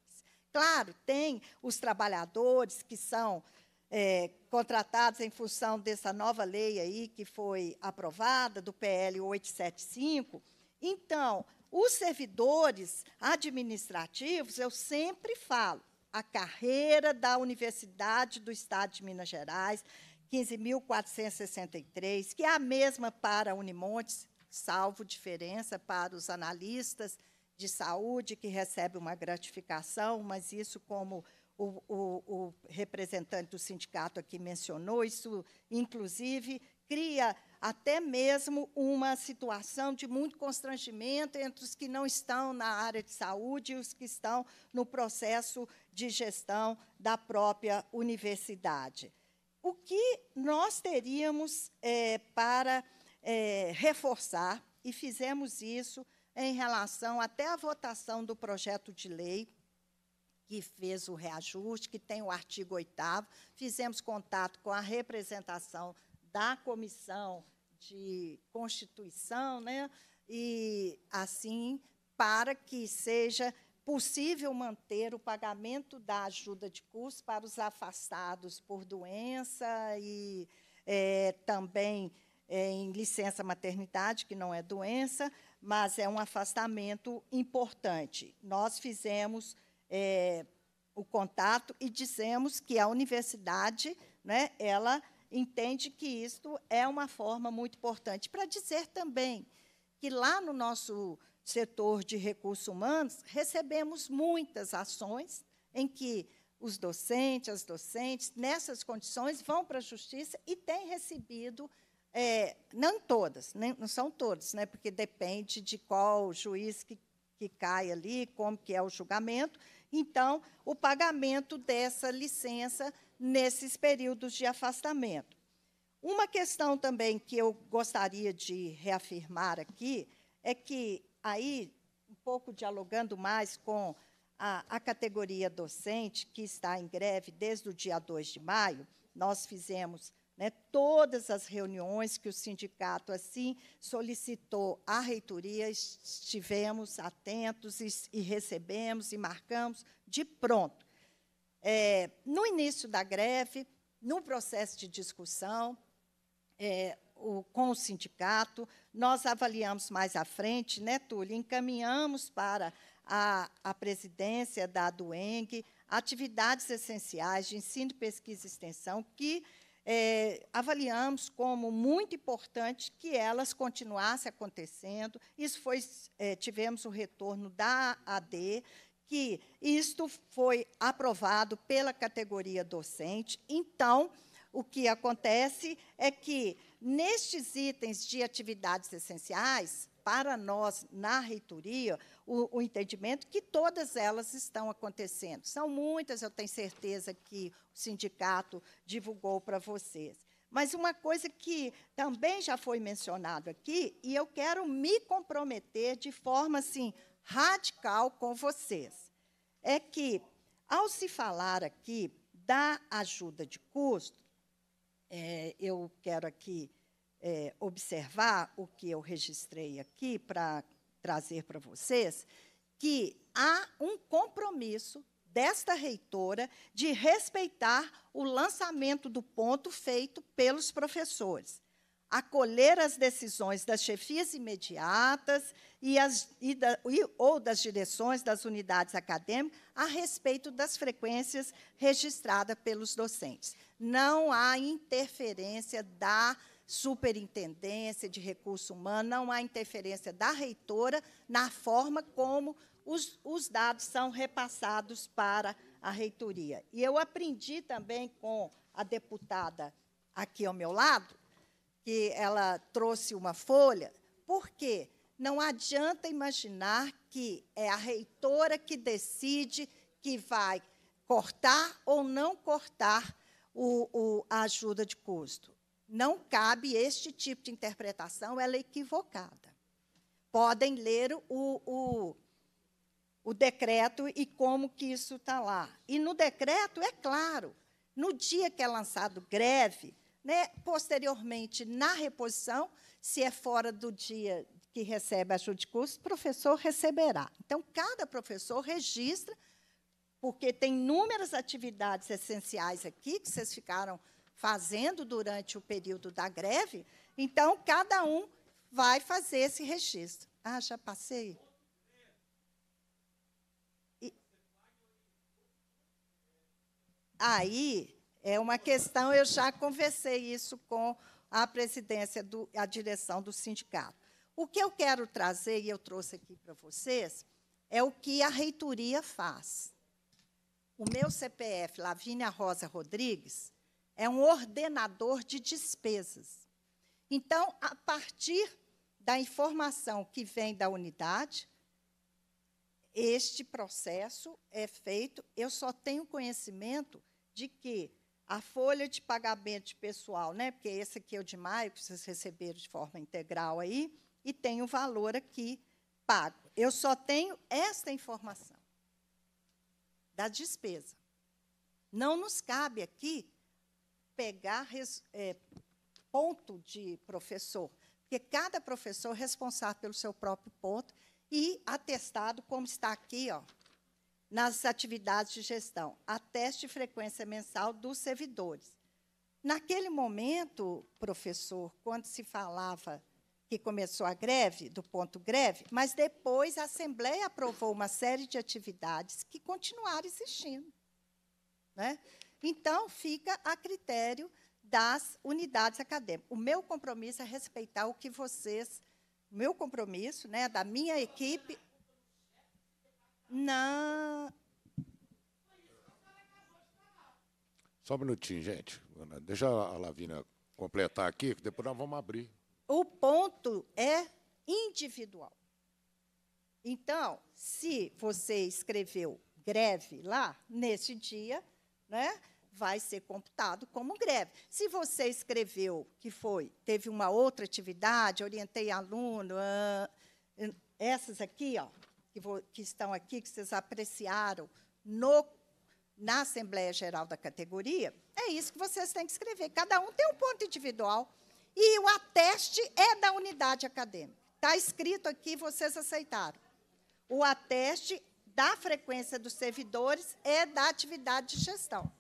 Claro, tem os trabalhadores que são é, contratados em função dessa nova lei aí que foi aprovada, do PL 875, então, os servidores administrativos, eu sempre falo, a carreira da Universidade do Estado de Minas Gerais, 15.463, que é a mesma para a Unimontes, salvo diferença para os analistas de saúde, que recebe uma gratificação, mas isso, como o, o, o representante do sindicato aqui mencionou, isso, inclusive, cria até mesmo uma situação de muito constrangimento entre os que não estão na área de saúde e os que estão no processo de gestão da própria universidade. O que nós teríamos é, para é, reforçar, e fizemos isso em relação até à votação do projeto de lei, que fez o reajuste, que tem o artigo 8 fizemos contato com a representação da comissão de constituição, né? e assim, para que seja possível manter o pagamento da ajuda de custo para os afastados por doença e é, também é, em licença maternidade, que não é doença, mas é um afastamento importante. Nós fizemos é, o contato e dizemos que a universidade, né, ela entende que isto é uma forma muito importante. Para dizer também que lá no nosso setor de recursos humanos, recebemos muitas ações em que os docentes, as docentes, nessas condições, vão para a justiça e têm recebido, é, não todas, nem, não são todas, né, porque depende de qual juiz que, que cai ali, como que é o julgamento. Então, o pagamento dessa licença nesses períodos de afastamento. Uma questão também que eu gostaria de reafirmar aqui é que, aí, um pouco dialogando mais com a, a categoria docente, que está em greve desde o dia 2 de maio, nós fizemos né, todas as reuniões que o sindicato assim solicitou à reitoria, estivemos atentos e, e recebemos e marcamos de pronto é, no início da greve, no processo de discussão é, o, com o sindicato, nós avaliamos mais à frente, né, Túlio? Encaminhamos para a, a presidência da Dueng atividades essenciais de ensino, pesquisa e extensão que é, avaliamos como muito importante que elas continuassem acontecendo. Isso foi, é, tivemos o retorno da AD que isto foi aprovado pela categoria docente. Então, o que acontece é que, nestes itens de atividades essenciais, para nós, na reitoria, o, o, entendimento que todas elas estão acontecendo. São muitas, eu tenho certeza que o sindicato divulgou para vocês. Mas uma coisa que também já foi mencionado aqui, e eu quero me comprometer de forma assim, radical com vocês é que, ao se falar aqui da ajuda de custo, é, eu quero aqui é, observar o que eu registrei aqui para trazer para vocês, que há um compromisso desta reitora de respeitar o lançamento do ponto feito pelos professores, acolher as decisões das chefias imediatas e, as, e, da, e ou das direções das unidades acadêmicas a respeito das frequências registradas pelos docentes. Não há interferência da superintendência de recurso humano, não há interferência da reitora na forma como os, os dados são repassados para a reitoria. E eu aprendi também com a deputada aqui ao meu lado, que ela trouxe uma folha, por quê? Porque não adianta imaginar que é a reitora que decide que vai cortar ou não cortar o, o, a ajuda de custo. Não cabe este tipo de interpretação, ela é equivocada. Podem ler o, o decreto e como que isso está lá. E no decreto, é claro, no dia que é lançado greve, né, posteriormente na reposição, se é fora do dia que recebe ajuda de custo, o professor receberá. Então, cada professor registra, porque tem inúmeras atividades essenciais aqui que vocês ficaram fazendo durante o período da greve. Então, cada um vai fazer esse registro. Ah, já passei? Aí é uma questão, eu já conversei isso com a presidência, do, a direção do sindicato. O que eu quero trazer, e eu trouxe aqui para vocês, é o que a reitoria faz. O meu CPF, Lavínia Rosa Rodrigues, é um ordenador de despesas. Então, a partir da informação que vem da unidade, este processo é feito. Eu só tenho conhecimento de que a folha de pagamento de pessoal, né, porque esse aqui é o de maio, que vocês receberam de forma integral aí, e tem o valor aqui pago. Eu só tenho esta informação da despesa. Não nos cabe aqui pegar é, ponto de professor, porque cada professor é responsável pelo seu próprio ponto e atestado, como está aqui, ó, nas atividades de gestão, ateste de frequência mensal dos servidores. Naquele momento, professor, quando se falava que começou a greve, do ponto greve, mas depois a Assembleia aprovou uma série de atividades que continuaram existindo. Né? Então, fica a critério das unidades acadêmicas. O meu compromisso é respeitar o que vocês. O Meu compromisso, né, da minha equipe. Não. Só um minutinho, gente. Deixa a Lavina completar aqui, que depois nós vamos abrir o ponto é individual. Então, se você escreveu greve lá, nesse dia, né, vai ser computado como greve. Se você escreveu que foi, teve uma outra atividade, orientei aluno, uh, essas aqui, ó, que, vou, que, estão aqui, que vocês apreciaram no, na Assembleia Geral da categoria, é isso que vocês têm que escrever. Cada um tem um ponto individual. E o ateste é da unidade acadêmica. Está escrito aqui, vocês aceitaram. O ateste da frequência dos servidores é da atividade de gestão.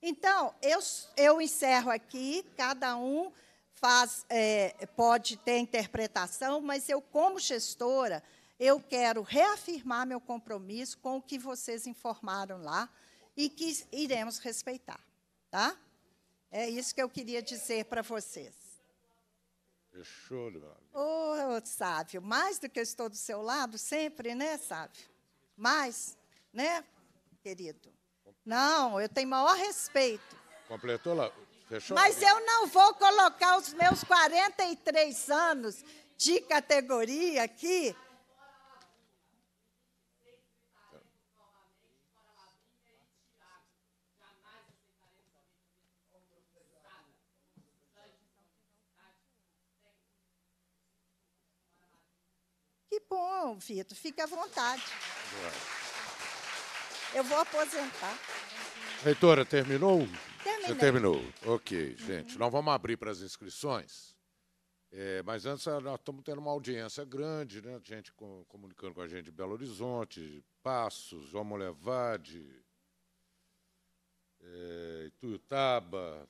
Então, eu, eu encerro aqui, cada um faz, é, pode ter interpretação, mas eu, como gestora, eu quero reafirmar meu compromisso com o que vocês informaram lá e que iremos respeitar. Tá? É isso que eu queria dizer para vocês. É eu choro, Ô, oh, sábio, mais do que eu estou do seu lado sempre, né, sábio? Mais, né, querido? Não, eu tenho maior respeito. Completou lá? Fechou? Mas eu não vou colocar os meus 43 anos de categoria aqui bom, Vitor, fique à vontade. Eu vou aposentar. Reitora, terminou? Terminei. Você terminou. Ok, gente. Uhum. Nós vamos abrir para as inscrições. É, mas antes, ah, nós estamos tendo uma audiência grande, né? gente com, comunicando com a gente de Belo Horizonte, Passos, João Molevade, é, Ituiutaba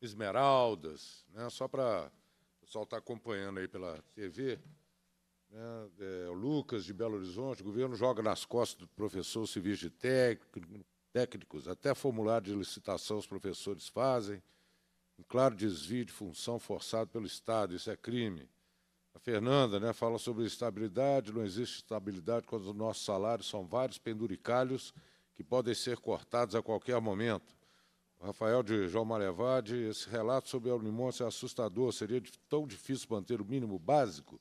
Esmeraldas, né? só para o pessoal estar tá acompanhando aí pela TV né, é, Lucas de Belo Horizonte, o governo joga nas costas do professor civis de técnico, técnicos, até formulário de licitação os professores fazem, um claro desvio de função forçado pelo Estado, isso é crime. A Fernanda né, fala sobre estabilidade, não existe estabilidade quando os nossos salários são vários penduricalhos que podem ser cortados a qualquer momento. Rafael de João Marevade, esse relato sobre a Unimonte é assustador. Seria tão difícil manter o mínimo básico?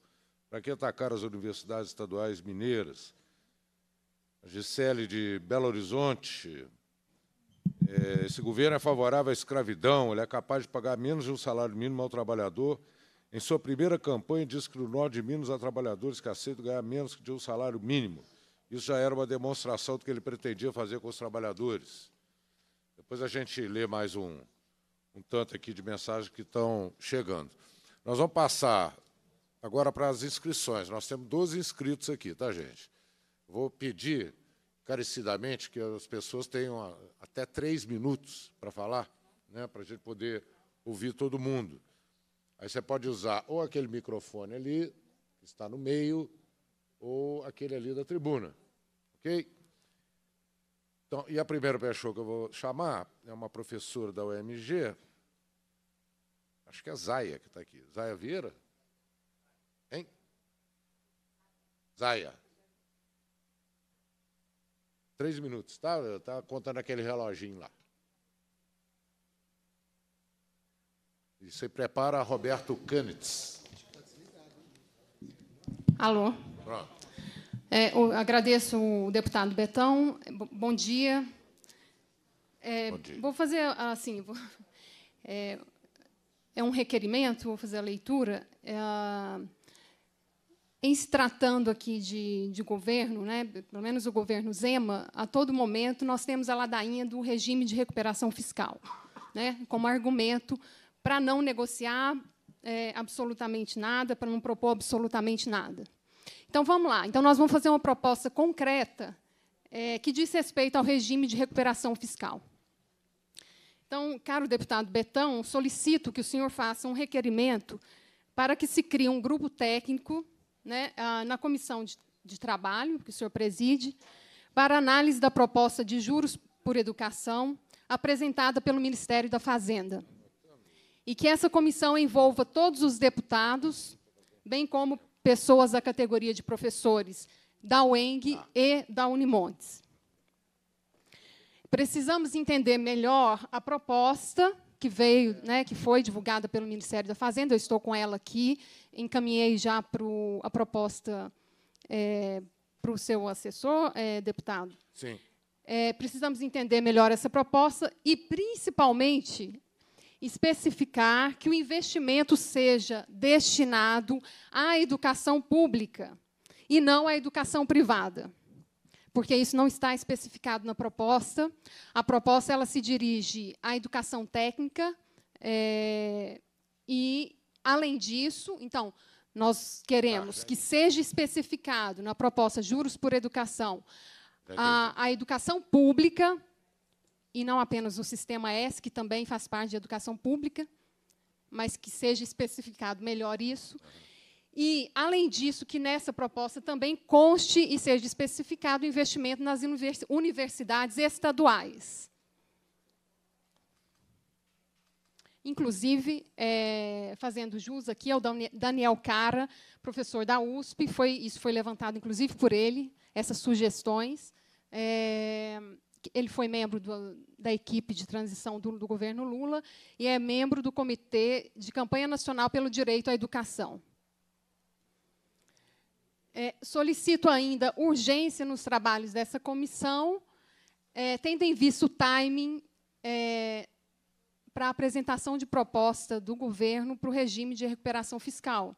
Para que atacar as universidades estaduais mineiras? A Gisele de Belo Horizonte. É, esse governo é favorável à escravidão, ele é capaz de pagar menos de um salário mínimo ao trabalhador. Em sua primeira campanha, disse que no norte de Minas há trabalhadores que aceitam ganhar menos de um salário mínimo. Isso já era uma demonstração do que ele pretendia fazer com os trabalhadores. Depois a gente lê mais um, um tanto aqui de mensagens que estão chegando. Nós vamos passar Agora, para as inscrições, nós temos 12 inscritos aqui, tá, gente? Vou pedir carecidamente que as pessoas tenham até três minutos para falar, né, para a gente poder ouvir todo mundo. Aí você pode usar ou aquele microfone ali, que está no meio, ou aquele ali da tribuna, ok? Então, e a primeira pessoa que eu vou chamar é uma professora da UMG, acho que é a Zaia que está aqui. Zaia Vieira? Zaya. Três minutos, tá? Eu tá estava contando aquele reloginho lá. E você prepara Roberto Canitz. Alô. É, agradeço o deputado Betão. Bom dia. É, Bom dia. Vou fazer assim. Vou, é, é, um requerimento. Vou fazer a leitura. É, em se tratando aqui de, de, governo, né, pelo menos o governo Zema, a todo momento nós temos a ladainha do regime de recuperação fiscal, né, como argumento para não negociar é, absolutamente nada, para não propor absolutamente nada. Então, vamos lá. Então, nós vamos fazer uma proposta concreta é, que diz respeito ao regime de recuperação fiscal. Então, caro deputado Betão, solicito que o senhor faça um requerimento para que se crie um grupo técnico né, ah, na comissão de, de trabalho, que o senhor preside, para análise da proposta de juros por educação apresentada pelo Ministério da Fazenda. E que essa comissão envolva todos os deputados, bem como pessoas da categoria de professores da UENG e da Unimontes. Precisamos entender melhor a proposta que veio, né, que foi divulgada pelo Ministério da Fazenda. Eu estou com ela aqui. Encaminhei já pro, a proposta é, para o seu assessor, é, deputado. Sim. É, precisamos entender melhor essa proposta e, principalmente, especificar que o investimento seja destinado à educação pública e não à educação privada porque isso não está especificado na proposta. A proposta ela se dirige à educação técnica é, e, além disso, então nós queremos tá, que seja especificado na proposta juros por educação tá a, a educação pública e não apenas o sistema S que também faz parte de educação pública, mas que seja especificado melhor isso e, além disso, que nessa proposta também conste e seja especificado o investimento nas universidades estaduais. Inclusive, é, fazendo jus aqui ao Daniel Cara, professor da USP, foi, isso foi levantado, inclusive, por ele, essas sugestões. É, ele foi membro do, da equipe de transição do, do governo Lula e é membro do Comitê de Campanha Nacional pelo Direito à Educação. É, solicito ainda urgência nos trabalhos dessa comissão, é, tendo em vista o timing é, para a apresentação de proposta do governo para o regime de recuperação fiscal.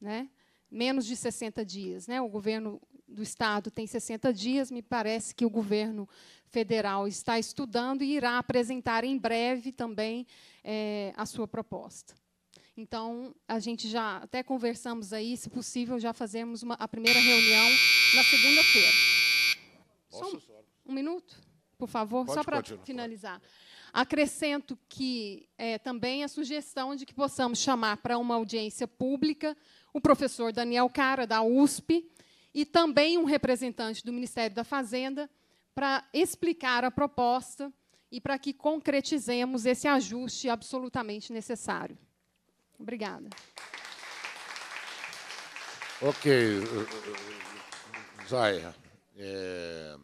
Né? Menos de 60 dias. Né? O governo do Estado tem 60 dias, me parece que o governo federal está estudando e irá apresentar em breve também é, a sua proposta. Então, a gente já até conversamos aí, se possível, já fazemos uma, a primeira reunião na segunda-feira. Só um, um, minuto, por favor, Pode só para finalizar. Acrescento que é, também a sugestão de que possamos chamar para uma audiência pública o professor Daniel Cara, da USP, e também um representante do Ministério da Fazenda, para explicar a proposta e para que concretizemos esse ajuste absolutamente necessário. Obrigada. Ok, eh, eh, eh, Zaira. É,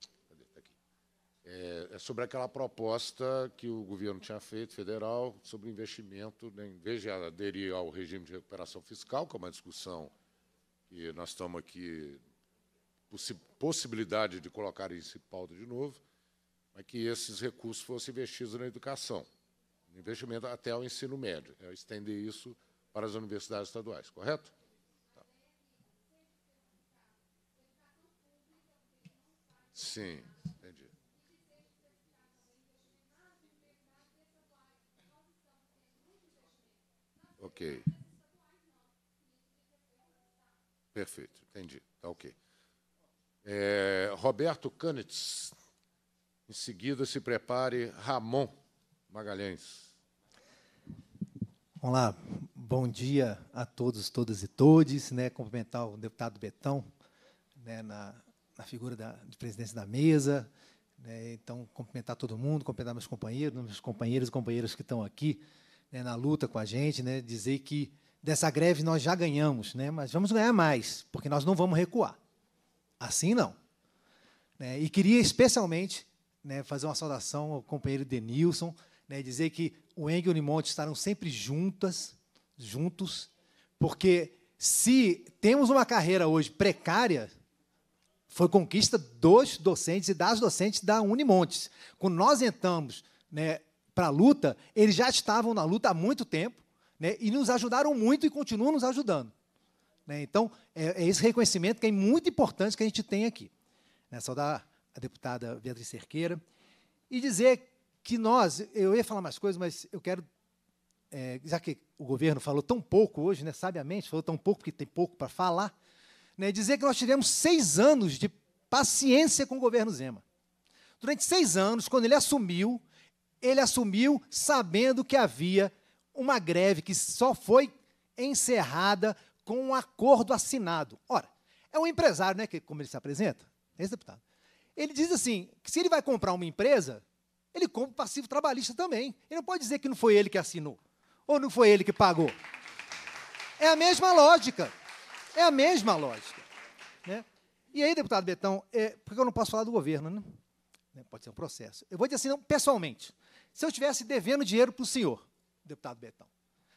tá é, é, sobre aquela proposta que o governo tinha feito, federal, sobre investimento, né, em vez de aderir ao regime de recuperação fiscal, que é uma discussão que nós estamos aqui, possi possibilidade de colocar isso em pauta de novo, mas que esses recursos fossem investidos na educação investimento até o ensino médio, é estender isso para as universidades estaduais, correto? Tá. Sim, entendi. Ok. Perfeito, entendi. Tá ok. É, Roberto Canitz. Em seguida, se prepare Ramon. Magalhães. Olá, bom dia a todos, todas e todes. Né? Cumprimentar o deputado Betão né, na, na figura da, de presidência da mesa. Né? Então, cumprimentar todo mundo, cumprimentar meus companheiros, meus companheiros e companheiras que estão aqui né, na luta com a gente, né? dizer que dessa greve nós já ganhamos, né? mas vamos ganhar mais, porque nós não vamos recuar. Assim não. Né? E queria especialmente né, fazer uma saudação ao companheiro Denilson, né, dizer que o Engel e o Monte estarão sempre juntas, juntos, porque se temos uma carreira hoje precária, foi conquista dos docentes e das docentes da Unimontes. Quando nós entramos né, para a luta, eles já estavam na luta há muito tempo né, e nos ajudaram muito e continuam nos ajudando. Né, então, é, é, esse reconhecimento que é muito importante que a gente tem aqui. Né, saudar a deputada Beatriz Cerqueira e dizer que nós, eu ia falar mais coisas, mas eu quero, é, já que o governo falou tão pouco hoje, né, sabiamente, falou tão pouco que tem pouco para falar, né, dizer que nós tivemos seis anos de paciência com o governo Zema. Durante seis anos, quando ele assumiu, ele assumiu sabendo que havia uma greve que só foi encerrada com um acordo assinado. Ora, é um empresário, né, que, como ele se apresenta, é esse deputado. Ele diz assim, que se ele vai comprar uma empresa, ele compra o passivo trabalhista também. Ele não pode dizer que não foi ele que assinou, ou não foi ele que pagou. É a mesma lógica. É a mesma lógica. Né? E aí, deputado Betão, é, porque eu não posso falar do governo, né? É, pode ser um processo. Eu vou dizer assim, não, pessoalmente. Se eu estivesse devendo dinheiro para o senhor, deputado Betão,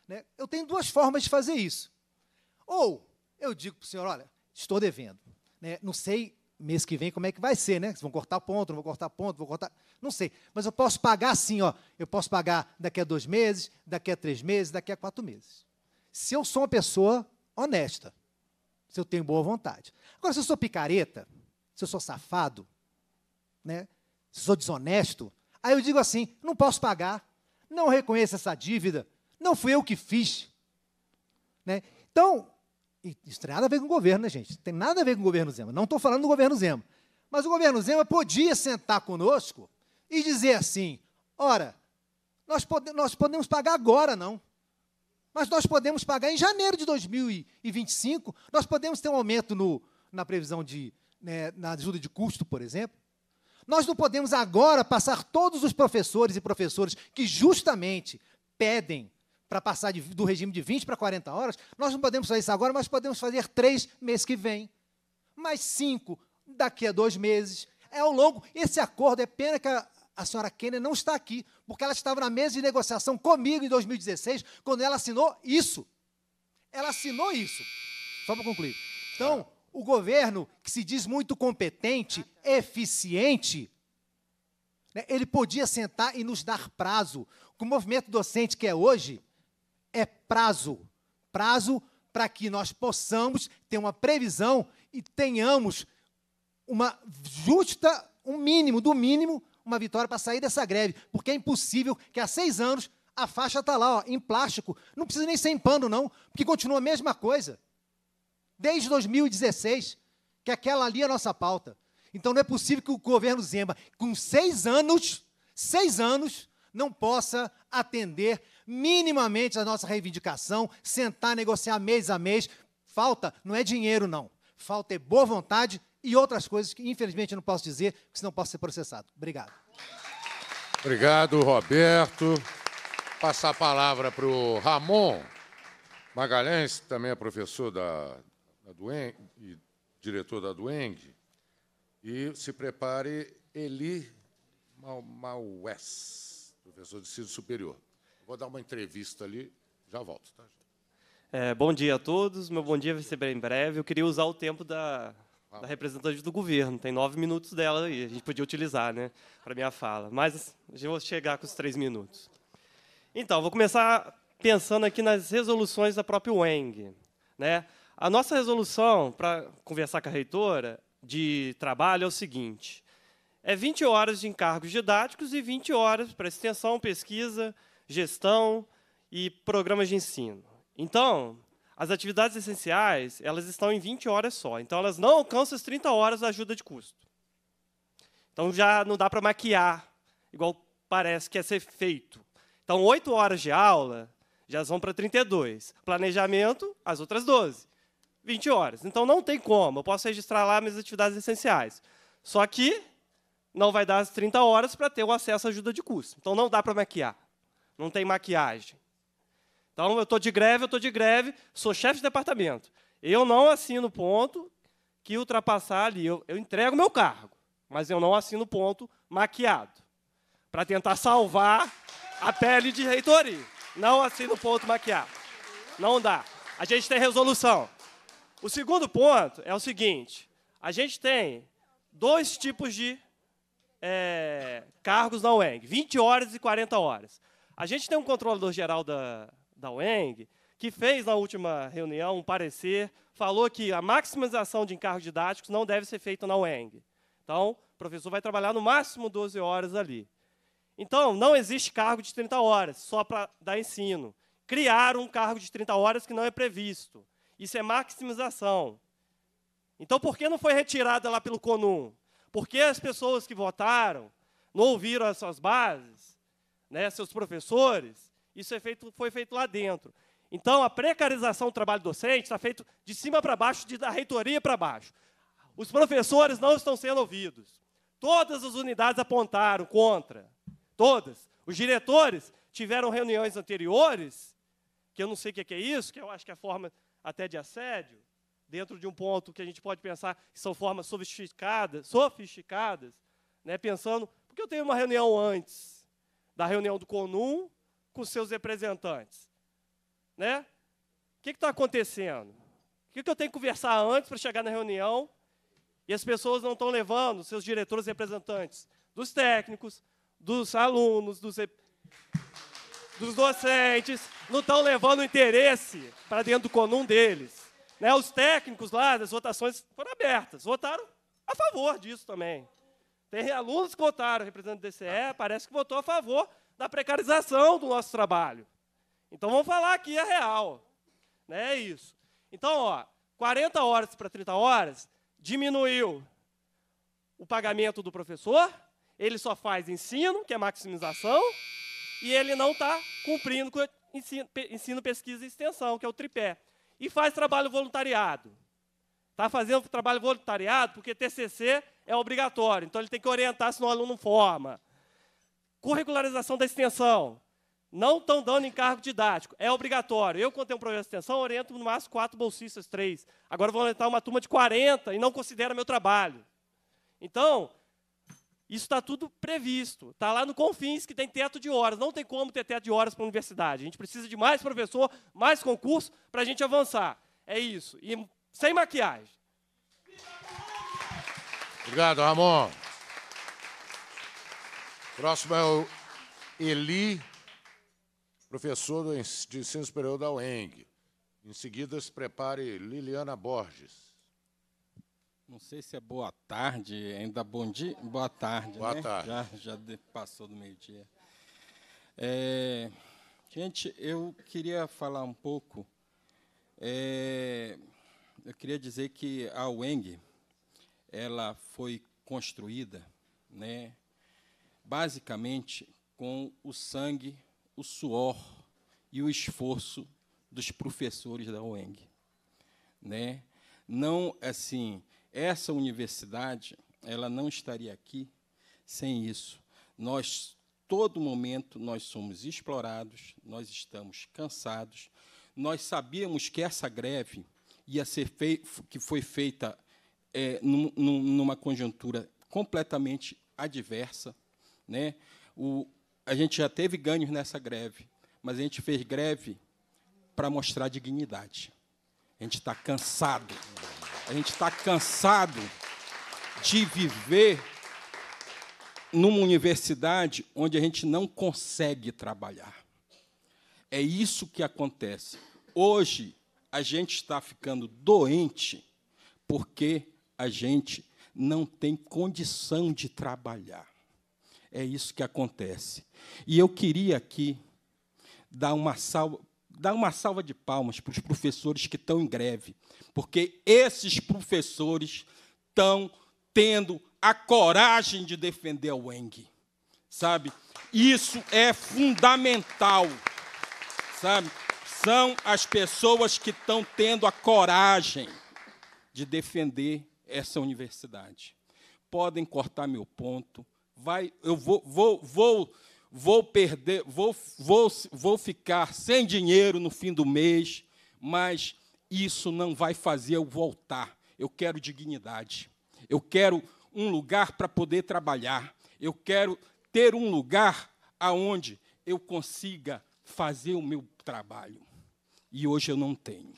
né, eu tenho duas formas de fazer isso. Ou eu digo para o senhor, olha, estou devendo. Né, não sei mês que vem como é que vai ser, né? Se vão cortar ponto, não vão cortar ponto, vou cortar. Não sei. Mas eu posso pagar assim, ó. Eu posso pagar daqui a dois meses, daqui a três meses, daqui a quatro meses. Se eu sou uma pessoa honesta, se eu tenho boa vontade. Agora, se eu sou picareta, se eu sou safado, né? se eu sou desonesto, aí eu digo assim: não posso pagar, não reconheço essa dívida, não fui eu que fiz. Né? Então, e isso tem nada a ver com o governo, né, gente? Tem nada a ver com o governo Zema. Não estou falando do governo Zema. Mas o governo Zema podia sentar conosco e dizer assim: ora, nós, pode, nós podemos pagar agora, não. Mas nós podemos pagar em janeiro de 2025, nós podemos ter um aumento no, na previsão de, né, na ajuda de custo, por exemplo. Nós não podemos agora passar todos os professores e professoras que justamente pedem para passar de, do regime de 20 para 40 horas, nós não podemos fazer isso agora, mas podemos fazer três meses que vem. Mais cinco daqui a dois meses. É ao longo. Esse acordo, é pena que a, a senhora Kennedy não está aqui, porque ela estava na mesa de negociação comigo em 2016, quando ela assinou isso. Ela assinou isso. Só para concluir. Então, o governo, que se diz muito competente, eficiente, né, ele podia sentar e nos dar prazo. Com o movimento docente que é hoje, é prazo. Prazo para que nós possamos ter uma previsão e tenhamos uma justa, um mínimo, do mínimo, uma vitória para sair dessa greve. Porque é impossível que há seis anos a faixa está lá, ó, em plástico. Não precisa nem ser em pano, não, porque continua a mesma coisa. Desde 2016, que aquela ali é a nossa pauta. Então não é possível que o governo Zema, com seis anos, seis anos, não possa atender minimamente a nossa reivindicação, sentar, negociar mês a mês. Falta não é dinheiro, não. Falta é boa vontade e outras coisas que, infelizmente, eu não posso dizer, porque senão posso ser processado. Obrigado. Obrigado, Roberto. Passar a palavra para o Ramon Magalhães, que também é professor da, da Dueng, e diretor da Dueng. E se prepare, Eli Maués, professor de ensino superior. Vou dar uma entrevista ali, já volto, tá? É, bom dia a todos, meu bom dia vai ser bem breve. Eu queria usar o tempo da, da representante do governo, tem nove minutos dela e a gente podia utilizar né, para minha fala, mas gente vou chegar com os três minutos. Então, vou começar pensando aqui nas resoluções da própria UENG. Né? A nossa resolução, para conversar com a reitora, de trabalho é o seguinte: é 20 horas de encargos didáticos e 20 horas para extensão, pesquisa gestão e programas de ensino. Então, as atividades essenciais, elas estão em 20 horas só. Então, elas não alcançam as 30 horas da ajuda de custo. Então, já não dá para maquiar, igual parece que é ser feito. Então, 8 horas de aula já vão para 32. Planejamento, as outras 12. 20 horas. Então, não tem como. Eu posso registrar lá minhas atividades essenciais. Só que não vai dar as 30 horas para ter o acesso à ajuda de custo. Então, não dá para maquiar não tem maquiagem. Então, eu estou de greve, eu estou de greve, sou chefe de departamento. Eu não assino ponto que ultrapassar ali. Eu, eu entrego meu cargo, mas eu não assino ponto maquiado. Para tentar salvar a pele de reitoria. Não assino ponto maquiado. Não dá. A gente tem resolução. O segundo ponto é o seguinte: a gente tem dois tipos de é, cargos na UENG, 20 horas e 40 horas. A gente tem um controlador geral da, da UENG que fez na última reunião um parecer, falou que a maximização de encargos didáticos não deve ser feita na UENG. Então, o professor vai trabalhar no máximo 12 horas ali. Então, não existe cargo de 30 horas, só para dar ensino. Criar um cargo de 30 horas que não é previsto. Isso é maximização. Então, por que não foi retirada lá pelo CONUM? Porque as pessoas que votaram não ouviram as suas bases né, seus professores, isso é feito, foi feito lá dentro. Então, a precarização do trabalho docente está feito de cima para baixo, de, da reitoria para baixo. Os professores não estão sendo ouvidos. Todas as unidades apontaram contra. Todas. Os diretores tiveram reuniões anteriores, que eu não sei o que é isso, que eu acho que é forma até de assédio, dentro de um ponto que a gente pode pensar que são formas sofisticadas, sofisticadas, né, pensando, porque eu tenho uma reunião antes, da reunião do CONUM com seus representantes. Né? O que está acontecendo? O que, que eu tenho que conversar antes para chegar na reunião e as pessoas não estão levando seus diretores representantes dos técnicos, dos alunos, dos, dos docentes, não estão levando o interesse para dentro do conum deles. Né? Os técnicos lá das votações foram abertas, votaram a favor disso também. Tem alunos que votaram, representante do DCE, ah. parece que votou a favor da precarização do nosso trabalho. Então vamos falar aqui a real. Né? É isso. Então, ó, 40 horas para 30 horas diminuiu o pagamento do professor, ele só faz ensino, que é maximização, e ele não está cumprindo com ensino, ensino, pesquisa e extensão, que é o tripé. E faz trabalho voluntariado. Está fazendo trabalho voluntariado porque TCC é obrigatório, então ele tem que orientar senão o aluno não forma. Curricularização da extensão. Não estão dando encargo didático, é obrigatório. Eu, quando tenho um projeto de extensão, oriento no máximo quatro bolsistas, três. Agora vou orientar uma turma de 40 e não considera meu trabalho. Então, isso está tudo previsto. Está lá no Confins, que tem teto de horas. Não tem como ter teto de horas para a universidade. A gente precisa de mais professor, mais concurso, para a gente avançar. É isso. E sem maquiagem. Obrigado, Ramon. Próximo é o Eli, professor de ensino superior da UENG. Em seguida, se prepare Liliana Borges. Não sei se é boa tarde, ainda bom dia. Boa tarde. Boa né? tarde. Já, já passou do meio-dia. É, gente, eu queria falar um pouco. É, eu queria dizer que a UENG ela foi construída, né, basicamente com o sangue, o suor e o esforço dos professores da UENG, né? Não assim, essa universidade, ela não estaria aqui sem isso. Nós todo momento nós somos explorados, nós estamos cansados. Nós sabíamos que essa greve ia ser que foi feita é, num, numa conjuntura completamente adversa. Né? O, a gente já teve ganhos nessa greve, mas a gente fez greve para mostrar dignidade. A gente está cansado. A gente está cansado de viver numa universidade onde a gente não consegue trabalhar. É isso que acontece. Hoje, a gente está ficando doente porque a gente não tem condição de trabalhar. É isso que acontece. E eu queria aqui dar uma salva, dar uma salva de palmas para os professores que estão em greve, porque esses professores estão tendo a coragem de defender a Eng. Sabe? Isso é fundamental. Sabe? são as pessoas que estão tendo a coragem de defender essa universidade. Podem cortar meu ponto, vai, eu vou, vou, vou, vou perder, vou, vou, vou ficar sem dinheiro no fim do mês, mas isso não vai fazer eu voltar. Eu quero dignidade. Eu quero um lugar para poder trabalhar. Eu quero ter um lugar aonde eu consiga fazer o meu trabalho e hoje eu não tenho.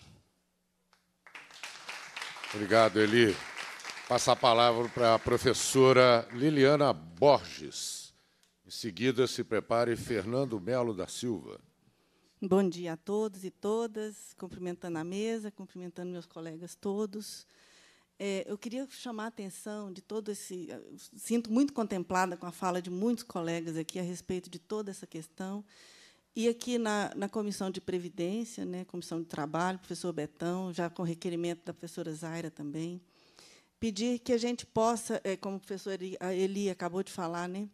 Obrigado, Eli. Passa a palavra para a professora Liliana Borges. Em seguida, se prepare Fernando Melo da Silva. Bom dia a todos e todas, cumprimentando a mesa, cumprimentando meus colegas todos. É, eu queria chamar a atenção de todo esse. Sinto muito contemplada com a fala de muitos colegas aqui a respeito de toda essa questão e aqui na, na Comissão de Previdência, né, Comissão de Trabalho, professor Betão, já com requerimento da professora Zaira também, pedir que a gente possa, é, como o professor Eli, acabou de falar, né,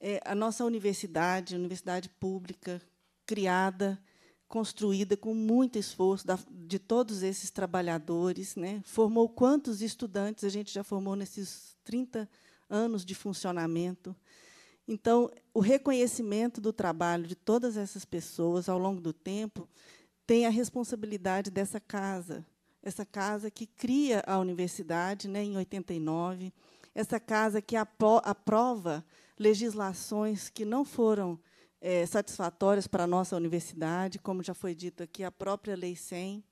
é, a nossa universidade, universidade pública, criada, construída com muito esforço da, de todos esses trabalhadores, né, formou quantos estudantes a gente já formou nesses 30 anos de funcionamento, então, o reconhecimento do trabalho de todas essas pessoas ao longo do tempo tem a responsabilidade dessa casa, essa casa que cria a universidade, né, em 89, essa casa que aprova legislações que não foram é, satisfatórias para a nossa universidade, como já foi dito aqui, a própria Lei 100.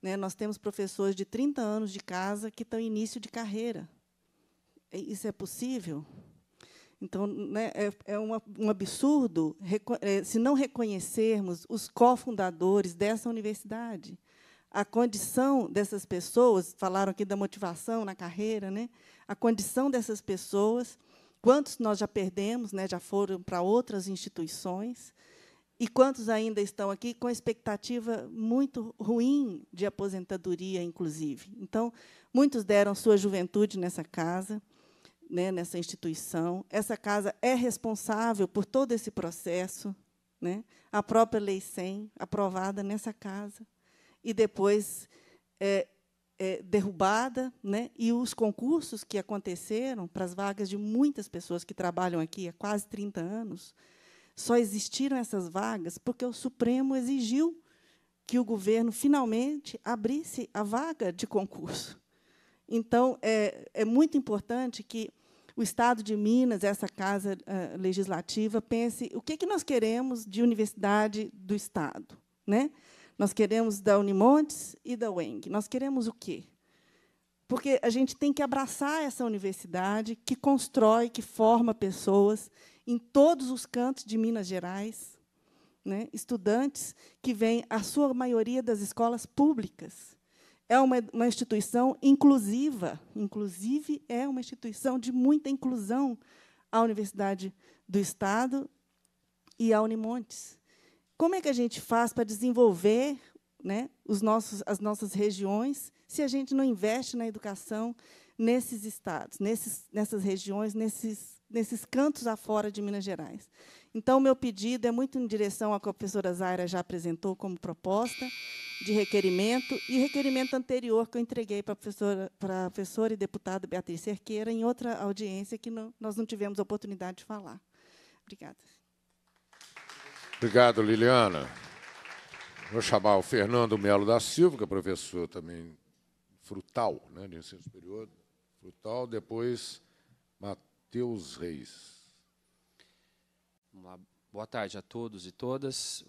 Né, nós temos professores de 30 anos de casa que estão em início de carreira. É, isso é possível? Então, né, é, é um, um absurdo é, se não reconhecermos os cofundadores dessa universidade. A condição dessas pessoas, falaram aqui da motivação na carreira, né? a condição dessas pessoas, quantos nós já perdemos, né, já foram para outras instituições, e quantos ainda estão aqui com expectativa muito ruim de aposentadoria, inclusive. Então, muitos deram sua juventude nessa casa, né, nessa instituição. Essa casa é responsável por todo esse processo, né? a própria Lei 100, aprovada nessa casa, e depois é, é, derrubada, né? e os concursos que aconteceram para as vagas de muitas pessoas que trabalham aqui há quase 30 anos, só existiram essas vagas porque o Supremo exigiu que o governo finalmente abrisse a vaga de concurso. Então, é, é muito importante que o Estado de Minas, essa casa uh, legislativa, pense o que, que nós queremos de universidade do Estado. Né? Nós queremos da Unimontes e da UENG. Nós queremos o quê? Porque a gente tem que abraçar essa universidade que constrói, que forma pessoas em todos os cantos de Minas Gerais, né? estudantes que vêm, a sua maioria, das escolas públicas é uma, uma instituição inclusiva, inclusive é uma instituição de muita inclusão à Universidade do Estado e à Unimontes. Como é que a gente faz para desenvolver né, os nossos, as nossas regiões se a gente não investe na educação nesses estados, nesses, nessas regiões, nesses, nesses cantos afora de Minas Gerais? Então, o meu pedido é muito em direção à que a professora Zaira já apresentou como proposta de requerimento e requerimento anterior que eu entreguei para a professora, para a professora e deputada Beatriz Cerqueira em outra audiência que não, nós não tivemos oportunidade de falar. Obrigada. Obrigado, Liliana. Vou chamar o Fernando Melo da Silva, que é professor também frutal, né, de ensino superior, frutal, depois Matheus Reis. Vamos lá. Boa tarde a todos e todas.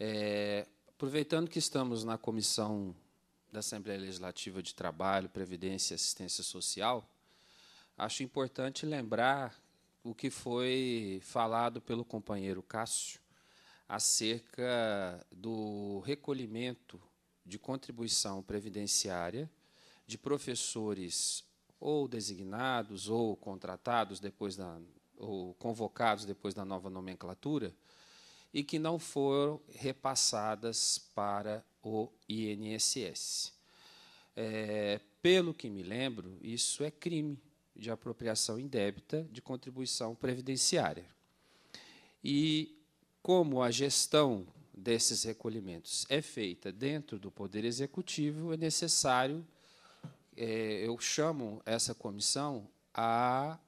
É, aproveitando que estamos na comissão da Assembleia Legislativa de Trabalho, Previdência e Assistência Social, acho importante lembrar o que foi falado pelo companheiro Cássio acerca do recolhimento de contribuição previdenciária de professores ou designados ou contratados depois da ou convocados depois da nova nomenclatura, e que não foram repassadas para o INSS. É, pelo que me lembro, isso é crime de apropriação indébita de contribuição previdenciária. E como a gestão desses recolhimentos é feita dentro do Poder Executivo, é necessário, é, eu chamo essa comissão a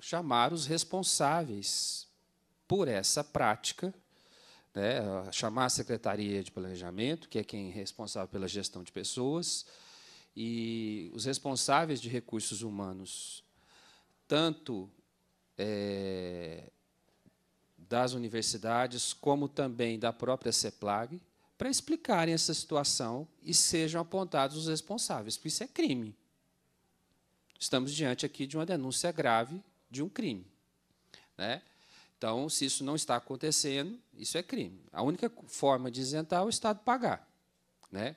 chamar os responsáveis por essa prática, né, chamar a Secretaria de Planejamento, que é quem é responsável pela gestão de pessoas, e os responsáveis de recursos humanos, tanto é, das universidades, como também da própria CEPLAG, para explicarem essa situação e sejam apontados os responsáveis, porque isso é crime. Estamos diante aqui de uma denúncia grave de um crime. Né? Então, se isso não está acontecendo, isso é crime. A única forma de isentar é o Estado pagar. Né?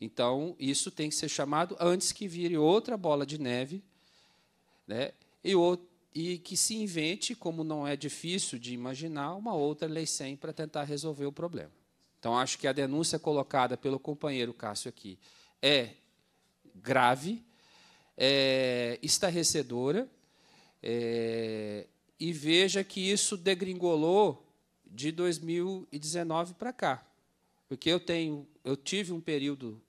Então, isso tem que ser chamado antes que vire outra bola de neve né? e, o, e que se invente, como não é difícil de imaginar, uma outra lei 100 para tentar resolver o problema. Então, acho que a denúncia colocada pelo companheiro Cássio aqui é grave, é estarrecedora é, e veja que isso degringolou de 2019 para cá. Porque eu, tenho, eu tive um período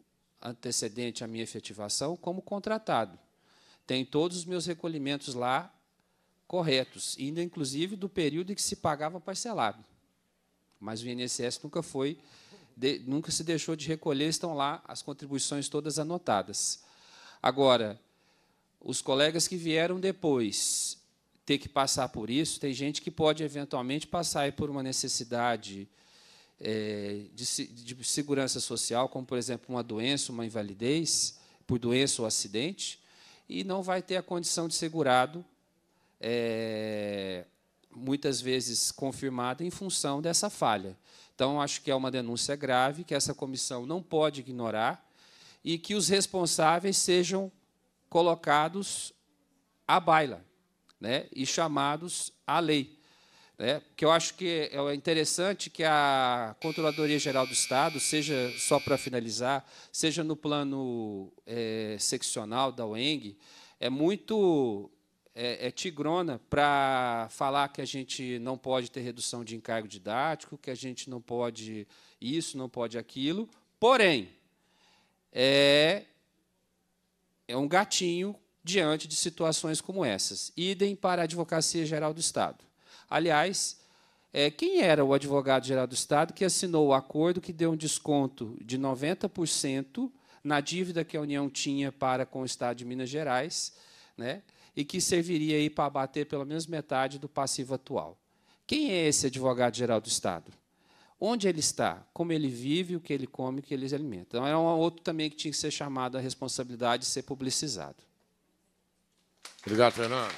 antecedente à minha efetivação como contratado. Tenho todos os meus recolhimentos lá corretos, ainda inclusive do período em que se pagava parcelado. Mas o INSS nunca foi, de, nunca se deixou de recolher, estão lá as contribuições todas anotadas. Agora, os colegas que vieram depois ter que passar por isso, tem gente que pode eventualmente passar por uma necessidade é, de, de, segurança social, como por exemplo uma doença, uma invalidez, por doença ou acidente, e não vai ter a condição de segurado, é, muitas vezes confirmada em função dessa falha. Então, acho que é uma denúncia grave que essa comissão não pode ignorar e que os responsáveis sejam colocados à baila né, e chamados à lei. Né, que eu acho que é, é interessante que a Controladoria Geral do Estado, seja só para finalizar, seja no plano é, seccional da UENG, é muito é, é tigrona para falar que a gente não pode ter redução de encargo didático, que a gente não pode isso, não pode aquilo. Porém, é é um gatinho diante de situações como essas. Idem para a Advocacia Geral do Estado. Aliás, é, quem era o advogado-geral do Estado que assinou o acordo que deu um desconto de 90% na dívida que a União tinha para com o Estado de Minas Gerais, né, e que serviria aí para abater pelo menos metade do passivo atual? Quem é esse advogado-geral do Estado? onde ele está, como ele vive, o que ele come, o que ele se alimenta. Então, é um outro também que tinha que ser chamado a responsabilidade de ser publicizado. Obrigado, Fernando.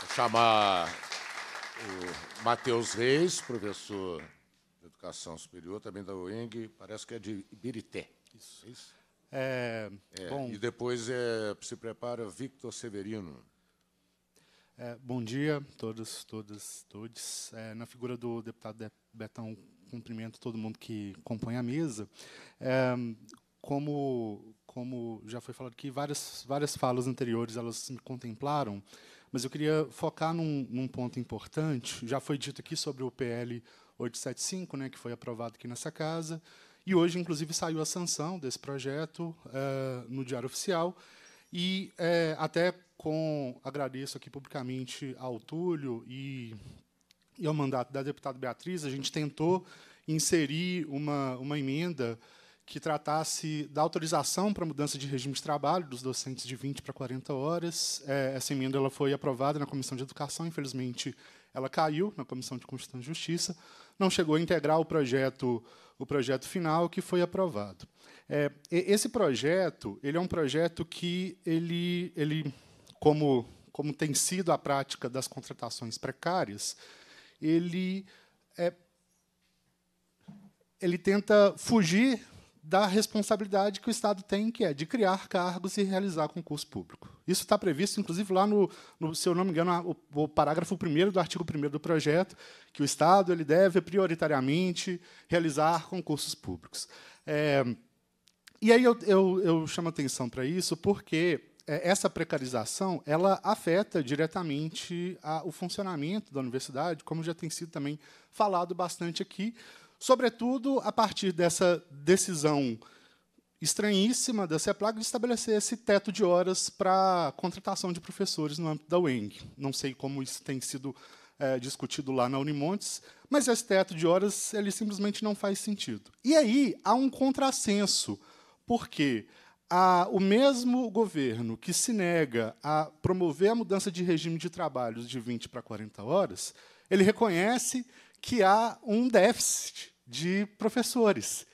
Vou chamar o Matheus Reis, professor de Educação Superior, também da UENG, parece que é de Ibirité. Isso, é isso. É, é, bom... E depois é, se prepara Victor Severino. É, bom dia a todos, todas, todos. É, na figura do deputado Betão, cumprimento todo mundo que compõe a mesa. É, como, como já foi falado aqui, várias, várias falas anteriores elas me contemplaram, mas eu queria focar num, num ponto importante. Já foi dito aqui sobre o PL 875, né, que foi aprovado aqui nessa casa, e hoje, inclusive, saiu a sanção desse projeto é, no Diário Oficial. E é, até com agradeço aqui publicamente ao Túlio e, e ao mandato da deputada Beatriz, a gente tentou inserir uma, uma emenda que tratasse da autorização para mudança de regime de trabalho dos docentes de 20 para 40 horas. É, essa emenda ela foi aprovada na Comissão de Educação, infelizmente ela caiu na Comissão de Constituição e Justiça, não chegou a integrar o projeto, o projeto final que foi aprovado. É, esse projeto, ele é um projeto que ele, ele como, como tem sido a prática das contratações precárias, ele, é, ele tenta fugir da responsabilidade que o Estado tem, que é de criar cargos e realizar concurso público. Isso está previsto, inclusive, lá no, no se eu não me engano, o, o parágrafo 1 do artigo 1 do projeto, que o Estado ele deve prioritariamente realizar concursos públicos. É, e aí eu, eu, eu chamo atenção para isso porque é, essa precarização ela afeta diretamente a, o funcionamento da universidade, como já tem sido também falado bastante aqui, sobretudo a partir dessa decisão estranhíssima da CEPLAG de estabelecer esse teto de horas para contratação de professores no âmbito da UENG. Não sei como isso tem sido é, discutido lá na Unimontes, mas esse teto de horas ele simplesmente não faz sentido. E aí há um contrassenso, porque quê? a, o mesmo governo que se nega a promover a mudança de regime de trabalho de 20 para 40 horas, ele reconhece que há um déficit de professores.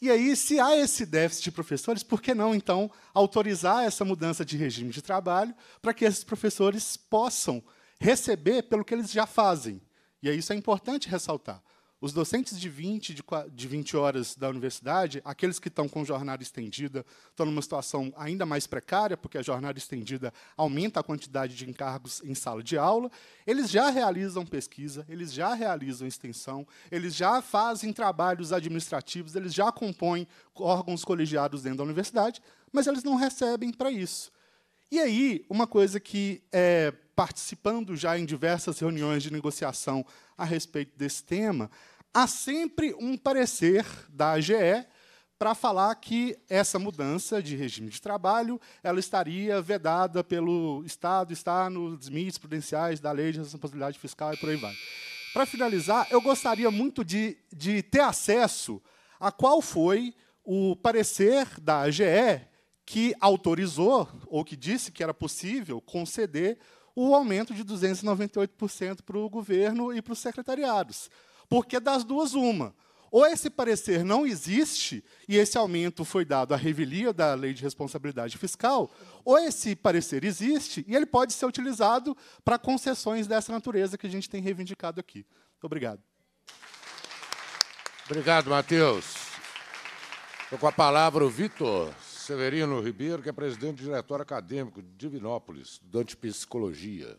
E aí, se há esse déficit de professores, por que não, então, autorizar essa mudança de regime de trabalho para que esses professores possam receber pelo que eles já fazem? E aí, isso é importante ressaltar. Os docentes de 20, de 20 horas da universidade, aqueles que estão com jornada estendida, estão numa situação ainda mais precária, porque a jornada estendida aumenta a quantidade de encargos em sala de aula, eles já realizam pesquisa, eles já realizam extensão, eles já fazem trabalhos administrativos, eles já compõem órgãos colegiados dentro da universidade, mas eles não recebem para isso. E aí, uma coisa que é participando já em diversas reuniões de negociação a respeito desse tema, há sempre um parecer da AGE para falar que essa mudança de regime de trabalho ela estaria vedada pelo Estado, está nos limites prudenciais da lei de responsabilidade fiscal e por aí vai. Para finalizar, eu gostaria muito de, de ter acesso a qual foi o parecer da AGE que autorizou ou que disse que era possível conceder o aumento de 298% para o governo e para os secretariados. Porque das duas, uma. Ou esse parecer não existe, e esse aumento foi dado à revelia da lei de responsabilidade fiscal, ou esse parecer existe e ele pode ser utilizado para concessões dessa natureza que a gente tem reivindicado aqui. Obrigado. Obrigado, Matheus. Estou com a palavra o Vitor. Severino Ribeiro, que é presidente do Diretório Acadêmico de Divinópolis, estudante de psicologia.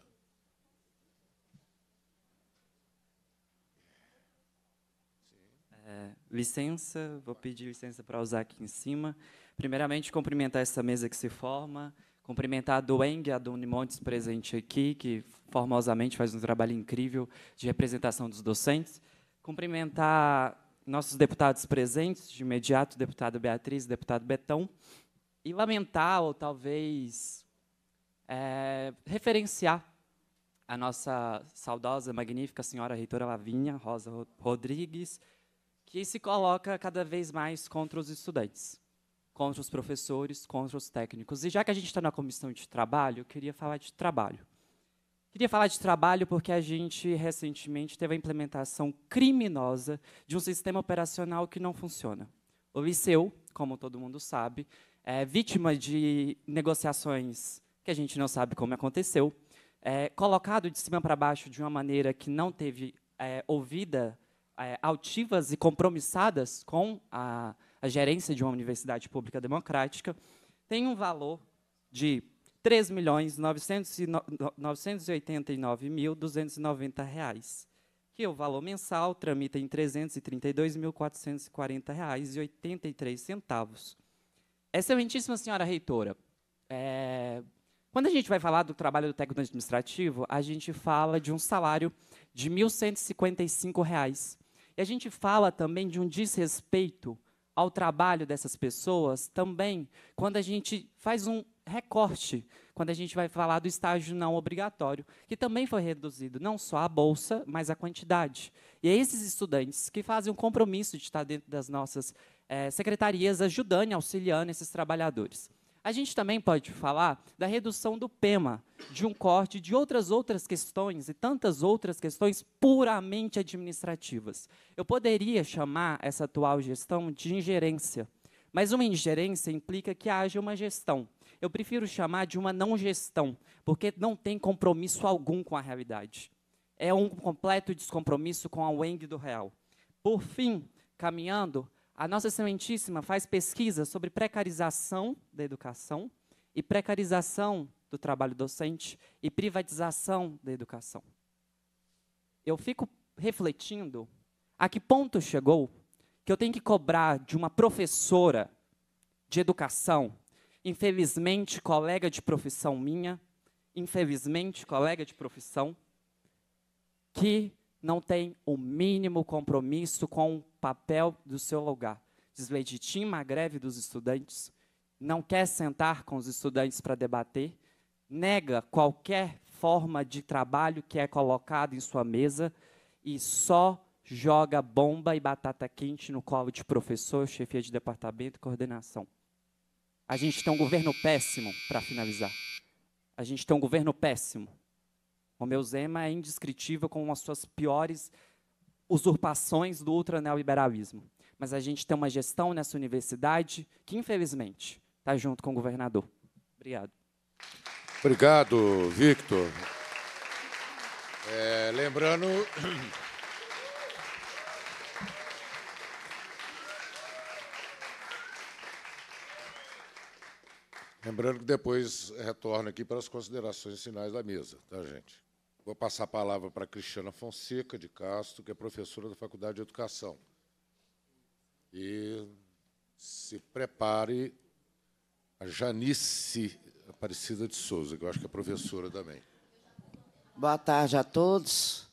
É, licença, vou pedir licença para usar aqui em cima. Primeiramente, cumprimentar essa mesa que se forma, cumprimentar a Dueng, a Duni Montes presente aqui, que formosamente faz um trabalho incrível de representação dos docentes, cumprimentar nossos deputados presentes, de imediato, deputado Beatriz, deputado Betão, e lamentar ou talvez é, referenciar a nossa saudosa, magnífica senhora reitora Lavinha Rosa Rodrigues, que se coloca cada vez mais contra os estudantes, contra os professores, contra os técnicos. E já que a gente está na comissão de trabalho, eu queria falar de trabalho. Queria falar de trabalho porque a gente recentemente teve a implementação criminosa de um sistema operacional que não funciona. O ICEU, como todo mundo sabe, é vítima de negociações que a gente não sabe como aconteceu, é, colocado de cima para baixo de uma maneira que não teve é, ouvida é, altivas e compromissadas com a, a gerência de uma universidade pública democrática, tem um valor de 3.989.290 milhões reais, que é o valor mensal tramita em R$ 332.440,83. Excelentíssima senhora reitora, é, quando a gente vai falar do trabalho do técnico administrativo, a gente fala de um salário de R$ 1.155. E a gente fala também de um desrespeito ao trabalho dessas pessoas também quando a gente faz um, recorte, quando a gente vai falar do estágio não obrigatório, que também foi reduzido, não só a bolsa, mas a quantidade. E é esses estudantes que fazem um compromisso de estar dentro das nossas é, secretarias, ajudando e auxiliando esses trabalhadores. A gente também pode falar da redução do PEMA, de um corte, de outras outras questões e tantas outras questões puramente administrativas. Eu poderia chamar essa atual gestão de ingerência, mas uma ingerência implica que haja uma gestão eu prefiro chamar de uma não gestão, porque não tem compromisso algum com a realidade. É um completo descompromisso com a Weng do real. Por fim, caminhando, a nossa excelentíssima faz pesquisa sobre precarização da educação e precarização do trabalho docente e privatização da educação. Eu fico refletindo a que ponto chegou que eu tenho que cobrar de uma professora de educação infelizmente colega de profissão minha, infelizmente colega de profissão, que não tem o mínimo compromisso com o papel do seu lugar. Deslegitima a greve dos estudantes, não quer sentar com os estudantes para debater, nega qualquer forma de trabalho que é colocado em sua mesa e só joga bomba e batata quente no colo de professor, chefia de departamento e coordenação. A gente tem um governo péssimo, para finalizar. A gente tem um governo péssimo. O meu Zema é indescritível com as suas piores usurpações do ultraneoliberalismo. Mas a gente tem uma gestão nessa universidade que, infelizmente, está junto com o governador. Obrigado. Obrigado, Victor. É, lembrando Lembrando que depois retorno aqui para as considerações finais da mesa, tá, gente? Vou passar a palavra para a Cristiana Fonseca de Castro, que é professora da Faculdade de Educação. E se prepare a Janice Aparecida de Souza, que eu acho que é professora também. Boa tarde a todos.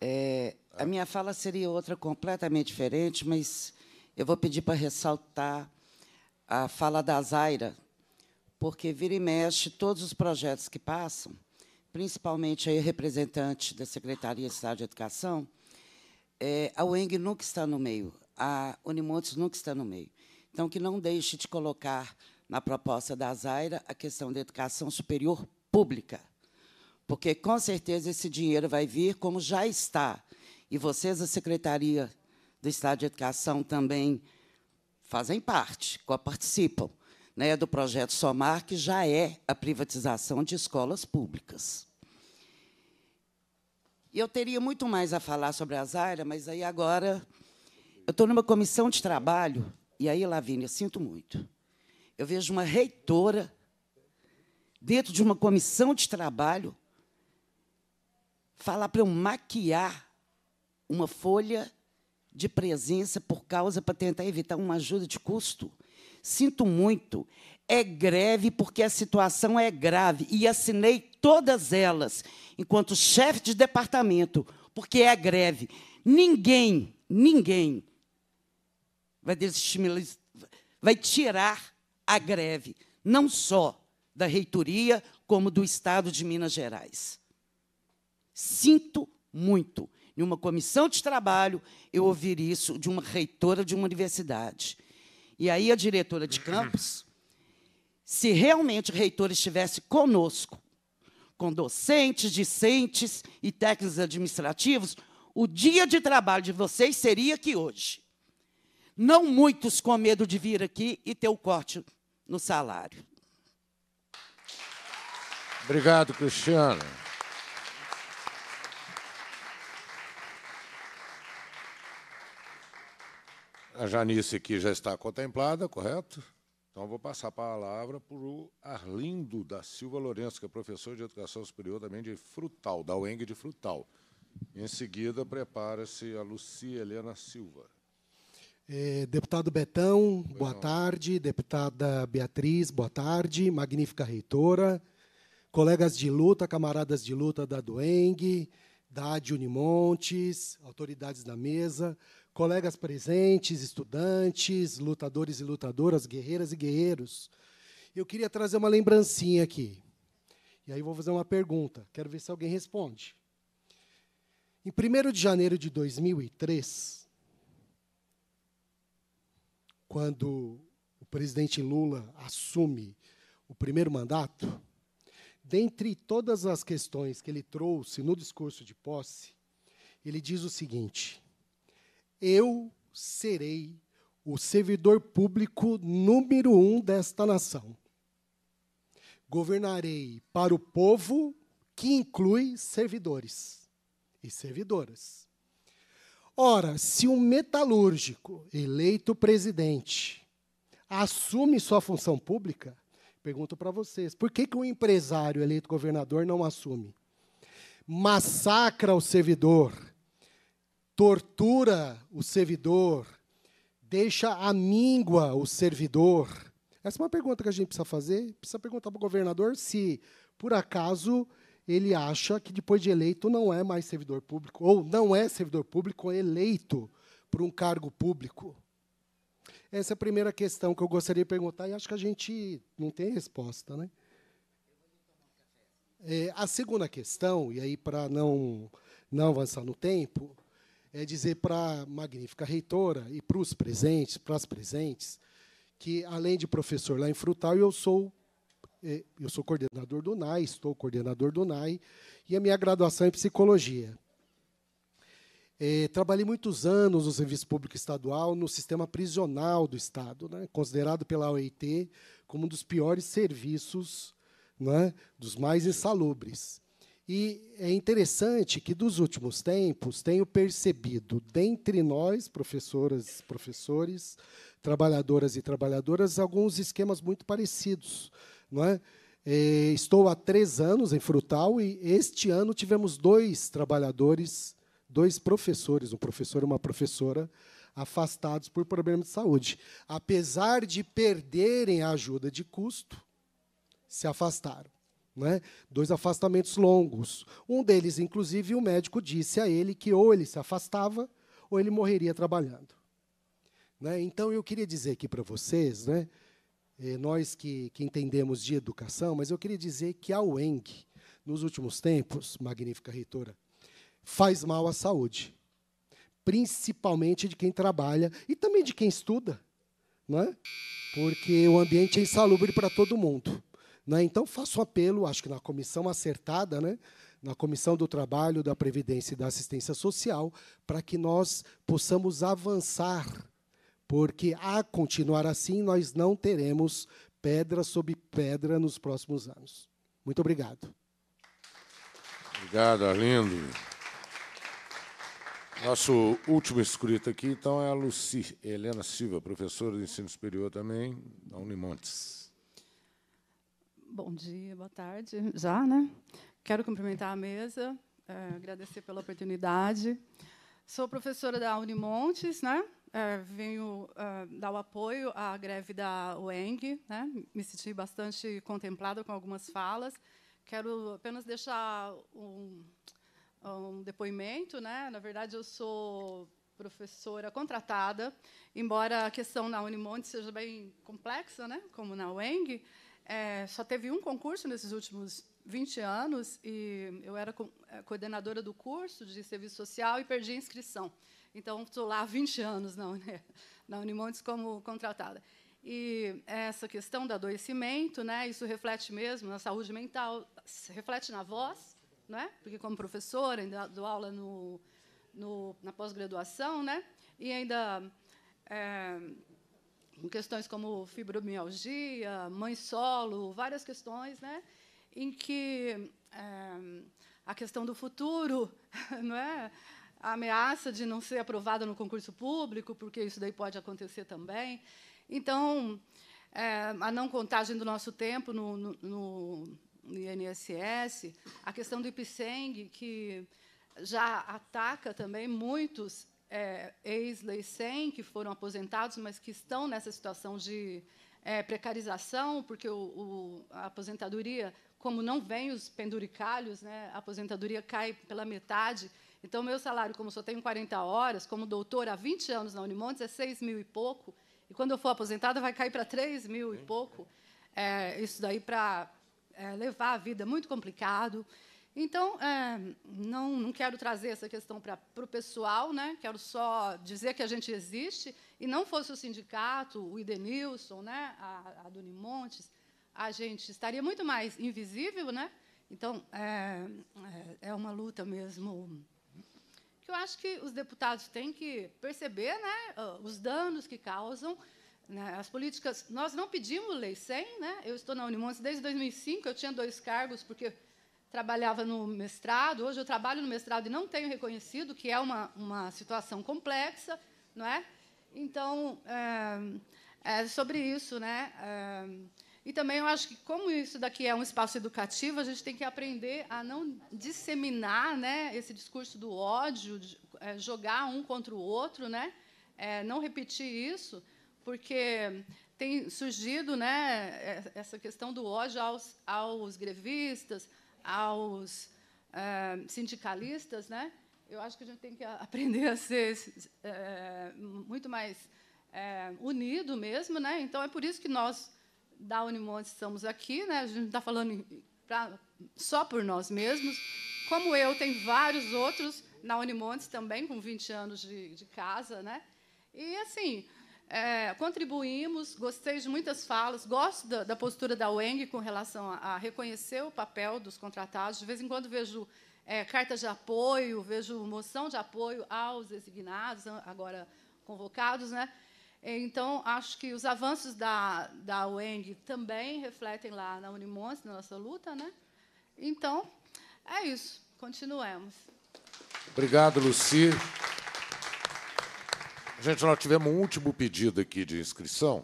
É, a ah. minha fala seria outra completamente diferente, mas eu vou pedir para ressaltar a fala da Zaira, porque vira e mexe todos os projetos que passam, principalmente aí representante da Secretaria de Estado de Educação, é, a UENG nunca está no meio, a Unimontes nunca está no meio. Então, que não deixe de colocar na proposta da Zaira a questão da educação superior pública, porque, com certeza, esse dinheiro vai vir como já está. E vocês, a Secretaria do Estado de Educação, também fazem parte, participam né, do projeto Somar, que já é a privatização de escolas públicas. E eu teria muito mais a falar sobre as áreas, mas aí agora eu estou numa comissão de trabalho, e aí, Lavínia, sinto muito. Eu vejo uma reitora dentro de uma comissão de trabalho falar para eu maquiar uma folha de presença por causa para tentar evitar uma ajuda de custo. Sinto muito. É greve porque a situação é grave. E assinei todas elas, enquanto chefe de departamento, porque é greve. Ninguém, ninguém vai desestimular, vai tirar a greve, não só da reitoria, como do Estado de Minas Gerais. Sinto muito. Em uma comissão de trabalho, eu ouvir isso de uma reitora de uma universidade. E aí a diretora de campus, se realmente o reitor estivesse conosco, com docentes, discentes e técnicos administrativos, o dia de trabalho de vocês seria que hoje. Não muitos com medo de vir aqui e ter o corte no salário. Obrigado, Cristiano. a Janice aqui já está contemplada, correto? Então, vou passar a palavra para o Arlindo da Silva Lourenço, que é professor de Educação Superior também de Frutal, da UENG de Frutal. Em seguida, prepara-se a Lucia Helena Silva. É, deputado Betão, boa tarde. Deputada Beatriz, boa tarde. Magnífica reitora. Colegas de luta, camaradas de luta da Doeng, da UniMontes, autoridades da mesa, colegas presentes, estudantes, lutadores e lutadoras, guerreiras e guerreiros. Eu queria trazer uma lembrancinha aqui. E aí vou fazer uma pergunta, quero ver se alguém responde. Em 1 de janeiro de 2003, quando o presidente Lula assume o primeiro mandato, dentre todas as questões que ele trouxe no discurso de posse, ele diz o seguinte: eu serei o servidor público número um desta nação. Governarei para o povo, que inclui servidores e servidoras. Ora, se um metalúrgico eleito presidente assume sua função pública, pergunto para vocês, por que, que um empresário eleito governador não assume? Massacra o servidor, tortura o servidor, deixa a míngua o servidor. Essa é uma pergunta que a gente precisa fazer. Precisa perguntar para o governador se, por acaso, ele acha que depois de eleito não é mais servidor público, ou não é servidor público é eleito por um cargo público. Essa é a primeira questão que eu gostaria de perguntar, e acho que a gente não tem resposta. Né? É, a segunda questão, e aí para não, não avançar no tempo, é dizer para a magnífica reitora e para os presentes, para as presentes, que além de professor lá em Frutal, eu sou é, eu sou coordenador do NAI, estou coordenador do NAI, e a minha graduação é em psicologia. É, trabalhei muitos anos no Serviço Público Estadual, no sistema prisional do Estado, né, considerado pela OIT como um dos piores serviços, né, dos mais insalubres. E é interessante que, dos últimos tempos, tenho percebido, dentre nós, professoras professores, trabalhadoras e trabalhadoras, alguns esquemas muito parecidos. Não é? é? Estou há três anos em Frutal e este ano tivemos dois trabalhadores, dois professores, um professor e uma professora, afastados por problema de saúde. Apesar de perderem a ajuda de custo, se afastaram. Né? Dois afastamentos longos. Um deles, inclusive, o médico disse a ele que ou ele se afastava ou ele morreria trabalhando. Né? Então, eu queria dizer aqui para vocês, né, eh, nós que, que, entendemos de educação, mas eu queria dizer que a UENG, nos últimos tempos, magnífica reitora, faz mal à saúde, principalmente de quem trabalha e também de quem estuda, né? porque o ambiente é insalubre para todo mundo. Né? Então, faço um apelo, acho que na comissão acertada, né? na Comissão do Trabalho, da Previdência e da Assistência Social, para que nós possamos avançar, porque, a continuar assim, nós não teremos pedra sobre pedra nos próximos anos. Muito obrigado. Obrigado, Arlindo. Nosso último inscrito aqui, então, é a Luci Helena Silva, professora de ensino superior também, da Unimontes. Bom dia, boa tarde, já, né? Quero cumprimentar a mesa, é, agradecer pela oportunidade. Sou professora da Unimontes, né? É, venho é, dar o apoio à greve da UENG, né? Me senti bastante contemplada com algumas falas. Quero apenas deixar um, um depoimento, né? Na verdade, eu sou professora contratada, embora a questão na Unimontes seja bem complexa, né? Como na UENG, é, só teve um concurso nesses últimos 20 anos e eu era co é, coordenadora do curso de serviço social e perdi a inscrição. Então, estou lá há 20 anos na, na Unimontes como contratada. E essa questão do adoecimento, né, isso reflete mesmo na saúde mental, reflete na voz, né, porque, como professora, ainda dou aula no, no na pós-graduação, né, e ainda é, questões como fibromialgia, mãe solo, várias questões, né, em que é, a questão do futuro, não é, a ameaça de não ser aprovada no concurso público, porque isso daí pode acontecer também. Então, é, a não contagem do nosso tempo no, no, no INSS, a questão do IPSENG, que já ataca também muitos é, ex-lei 100, que foram aposentados, mas que estão nessa situação de é, precarização, porque o, o, a aposentadoria, como não vem os penduricalhos, né, a aposentadoria cai pela metade. Então, meu salário, como só tenho 40 horas, como doutor há 20 anos na Unimontes, é 6 mil e pouco. E quando eu for aposentada, vai cair para 3 mil e pouco. É, isso daí para é, levar a vida é muito complicado. Então, é, não, não quero trazer essa questão para o pessoal, né? quero só dizer que a gente existe, e não fosse o sindicato, o Idenilson, né? a, a Doni Montes, a gente estaria muito mais invisível. Né? Então, é, é, é uma luta mesmo que eu acho que os deputados têm que perceber né, ah, os danos que causam. Né, as políticas... Nós não pedimos lei 100. Né? Eu estou na Unimontes desde 2005, eu tinha dois cargos, porque trabalhava no mestrado, hoje eu trabalho no mestrado e não tenho reconhecido, que é uma, uma situação complexa, não é? Então, é, é sobre isso, né? É, e também eu acho que, como isso daqui é um espaço educativo, a gente tem que aprender a não disseminar né, esse discurso do ódio, de, é, jogar um contra o outro, né? não repetir isso, porque tem surgido né, essa questão do ódio aos, aos grevistas, aos é, sindicalistas, né? Eu acho que a gente tem que aprender a ser é, muito mais é, unido mesmo, né? Então é por isso que nós da Unimonte estamos aqui, né? A gente está falando pra, só por nós mesmos. Como eu, tem vários outros na Unimontes também com 20 anos de, de casa, né? E assim, é, contribuímos, gostei de muitas falas, gosto da, da postura da UENG com relação a, a, reconhecer o papel dos contratados. De vez em quando vejo é, cartas de apoio, vejo moção de apoio aos designados, agora convocados. Né? Então, acho que os avanços da, da UENG também refletem lá na Unimons, na nossa luta. Né? Então, é isso. Continuemos. Obrigado, Luci. Gente, nós tivemos um último pedido aqui de inscrição.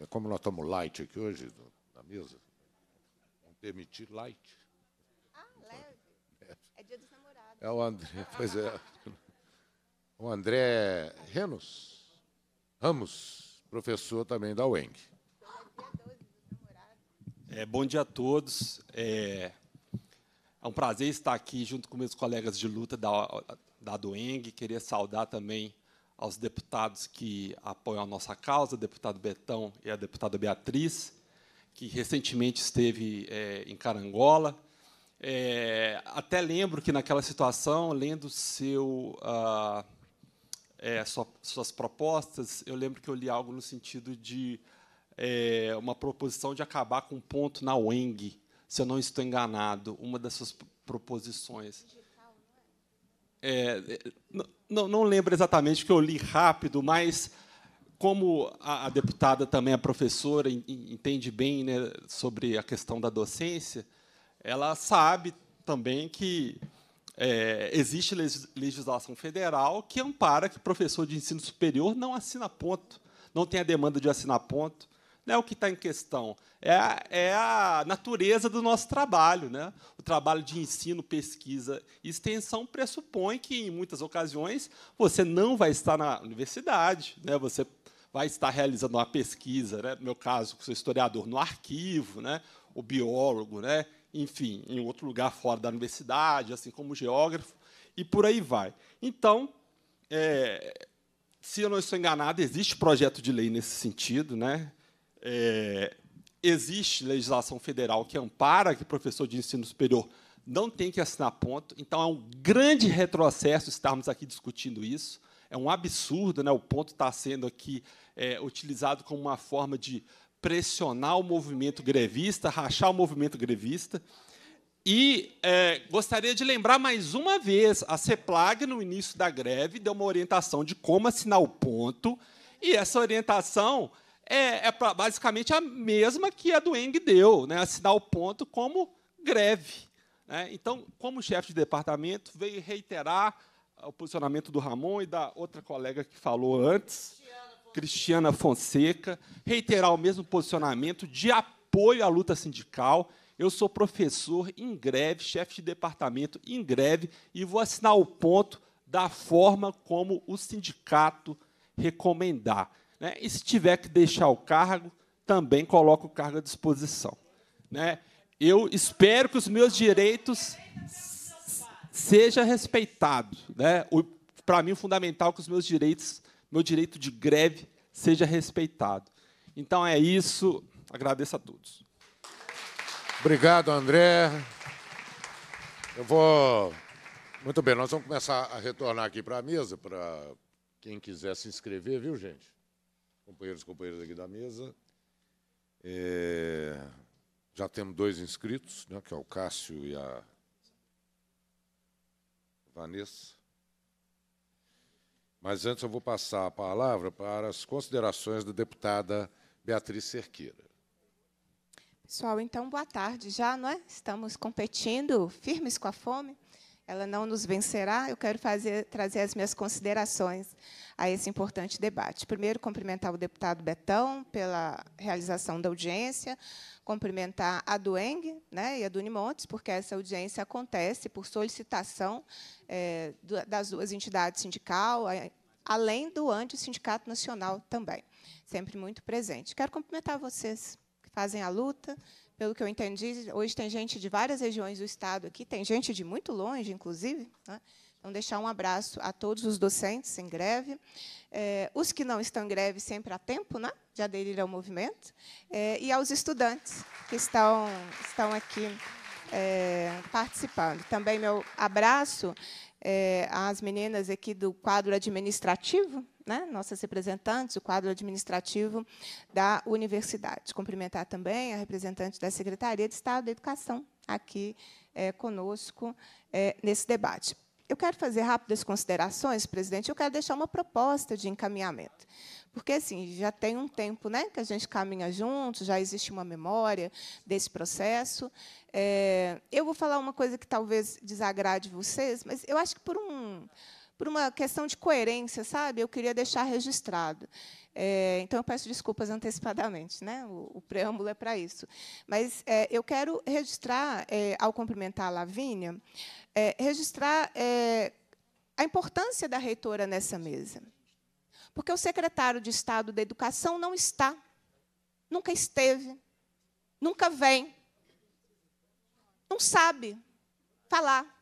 É como nós estamos light aqui hoje, na mesa, vamos permitir light. Ah, leve. É dia dos namorados. É o André, pois é. O André Renos Ramos, professor também da UENG. É, bom dia a todos. É, é um prazer estar aqui junto com meus colegas de luta da, da Doeng. Queria saudar também aos deputados que apoiam a nossa causa, deputado Betão e a deputada Beatriz, que recentemente esteve é, em Carangola. É, até lembro que, naquela situação, lendo seu, ah, é, sua, suas propostas, eu lembro que eu li algo no sentido de é, uma proposição de acabar com um ponto na UENG, se eu não estou enganado, uma das suas proposições. É, é não, não lembro exatamente que eu li rápido, mas como a, a deputada também é professora, entende bem né, sobre a questão da docência, ela sabe também que é, existe legislação federal que ampara que professor de ensino superior não assina ponto, não tem a demanda de assinar ponto não é o que está em questão, é a, é a natureza do nosso trabalho. Né? O trabalho de ensino, pesquisa e extensão pressupõe que, em muitas ocasiões, você não vai estar na universidade, né? você vai estar realizando uma pesquisa, né? no meu caso, sou historiador, no arquivo, né? o biólogo, né? enfim, em outro lugar fora da universidade, assim como o geógrafo, e por aí vai. Então, é, se eu não estou enganado, existe projeto de lei nesse sentido, né? É, existe legislação federal que ampara que professor de ensino superior não tem que assinar ponto, então é um grande retrocesso estarmos aqui discutindo isso. É um absurdo, né? o ponto está sendo aqui é, utilizado como uma forma de pressionar o movimento grevista, rachar o movimento grevista. E é, gostaria de lembrar mais uma vez: a CEPLAG, no início da greve, deu uma orientação de como assinar o ponto, e essa orientação é, é pra, basicamente a mesma que a do Eng deu, né? assinar o ponto como greve. Né? Então, como chefe de departamento, veio reiterar o posicionamento do Ramon e da outra colega que falou antes, Cristiana Fonseca, reiterar o mesmo posicionamento de apoio à luta sindical. Eu sou professor em greve, chefe de departamento em greve, e vou assinar o ponto da forma como o sindicato recomendar. Né? E se tiver que deixar o cargo, também coloco o cargo à disposição. Né? Eu espero que os meus direitos sejam respeitados. Né? Para mim, o fundamental é que os meus direitos, meu direito de greve, seja respeitado. Então é isso. Agradeço a todos. Obrigado, André. Eu vou. Muito bem, nós vamos começar a retornar aqui para a mesa, para quem quiser se inscrever, viu, gente? companheiros e companheiras aqui da mesa. É, já temos dois inscritos, né, que é o Cássio e a Vanessa. Mas antes eu vou passar a palavra para as considerações da deputada Beatriz Cerqueira. Pessoal, então, boa tarde já, não é? Estamos competindo firmes com a fome ela não nos vencerá, eu quero fazer, trazer as minhas considerações a esse importante debate. Primeiro, cumprimentar o deputado Betão pela realização da audiência, cumprimentar a Dueng né, e a Montes, porque essa audiência acontece por solicitação é, das duas entidades sindical, além do Anti-Sindicato Nacional também, sempre muito presente. Quero cumprimentar vocês que fazem a luta, pelo que eu entendi, hoje tem gente de várias regiões do estado aqui, tem gente de muito longe, inclusive. Né? Então, deixar um abraço a todos os docentes em greve. É, os que não estão em greve sempre há tempo né, de aderir ao movimento. É, e aos estudantes que estão, estão aqui é, participando. Também meu abraço é, às meninas aqui do quadro administrativo, né, nossas representantes, o quadro administrativo da universidade. Cumprimentar também a representante da Secretaria de Estado da Educação, aqui é, conosco é, nesse debate. Eu quero fazer rápidas considerações, presidente. Eu quero deixar uma proposta de encaminhamento. Porque, assim, já tem um tempo né, que a gente caminha junto, já existe uma memória desse processo. É, eu vou falar uma coisa que talvez desagrade vocês, mas eu acho que, por um, por uma questão de coerência, sabe? Eu queria deixar registrado. É, então, eu peço desculpas antecipadamente, né? o, o preâmbulo é para isso. Mas é, eu quero registrar, é, ao cumprimentar a Lavínia, é, registrar é, a importância da reitora nessa mesa. Porque o secretário de Estado da Educação não está, nunca esteve, nunca vem, não sabe falar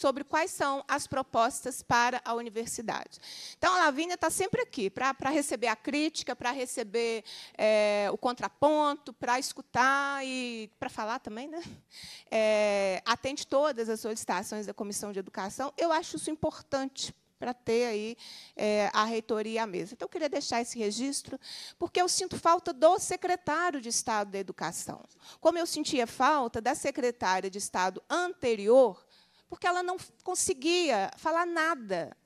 sobre quais são as propostas para a universidade. Então, a Lavínia está sempre aqui para, receber a crítica, para receber é, o contraponto, para escutar e para falar também. Né? É, atende todas as solicitações da Comissão de Educação. Eu acho isso importante, para ter aí é, a reitoria à mesa. Então, eu queria deixar esse registro, porque eu sinto falta do secretário de Estado da Educação. Como eu sentia falta da secretária de Estado anterior, porque ela não conseguia falar nada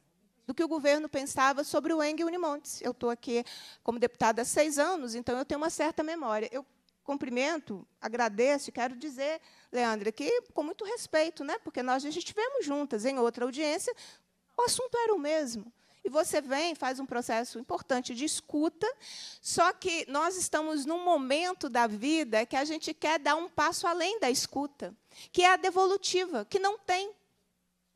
do que o governo pensava sobre o Eng Unimontes. Eu estou aqui como deputada há seis anos, então eu tenho uma certa memória. Eu cumprimento, agradeço e quero dizer, Leandra, que com muito respeito, né, porque nós já estivemos juntas em outra audiência, o assunto era o mesmo e você vem, faz um processo importante de escuta, só que nós estamos num momento da vida que a gente quer dar um passo além da escuta, que é a devolutiva, que não tem.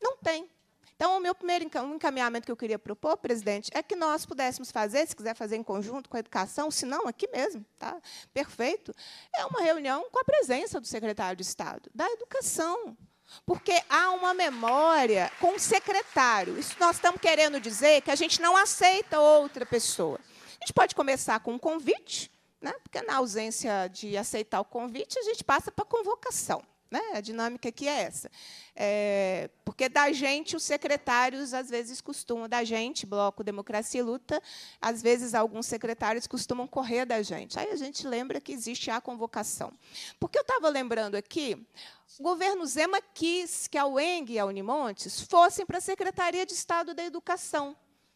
Não tem. Então, o meu primeiro encaminhamento que eu queria propor, presidente, é que nós pudéssemos fazer, se quiser fazer em conjunto com a educação, se não, aqui mesmo, tá? Perfeito. É uma reunião com a presença do secretário de Estado, da educação. Porque há uma memória com o secretário. Isso nós estamos querendo dizer que a gente não aceita outra pessoa. A gente pode começar com um convite, né? porque na ausência de aceitar o convite, a gente passa para a convocação. Né? A dinâmica aqui é essa. É, porque da gente, os secretários, às vezes, costumam, da gente, Bloco Democracia e Luta, às vezes, alguns secretários costumam correr da gente. Aí a gente lembra que existe a convocação. Porque eu estava lembrando aqui, o governo Zema quis que a UENG e a Unimontes fossem para a Secretaria de Estado da Educação.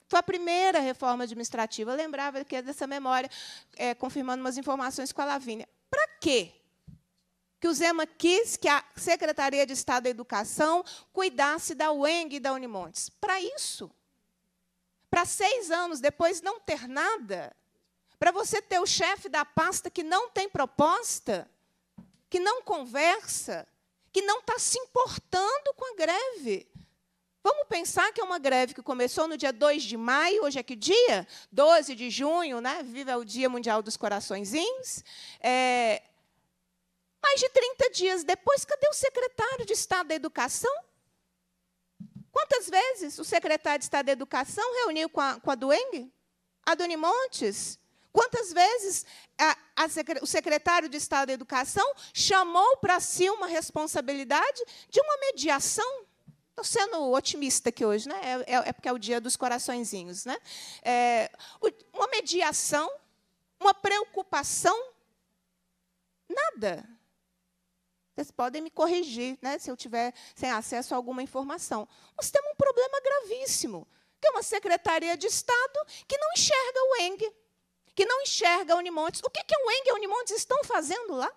Foi a primeira reforma administrativa. Eu lembrava que é dessa memória, é, confirmando umas informações com a Lavínia. Para quê? que o Zema quis que a Secretaria de Estado da Educação cuidasse da UENG e da Unimontes. Para isso, para seis anos depois não ter nada, para você ter o chefe da pasta que não tem proposta, que não conversa, que não está se importando com a greve. Vamos pensar que é uma greve que começou no dia 2 de maio, hoje é que dia? 12 de junho, né? Viva o Dia Mundial dos Coraçõezinhos. É, mais de 30 dias depois, cadê o secretário de Estado da Educação? Quantas vezes o secretário de Estado da Educação reuniu com a, com a Dueng? A Doni Montes? Quantas vezes a, a, o secretário de Estado da Educação chamou para si uma responsabilidade de uma mediação? Estou sendo otimista aqui hoje, né? É, é, é, porque é o dia dos coraçõezinhos. Né? É, uma mediação, uma preocupação, nada. Vocês podem me corrigir, né, se eu tiver sem acesso a alguma informação. Nós temos um problema gravíssimo, que é uma secretaria de Estado que não enxerga o ENG, que não enxerga a Unimontes. O que, que o ENG e a Unimontes estão fazendo lá?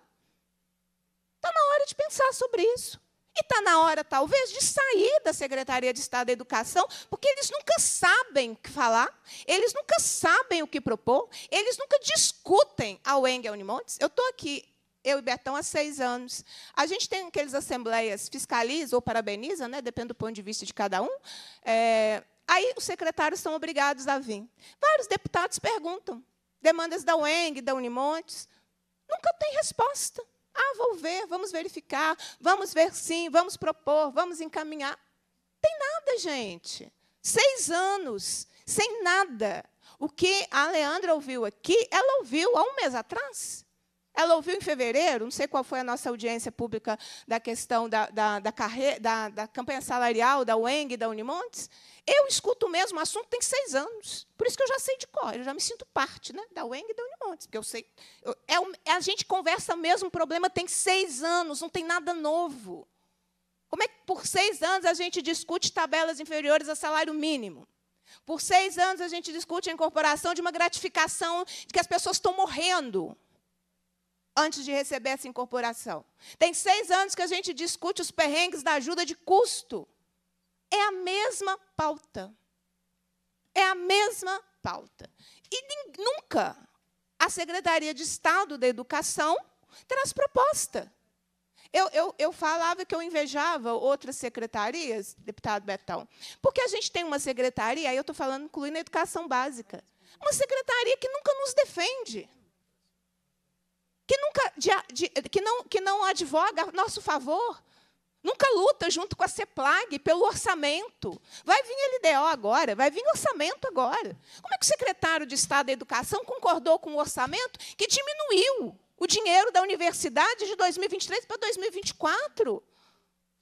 Está na hora de pensar sobre isso. E está na hora, talvez, de sair da Secretaria de Estado da Educação, porque eles nunca sabem o que falar, eles nunca sabem o que propor, eles nunca discutem a UENG e a Unimontes. Eu estou aqui eu e Betão há seis anos. A gente tem aqueles assembleias fiscaliza ou parabeniza, né, depende do ponto de vista de cada um. É, aí os secretários são obrigados a vir. Vários deputados perguntam, demandas da UENG, da Unimontes, nunca tem resposta. Ah, vou ver, vamos verificar, vamos ver sim, vamos propor, vamos encaminhar. Tem nada, gente. Seis anos, sem nada. O que a Leandra ouviu aqui, ela ouviu há um mês atrás. Ela ouviu em fevereiro, não sei qual foi a nossa audiência pública da questão da, da, da, carre, da, da campanha salarial da UENG e da Unimontes. Eu escuto o mesmo assunto tem seis anos. Por isso que eu já sei de cor, eu já me sinto parte né, da UENG e da Unimontes, porque eu sei. Eu, é, é a gente conversa o mesmo problema tem seis anos, não tem nada novo. Como é que por seis anos a gente discute tabelas inferiores a salário mínimo? Por seis anos a gente discute a incorporação de uma gratificação de que as pessoas estão morrendo antes de receber essa incorporação. Tem seis anos que a gente discute os perrengues da ajuda de custo. É a mesma pauta. É a mesma pauta. E nunca a Secretaria de Estado da Educação traz proposta. Eu, eu, eu falava que eu invejava outras secretarias, deputado Betão, porque a gente tem uma secretaria, aí eu estou falando incluindo a educação básica, uma secretaria que nunca nos defende que nunca de, de, que não, que não advoga a nosso favor, nunca luta junto com a CEPLAG pelo orçamento. Vai vir LDO agora, vai vir orçamento agora. Como é que o secretário de Estado da Educação concordou com o orçamento que diminuiu o dinheiro da universidade de 2023 para 2024?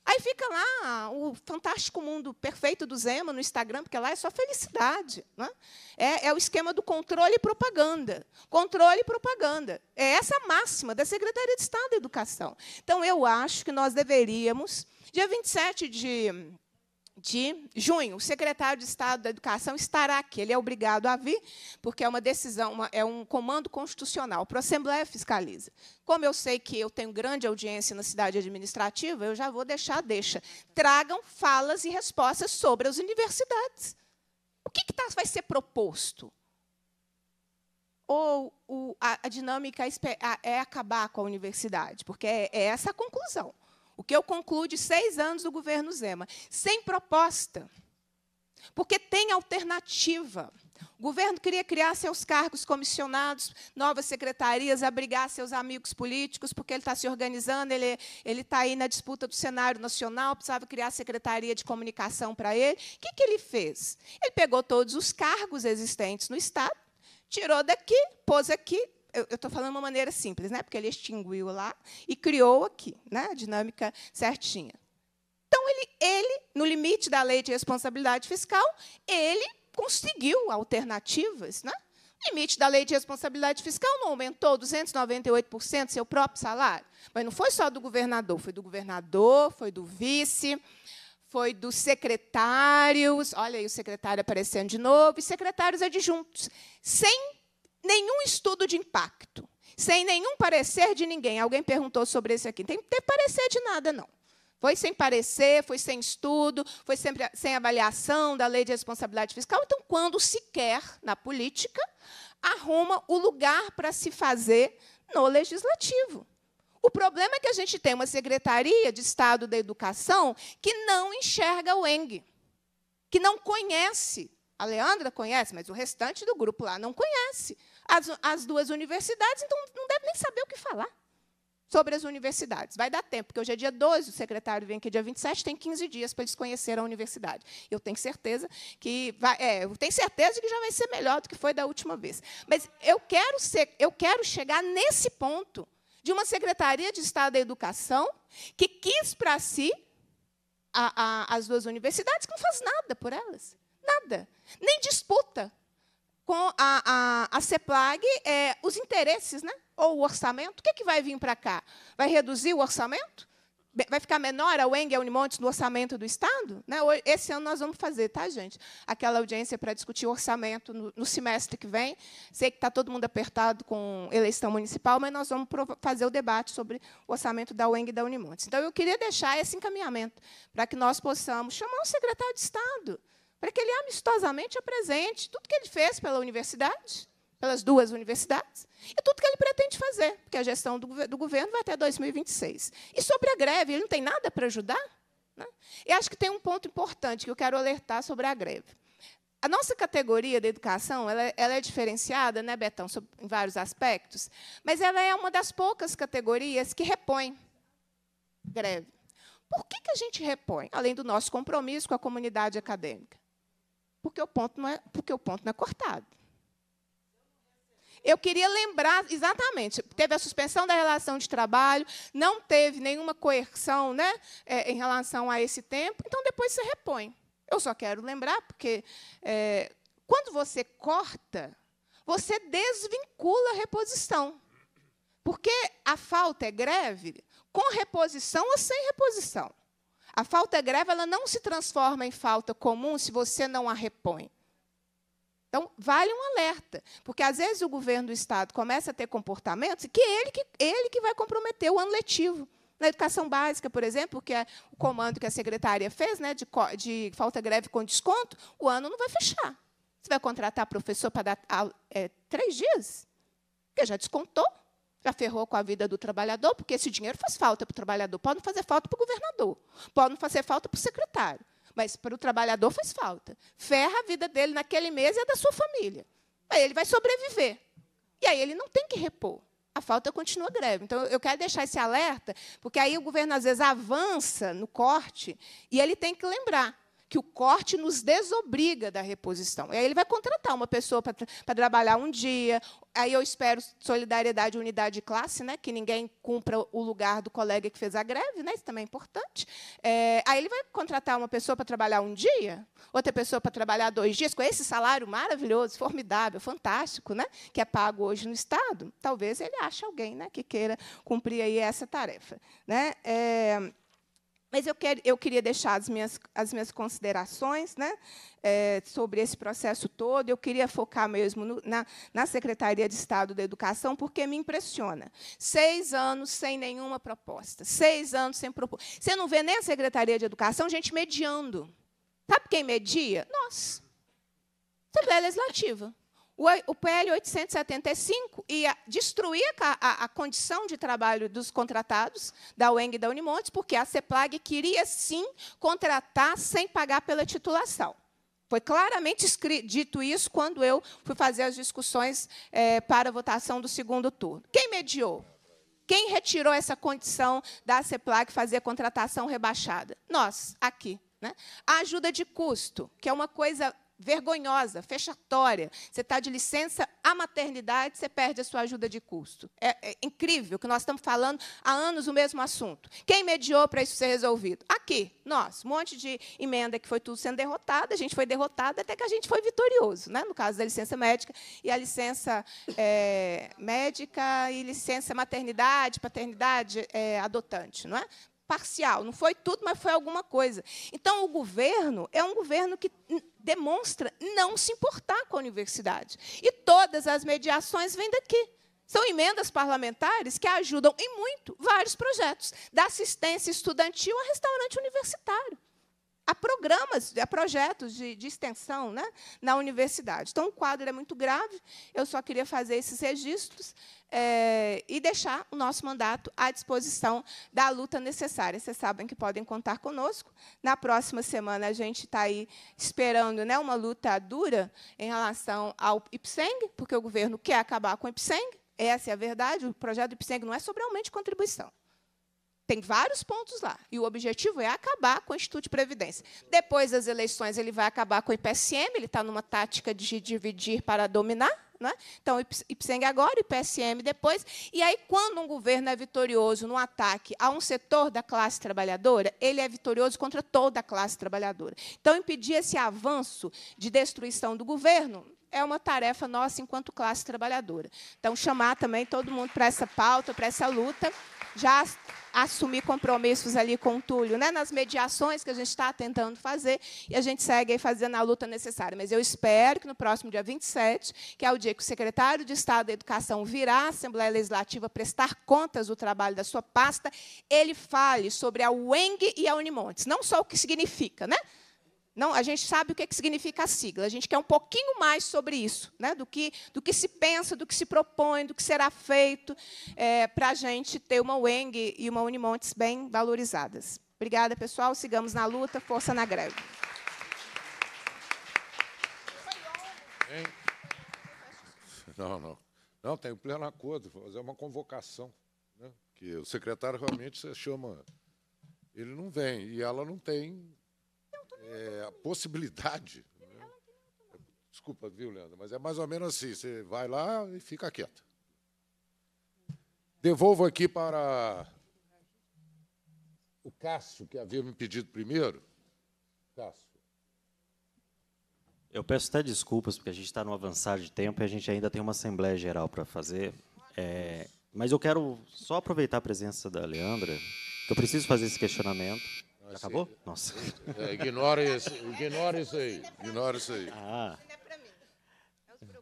Aí fica lá o fantástico mundo perfeito do Zema no Instagram, porque lá é só felicidade. Né? É, é, o esquema do controle e propaganda. Controle e propaganda. É essa a máxima da Secretaria de Estado da Educação. Então, eu acho que nós deveríamos, dia 27 de de junho. O secretário de Estado da Educação estará aqui. Ele é obrigado a vir, porque é uma decisão, uma, é um comando constitucional. Para a Assembleia fiscaliza. Como eu sei que eu tenho grande audiência na cidade administrativa, eu já vou deixar deixa. Tragam falas e respostas sobre as universidades. O que, que tá, vai ser proposto? Ou o, a, a, dinâmica é acabar com a universidade? Porque é, é essa a conclusão. O que eu concluo de seis anos do governo Zema. Sem proposta. Porque tem alternativa. O governo queria criar seus cargos comissionados, novas secretarias, abrigar seus amigos políticos, porque ele está se organizando, ele, ele está aí na disputa do cenário nacional, precisava criar a Secretaria de Comunicação para ele. O que, que ele fez? Ele pegou todos os cargos existentes no Estado, tirou daqui, pôs aqui, eu estou falando de uma maneira simples, né? porque ele extinguiu lá e criou aqui né? a dinâmica certinha. Então, ele, ele, no limite da lei de responsabilidade fiscal, ele conseguiu alternativas. Né? O limite da lei de responsabilidade fiscal não aumentou 298% seu próprio salário? Mas não foi só do governador, foi do governador, foi do vice, foi dos secretários, olha aí o secretário aparecendo de novo, e secretários adjuntos. Sem nenhum estudo de impacto, sem nenhum parecer de ninguém. Alguém perguntou sobre esse aqui. Tem que ter parecer de nada, não. Foi sem parecer, foi sem estudo, foi sempre sem avaliação da lei de responsabilidade fiscal. Então, quando se quer na política, arruma o lugar para se fazer no legislativo. O problema é que a gente tem uma Secretaria de Estado da Educação que não enxerga o ENG, que não conhece. A Leandra conhece, mas o restante do grupo lá não conhece as, as duas universidades, então não deve nem saber o que falar sobre as universidades. Vai dar tempo, porque hoje é dia 12, o secretário vem aqui dia 27, tem 15 dias para eles conhecerem a universidade. Eu tenho certeza que vai, é, eu tenho certeza que já vai ser melhor do que foi da última vez. Mas eu quero ser, eu quero chegar nesse ponto de uma secretaria de Estado da Educação que quis para si a, a, as duas universidades, que não faz nada por elas, nada, nem disputa com a, a, a CEPLAG é, os interesses, né? ou o orçamento. O que, é que vai vir para cá? Vai reduzir o orçamento? Vai ficar menor a UENG e a Unimontes no orçamento do Estado? Né? Esse ano nós vamos fazer, tá, gente? Aquela audiência para discutir o orçamento no, semestre que vem. Sei que está todo mundo apertado com eleição municipal, mas nós vamos fazer o debate sobre o orçamento da UENG e da Unimontes. Então, eu queria deixar esse encaminhamento para que nós possamos chamar o secretário de Estado para que ele amistosamente apresente tudo que ele fez pela universidade, pelas duas universidades, e tudo que ele pretende fazer, porque a gestão do, do governo vai até 2026. E sobre a greve, ele não tem nada para ajudar? Né? E acho que tem um ponto importante que eu quero alertar sobre a greve. A nossa categoria da educação ela, é, ela é diferenciada, né, Betão, sobre, em vários aspectos, mas ela é uma das poucas categorias que repõe greve. Por que, que a gente repõe, além do nosso compromisso com a comunidade acadêmica? porque o ponto não é, porque o ponto não é cortado. Eu queria lembrar exatamente, teve a suspensão da relação de trabalho, não teve nenhuma coerção né, é, em relação a esse tempo, então depois se repõe. Eu só quero lembrar, porque é, quando você corta, você desvincula a reposição. Porque a falta é greve com reposição ou sem reposição. A falta é greve ela não se transforma em falta comum se você não a repõe. Então, vale um alerta, porque às vezes o governo do Estado começa a ter comportamentos que ele que, ele que vai comprometer o ano letivo. Na educação básica, por exemplo, que é o comando que a secretária fez, né, de, de falta greve com desconto, o ano não vai fechar. Você vai contratar professor para dar ah, é, três dias? Porque já descontou já ferrou com a vida do trabalhador, porque esse dinheiro faz falta para o trabalhador. Pode não fazer falta para o governador, pode não fazer falta para o secretário, mas para o trabalhador faz falta. Ferra a vida dele naquele mês e a da sua família. Aí ele vai sobreviver. E aí ele não tem que repor. A falta continua greve. Então, eu quero deixar esse alerta, porque aí o governo, às vezes, avança no corte e ele tem que lembrar que o corte nos desobriga da reposição. E aí ele vai contratar uma pessoa para trabalhar um dia. Aí eu espero solidariedade, unidade de classe, né? que ninguém cumpra o lugar do colega que fez a greve, né? isso também é importante. É, aí ele vai contratar uma pessoa para trabalhar um dia, outra pessoa para trabalhar dois dias, com esse salário maravilhoso, formidável, fantástico, né? que é pago hoje no Estado. Talvez ele ache alguém né? que queira cumprir aí essa tarefa. Né? É, mas eu, quero, eu queria deixar as minhas, as minhas considerações né, é, sobre esse processo todo. Eu queria focar mesmo no, na, na Secretaria de Estado da Educação, porque me impressiona. Seis anos sem nenhuma proposta. Seis anos sem proposta. Você não vê nem a Secretaria de Educação gente mediando. Sabe quem media? Nós. Assembleia Legislativa. O PL 875 ia destruir a, a, a, condição de trabalho dos contratados da UENG e da Unimontes, porque a CEPLAG queria, sim, contratar sem pagar pela titulação. Foi claramente dito isso quando eu fui fazer as discussões é, para a votação do segundo turno. Quem mediou? Quem retirou essa condição da CEPLAG fazer contratação rebaixada? Nós, aqui. Né? A ajuda de custo, que é uma coisa vergonhosa, fechatória. Você está de licença à maternidade, você perde a sua ajuda de custo. É, é incrível que nós estamos falando há anos o mesmo assunto. Quem mediou para isso ser resolvido? Aqui, nós. Um monte de emenda que foi tudo sendo derrotada, a gente foi derrotada até que a gente foi vitorioso, né? no caso da licença médica e a licença é, médica e licença maternidade, paternidade é, adotante, não é? parcial, não foi tudo, mas foi alguma coisa. Então, o governo é um governo que demonstra não se importar com a universidade. E todas as mediações vêm daqui. São emendas parlamentares que ajudam em muito vários projetos, da assistência estudantil a restaurante universitário, a programas, a projetos de, de extensão né, na universidade. Então, o quadro é muito grave, eu só queria fazer esses registros é, e deixar o nosso mandato à disposição da luta necessária. Vocês sabem que podem contar conosco. Na próxima semana, a gente está aí esperando né, uma luta dura em relação ao IPSENG, porque o governo quer acabar com o IPSENG. Essa é a verdade. O projeto do IPSENG não é sobre aumento de contribuição. Tem vários pontos lá. E o objetivo é acabar com o Instituto de Previdência. Depois das eleições, ele vai acabar com o IPSM, ele está numa tática de dividir para dominar. Né? Então, Ipseng agora, IPSM depois. E aí, quando um governo é vitorioso no ataque a um setor da classe trabalhadora, ele é vitorioso contra toda a classe trabalhadora. Então, impedir esse avanço de destruição do governo é uma tarefa nossa enquanto classe trabalhadora. Então, chamar também todo mundo para essa pauta, para essa luta, já assumir compromissos ali com o Túlio, né, nas mediações que a gente está tentando fazer, e a gente segue aí fazendo a luta necessária. Mas eu espero que no próximo dia 27, que é o dia que o secretário de Estado da Educação virá à Assembleia Legislativa prestar contas do trabalho da sua pasta, ele fale sobre a UENG e a Unimontes, não só o que significa, né? Não, a gente sabe o que, é que significa a sigla. A gente quer um pouquinho mais sobre isso, né? do, que, do que se pensa, do que se propõe, do que será feito, é, para a gente ter uma UENG e uma Unimontes bem valorizadas. Obrigada, pessoal. Sigamos na luta. Força na greve. Não, não. Não, tem pleno acordo. Vou fazer uma convocação. Né? Que o secretário realmente se chama. Ele não vem e ela não tem é, a possibilidade. Né? Desculpa, viu, Leandro, mas é mais ou menos assim: você vai lá e fica quieto. Devolvo aqui para o Cássio, que havia me pedido primeiro. Cássio. Eu peço até desculpas, porque a gente está no avançar de tempo e a gente ainda tem uma Assembleia Geral para fazer. É, mas eu quero só aproveitar a presença da Leandra, que eu preciso fazer esse questionamento. Já acabou? Nossa. É, ignore isso, ignore isso aí. ignore isso aí. Ah. É é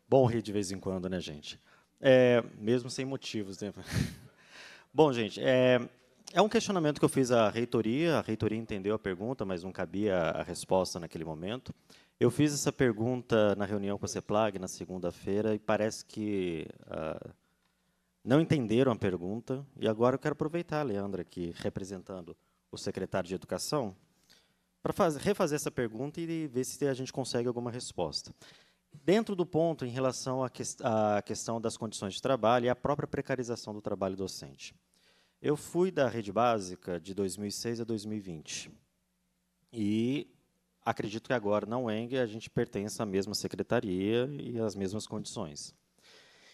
Bom rir de vez em quando, né, gente? É, mesmo sem motivos. Né? Bom, gente, é, é um questionamento que eu fiz à reitoria. A reitoria entendeu a pergunta, mas não cabia a resposta naquele momento. Eu fiz essa pergunta na reunião com a CEPLAG na segunda-feira e parece que ah, não entenderam a pergunta. E agora eu quero aproveitar, Leandra, aqui representando o secretário de Educação, para refazer essa pergunta e ver se a gente consegue alguma resposta. Dentro do ponto em relação à, que, à questão das condições de trabalho e à própria precarização do trabalho docente. Eu fui da rede básica de 2006 a 2020. E acredito que agora, na UENG, a gente pertence à mesma secretaria e às mesmas condições.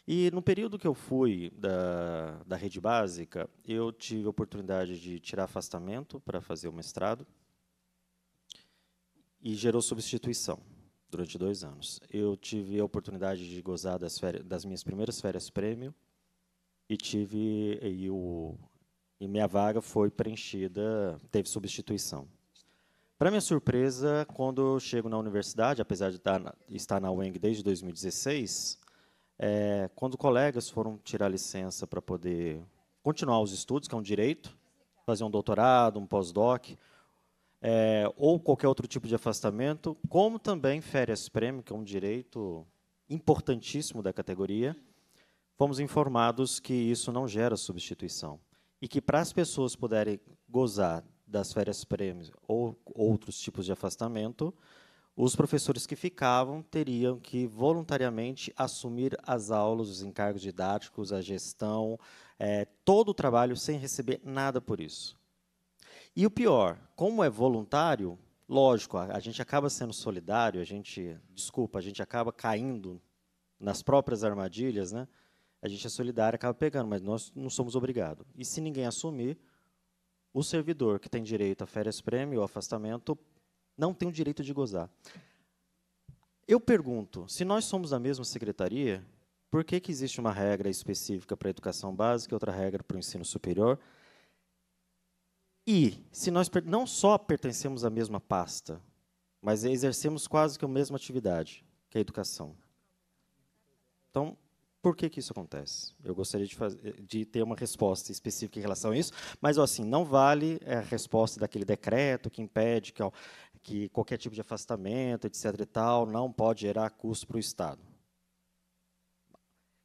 E no período que eu fui da, da rede básica, eu tive a oportunidade de tirar afastamento para fazer o mestrado e gerou substituição durante dois anos. Eu tive a oportunidade de gozar das, férias, das minhas primeiras férias prêmio e tive e, o, e minha vaga foi preenchida, teve substituição. Para minha surpresa, quando eu chego na universidade, apesar de estar tá na, estar na UENG desde 2016, é, quando colegas foram tirar licença para poder continuar os estudos, que é um direito, fazer um doutorado, um pós-doc, é, ou qualquer outro tipo de afastamento, como também férias-prêmio, que é um direito importantíssimo da categoria, fomos informados que isso não gera substituição. E que para as pessoas poderem gozar das férias prêmio ou outros tipos de afastamento, os professores que ficavam teriam que voluntariamente assumir as aulas, os encargos didáticos, a gestão, é, todo o trabalho sem receber nada por isso. E o pior, como é voluntário, lógico, a, a gente acaba sendo solidário, a gente, desculpa, a gente acaba caindo nas próprias armadilhas, né? A gente é solidário, acaba pegando, mas nós não somos obrigados. E se ninguém assumir, o servidor que tem direito a férias-prêmio ou afastamento não tem o direito de gozar. Eu pergunto, se nós somos da mesma secretaria, por que, que existe uma regra específica para a educação básica e outra regra para o ensino superior? E se nós não só pertencemos à mesma pasta, mas exercemos quase que a mesma atividade, que é a educação. Então, por que, que isso acontece? Eu gostaria de, fazer, de, ter uma resposta específica em relação a isso, mas assim não vale é, a resposta daquele decreto que impede que ó, que qualquer tipo de afastamento, etc. e tal, não pode gerar custo para o Estado.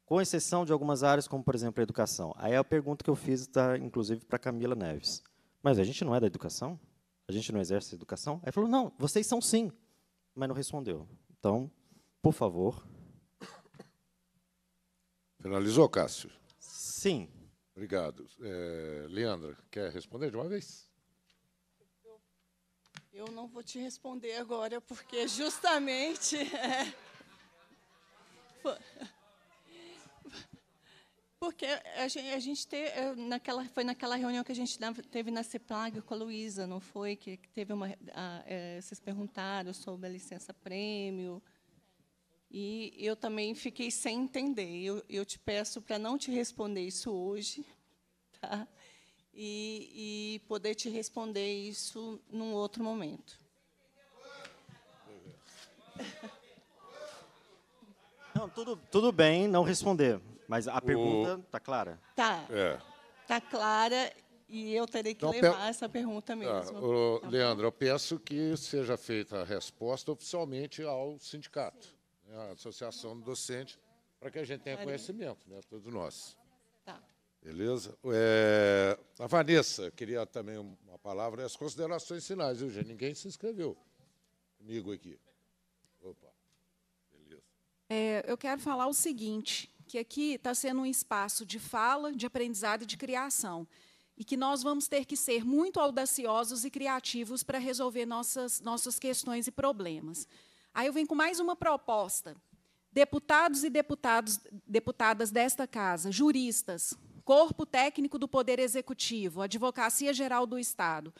Com exceção de algumas áreas, como, por exemplo, a educação. Aí é a pergunta que eu fiz, tá, inclusive, para Camila Neves. Mas a gente não é da educação? A gente não exerce educação? Aí falou, não, vocês são sim. Mas não respondeu. Então, por favor. Finalizou, Cássio? Sim. Obrigado. É, Leandra, quer responder de uma vez? Eu não vou te responder agora, porque justamente. É, porque a gente, a gente teve, naquela, foi naquela reunião que a gente teve na CEPLAG com a Luísa, não foi? Que teve uma. A, é, vocês perguntaram sobre a licença prêmio. E eu também fiquei sem entender. Eu, eu te peço para não te responder isso hoje, tá? e, e poder te responder isso num outro momento. Não, tudo, tudo bem não responder, mas a pergunta está clara. Tá. Está é. Tá clara e eu terei que então, levar pe... essa pergunta ah, mesmo. Ah, o, tá Leandro, eu peço que seja feita a resposta oficialmente ao sindicato, à né, Associação do Docente, para que a gente tenha conhecimento, né, todos nós. Beleza? É, a Vanessa, queria também uma palavra e é as considerações finais, viu, gente? Ninguém se inscreveu comigo aqui. Opa, beleza. É, eu quero falar o seguinte, que aqui está sendo um espaço de fala, de aprendizado e de criação e que nós vamos ter que ser muito audaciosos e criativos para resolver nossas, nossas questões e problemas. Aí eu venho com mais uma proposta. Deputados e deputados, deputadas desta casa, juristas, Corpo Técnico do Poder Executivo, Advocacia Geral do Estado,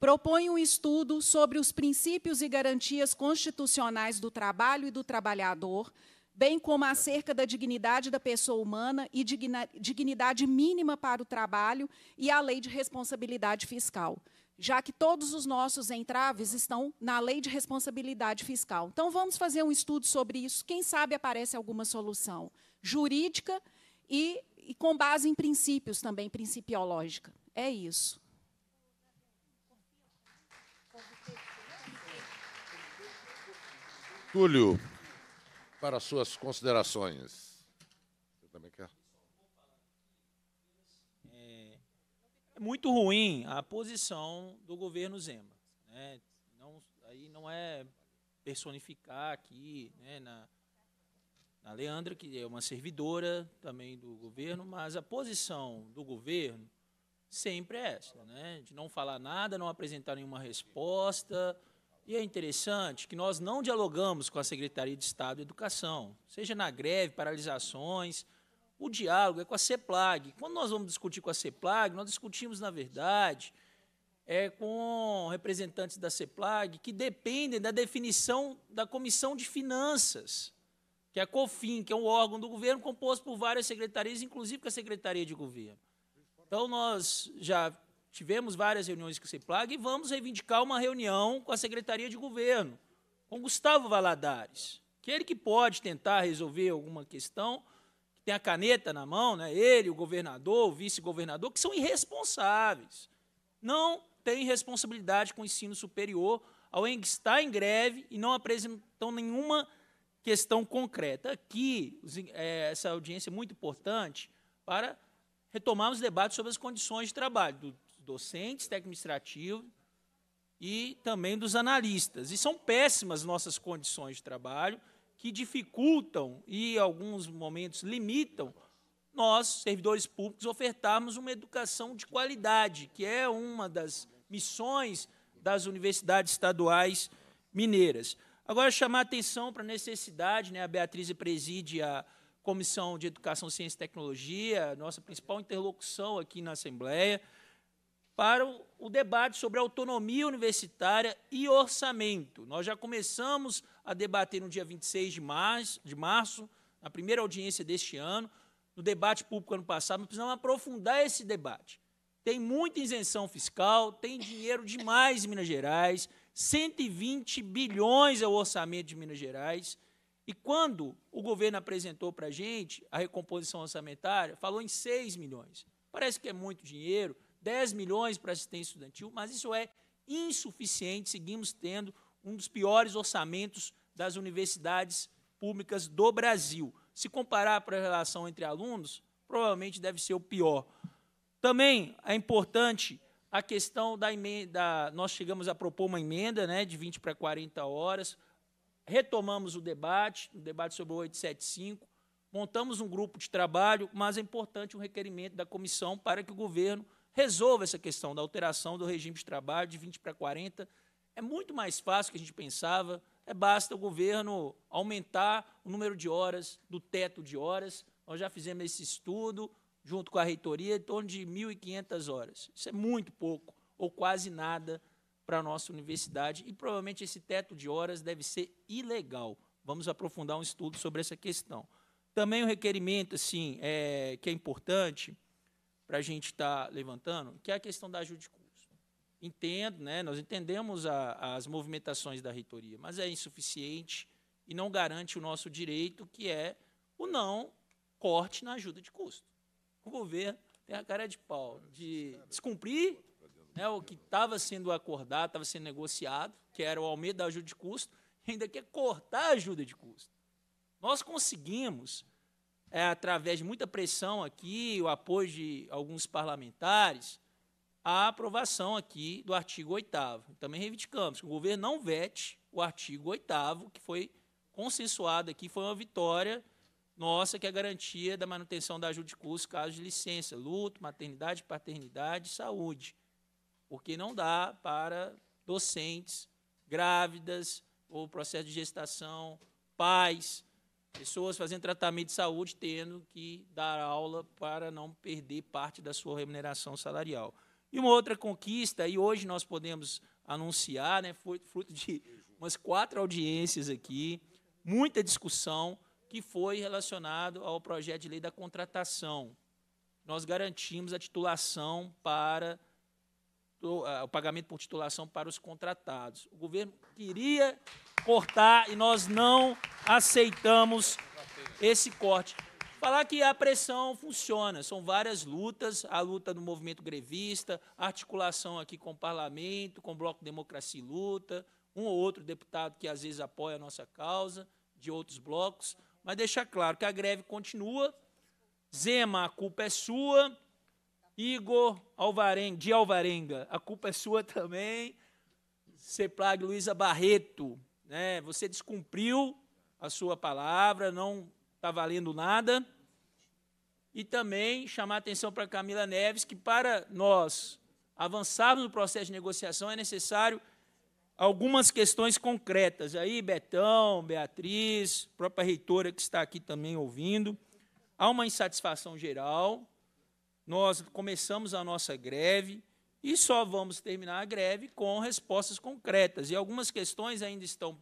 propõe um estudo sobre os princípios e garantias constitucionais do trabalho e do trabalhador, bem como acerca da dignidade da pessoa humana e dignidade mínima para o trabalho e a lei de responsabilidade fiscal, já que todos os nossos entraves estão na lei de responsabilidade fiscal. Então, vamos fazer um estudo sobre isso, quem sabe aparece alguma solução jurídica e e com base em princípios também, principiológica. É isso. Túlio, para suas considerações. Você também quer? É, é muito ruim a posição do governo Zema. Né? Não, aí não é personificar aqui né, na, a Leandra, que é uma servidora também do governo, mas a posição do governo sempre é essa, né? de não falar nada, não apresentar nenhuma resposta. E é interessante que nós não dialogamos com a Secretaria de Estado de Educação, seja na greve, paralisações, o diálogo é com a CEPLAG. Quando nós vamos discutir com a CEPLAG, nós discutimos, na verdade, é com representantes da CEPLAG que dependem da definição da Comissão de Finanças que é a COFIN, que é um órgão do governo composto por várias secretarias, inclusive com a Secretaria de Governo. Então, nós já tivemos várias reuniões com o CEPLAG e vamos reivindicar uma reunião com a Secretaria de Governo, com Gustavo Valadares, que é ele que pode tentar resolver alguma questão, que tem a caneta na mão, né? ele, o governador, o vice-governador, que são irresponsáveis. Não têm responsabilidade com o ensino superior, ao estar em greve e não apresentam nenhuma questão concreta. Aqui, é, essa audiência é muito importante para retomarmos debates sobre as condições de trabalho dos docentes, técnico administrativo e também dos analistas. E são péssimas nossas condições de trabalho que dificultam e, em alguns momentos, limitam nós, servidores públicos, ofertarmos uma educação de qualidade, que é uma das missões das universidades estaduais mineiras. Agora, chamar atenção para a necessidade, né? a Beatriz preside a Comissão de Educação, Ciência e Tecnologia, nossa principal interlocução aqui na Assembleia, para o debate sobre autonomia universitária e orçamento. Nós já começamos a debater no dia 26 de março, de março na primeira audiência deste ano, no debate público ano passado, mas precisamos aprofundar esse debate. Tem muita isenção fiscal, tem dinheiro demais em Minas Gerais, 120 bilhões é o orçamento de Minas Gerais. E quando o governo apresentou para a gente a recomposição orçamentária, falou em 6 milhões. Parece que é muito dinheiro, 10 milhões para assistência estudantil, mas isso é insuficiente. Seguimos tendo um dos piores orçamentos das universidades públicas do Brasil. Se comparar para a relação entre alunos, provavelmente deve ser o pior. Também é importante a questão da emenda, nós chegamos a propor uma emenda né, de 20 para 40 horas, retomamos o debate, o debate sobre o 875, montamos um grupo de trabalho, mas é importante um requerimento da comissão para que o governo resolva essa questão da alteração do regime de trabalho de 20 para 40. É muito mais fácil do que a gente pensava, é basta o governo aumentar o número de horas, do teto de horas. Nós já fizemos esse estudo, junto com a reitoria, em torno de 1.500 horas. Isso é muito pouco, ou quase nada, para a nossa universidade, e provavelmente esse teto de horas deve ser ilegal. Vamos aprofundar um estudo sobre essa questão. Também o um requerimento, assim, é, que é importante para a gente estar tá levantando, que é a questão da ajuda de custo. Entendo, né, nós entendemos a, as movimentações da reitoria, mas é insuficiente e não garante o nosso direito, que é o não corte na ajuda de custo o governo tem a cara de pau de descumprir né, o que estava sendo acordado, estava sendo negociado, que era o aumento da ajuda de custo, ainda quer cortar a ajuda de custo. Nós conseguimos, é, através de muita pressão aqui, o apoio de alguns parlamentares, a aprovação aqui do artigo 8 Também reivindicamos que o governo não vete o artigo 8 que foi consensuado aqui, foi uma vitória nossa, que é garantia da manutenção da ajuda de custo, caso de licença, luto, maternidade, paternidade, saúde. Porque não dá para docentes, grávidas, ou processo de gestação, pais, pessoas fazendo tratamento de saúde, tendo que dar aula para não perder parte da sua remuneração salarial. E uma outra conquista, e hoje nós podemos anunciar, né, foi fruto de umas quatro audiências aqui, muita discussão, que foi relacionado ao projeto de lei da contratação. Nós garantimos a titulação para ah, o pagamento por titulação para os contratados. O governo queria cortar e nós não aceitamos esse corte. Falar que a pressão funciona, são várias lutas, a luta do movimento grevista, articulação aqui com o parlamento, com o Bloco Democracia e Luta, um ou outro deputado que às vezes apoia a nossa causa, de outros blocos, mas deixar claro que a greve continua. Zema, a culpa é sua. Igor Alvarenga, de Alvarenga, a culpa é sua também. Seplag Luiza Barreto, né? Você descumpriu a sua palavra, não está valendo nada. E também chamar atenção para Camila Neves que para nós avançarmos no processo de negociação é necessário algumas questões concretas. Aí, Betão, Beatriz, própria reitora que está aqui também ouvindo. Há uma insatisfação geral. Nós começamos a nossa greve e só vamos terminar a greve com respostas concretas. E algumas questões ainda estão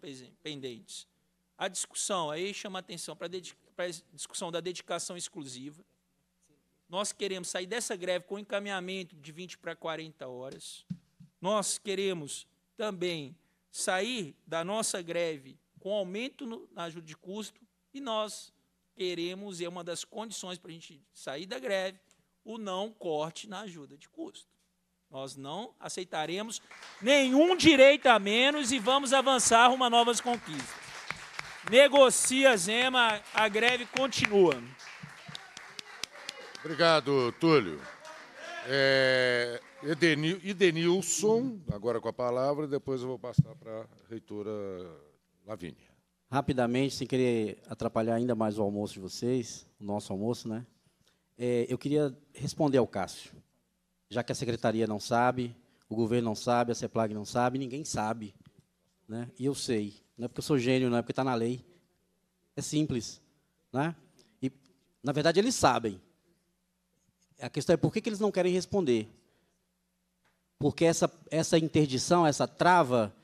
pendentes. A discussão, aí chama a atenção para a discussão da dedicação exclusiva. Nós queremos sair dessa greve com encaminhamento de 20 para 40 horas. Nós queremos também sair da nossa greve com aumento no, na ajuda de custo e nós queremos, e é uma das condições para a gente sair da greve, o não corte na ajuda de custo. Nós não aceitaremos nenhum direito a menos e vamos avançar rumo a novas conquistas. Negocia, Zema, a greve continua. Obrigado, Túlio. É, Edenilson, agora com a palavra, e depois eu vou passar para a reitora Lavínia. Rapidamente, sem querer atrapalhar ainda mais o almoço de vocês, o nosso almoço, né? É, eu queria responder ao Cássio. Já que a secretaria não sabe, o governo não sabe, a CEPLAG não sabe, ninguém sabe. Né? E eu sei. Não é porque eu sou gênio, não é porque está na lei. É simples. Né? E, na verdade, eles sabem. A questão é por que, que eles não querem responder. Porque essa, essa interdição, essa trava,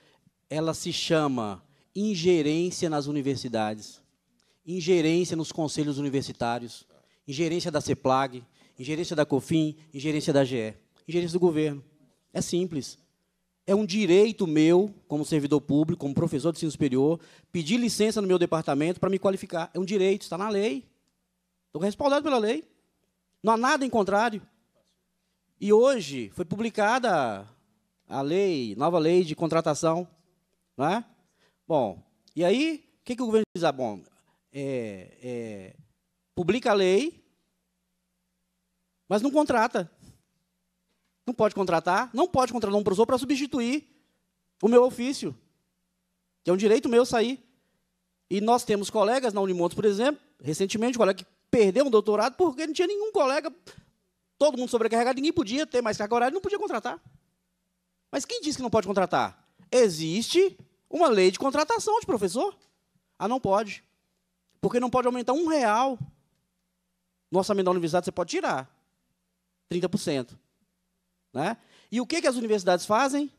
ela se chama ingerência nas universidades, ingerência nos conselhos universitários, ingerência da CEPLAG, ingerência da COFIN, ingerência da GE, ingerência do governo. É simples. É um direito meu, como servidor público, como professor de ensino superior, pedir licença no meu departamento para me qualificar. É um direito, está na lei. Estou respaldado pela lei. Não há nada em contrário. E hoje foi publicada a lei, nova lei de contratação. Né? Bom, e aí, o que, que o governo diz? Ah, bom, é, é, publica a lei, mas não contrata. Não pode contratar, não pode contratar um professor para substituir o meu ofício, que é um direito meu sair. E nós temos colegas na Unimontes, por exemplo, recentemente, um colega que perdeu um doutorado porque não tinha nenhum colega todo mundo sobrecarregado, ninguém podia ter mais carga horária, não podia contratar. Mas quem disse que não pode contratar? Existe uma lei de contratação de professor. Ah, não pode. Porque não pode aumentar um real. No orçamento da universidade você pode tirar 30%. Né? E o que, que as universidades fazem?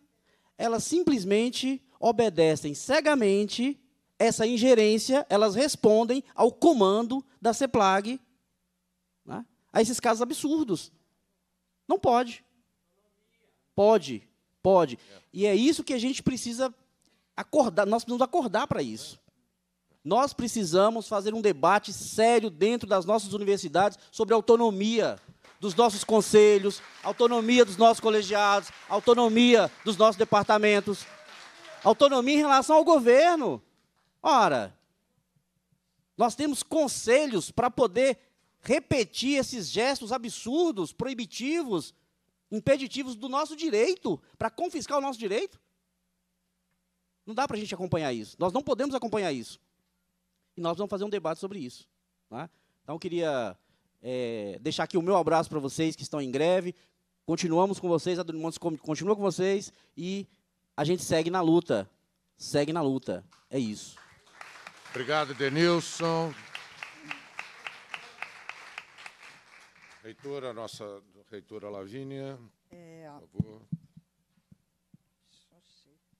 Elas simplesmente obedecem cegamente essa ingerência, elas respondem ao comando da CEPLAG a esses casos absurdos. Não pode. Pode, pode. E é isso que a gente precisa acordar, nós precisamos acordar para isso. Nós precisamos fazer um debate sério dentro das nossas universidades sobre autonomia dos nossos conselhos, autonomia dos nossos colegiados, autonomia dos nossos departamentos, autonomia em relação ao governo. Ora, nós temos conselhos para poder repetir esses gestos absurdos, proibitivos, impeditivos do nosso direito, para confiscar o nosso direito? Não dá para a gente acompanhar isso. Nós não podemos acompanhar isso. E nós vamos fazer um debate sobre isso. Tá? Então, eu queria é, deixar aqui o meu abraço para vocês que estão em greve. Continuamos com vocês, a Montes continua com vocês e a gente segue na luta. Segue na luta. É isso. Obrigado, Denilson. Reitora, nossa reitora Lavínia, é, por favor.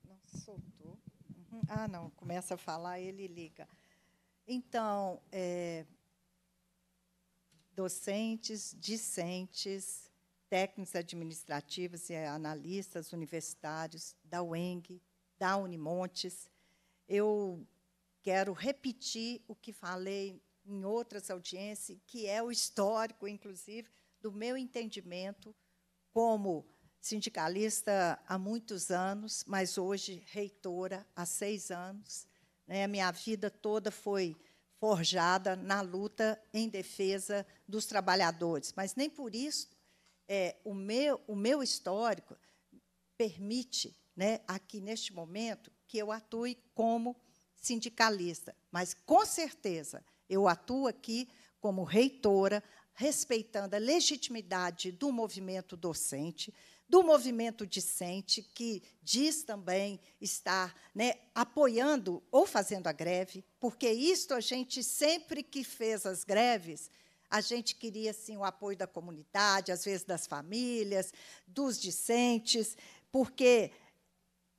Não, soltou. Uhum. Ah, não, começa a falar, ele liga. Então, é, docentes, discentes, técnicos administrativos e analistas universitários da UENG, da Unimontes, eu quero repetir o que falei em outras audiências, que é o histórico, inclusive, do meu entendimento como sindicalista há muitos anos, mas hoje reitora há seis anos. Né? Minha vida toda foi forjada na luta em defesa dos trabalhadores, mas nem por isso é, o, meu, o meu histórico permite, né, aqui neste momento, que eu atue como sindicalista. Mas, com certeza, eu atuo aqui como reitora, respeitando a legitimidade do movimento docente, do movimento discente, que diz também estar né, apoiando ou fazendo a greve, porque isto a gente, sempre que fez as greves, a gente queria assim, o apoio da comunidade, às vezes das famílias, dos discentes, porque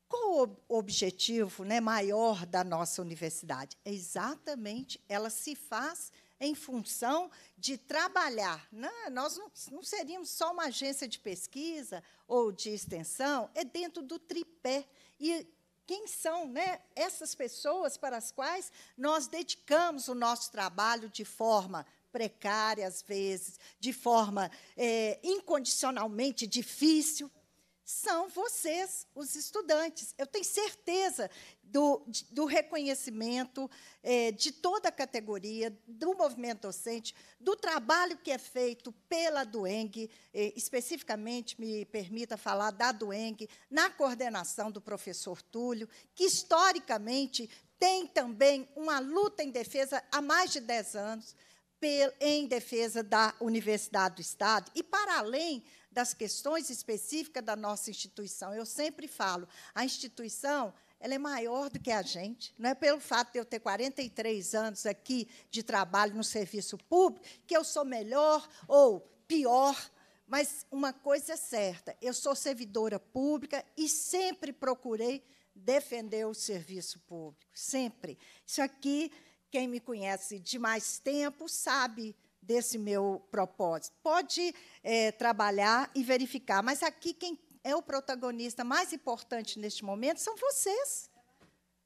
qual o objetivo né, maior da nossa universidade? É exatamente, ela se faz em função de trabalhar. Né? Nós não, não seríamos só uma agência de pesquisa ou de extensão, é dentro do tripé. E quem são né, essas pessoas para as quais nós dedicamos o nosso trabalho de forma precária, às vezes, de forma é, incondicionalmente difícil, são vocês, os estudantes. Eu tenho certeza do, do reconhecimento é, de toda a categoria, do movimento docente, do trabalho que é feito pela Dueng, é, especificamente, me permita falar da Dueng, na coordenação do professor Túlio, que, historicamente, tem também uma luta em defesa há mais de 10 anos, em defesa da Universidade do Estado, e, para além das questões específicas da nossa instituição. Eu sempre falo, a instituição ela é maior do que a gente. Não é pelo fato de eu ter 43 anos aqui de trabalho no serviço público que eu sou melhor ou pior. Mas uma coisa é certa, eu sou servidora pública e sempre procurei defender o serviço público, sempre. Isso aqui, quem me conhece de mais tempo sabe desse meu propósito. Pode é, trabalhar e verificar, mas aqui quem é o protagonista mais importante neste momento são vocês,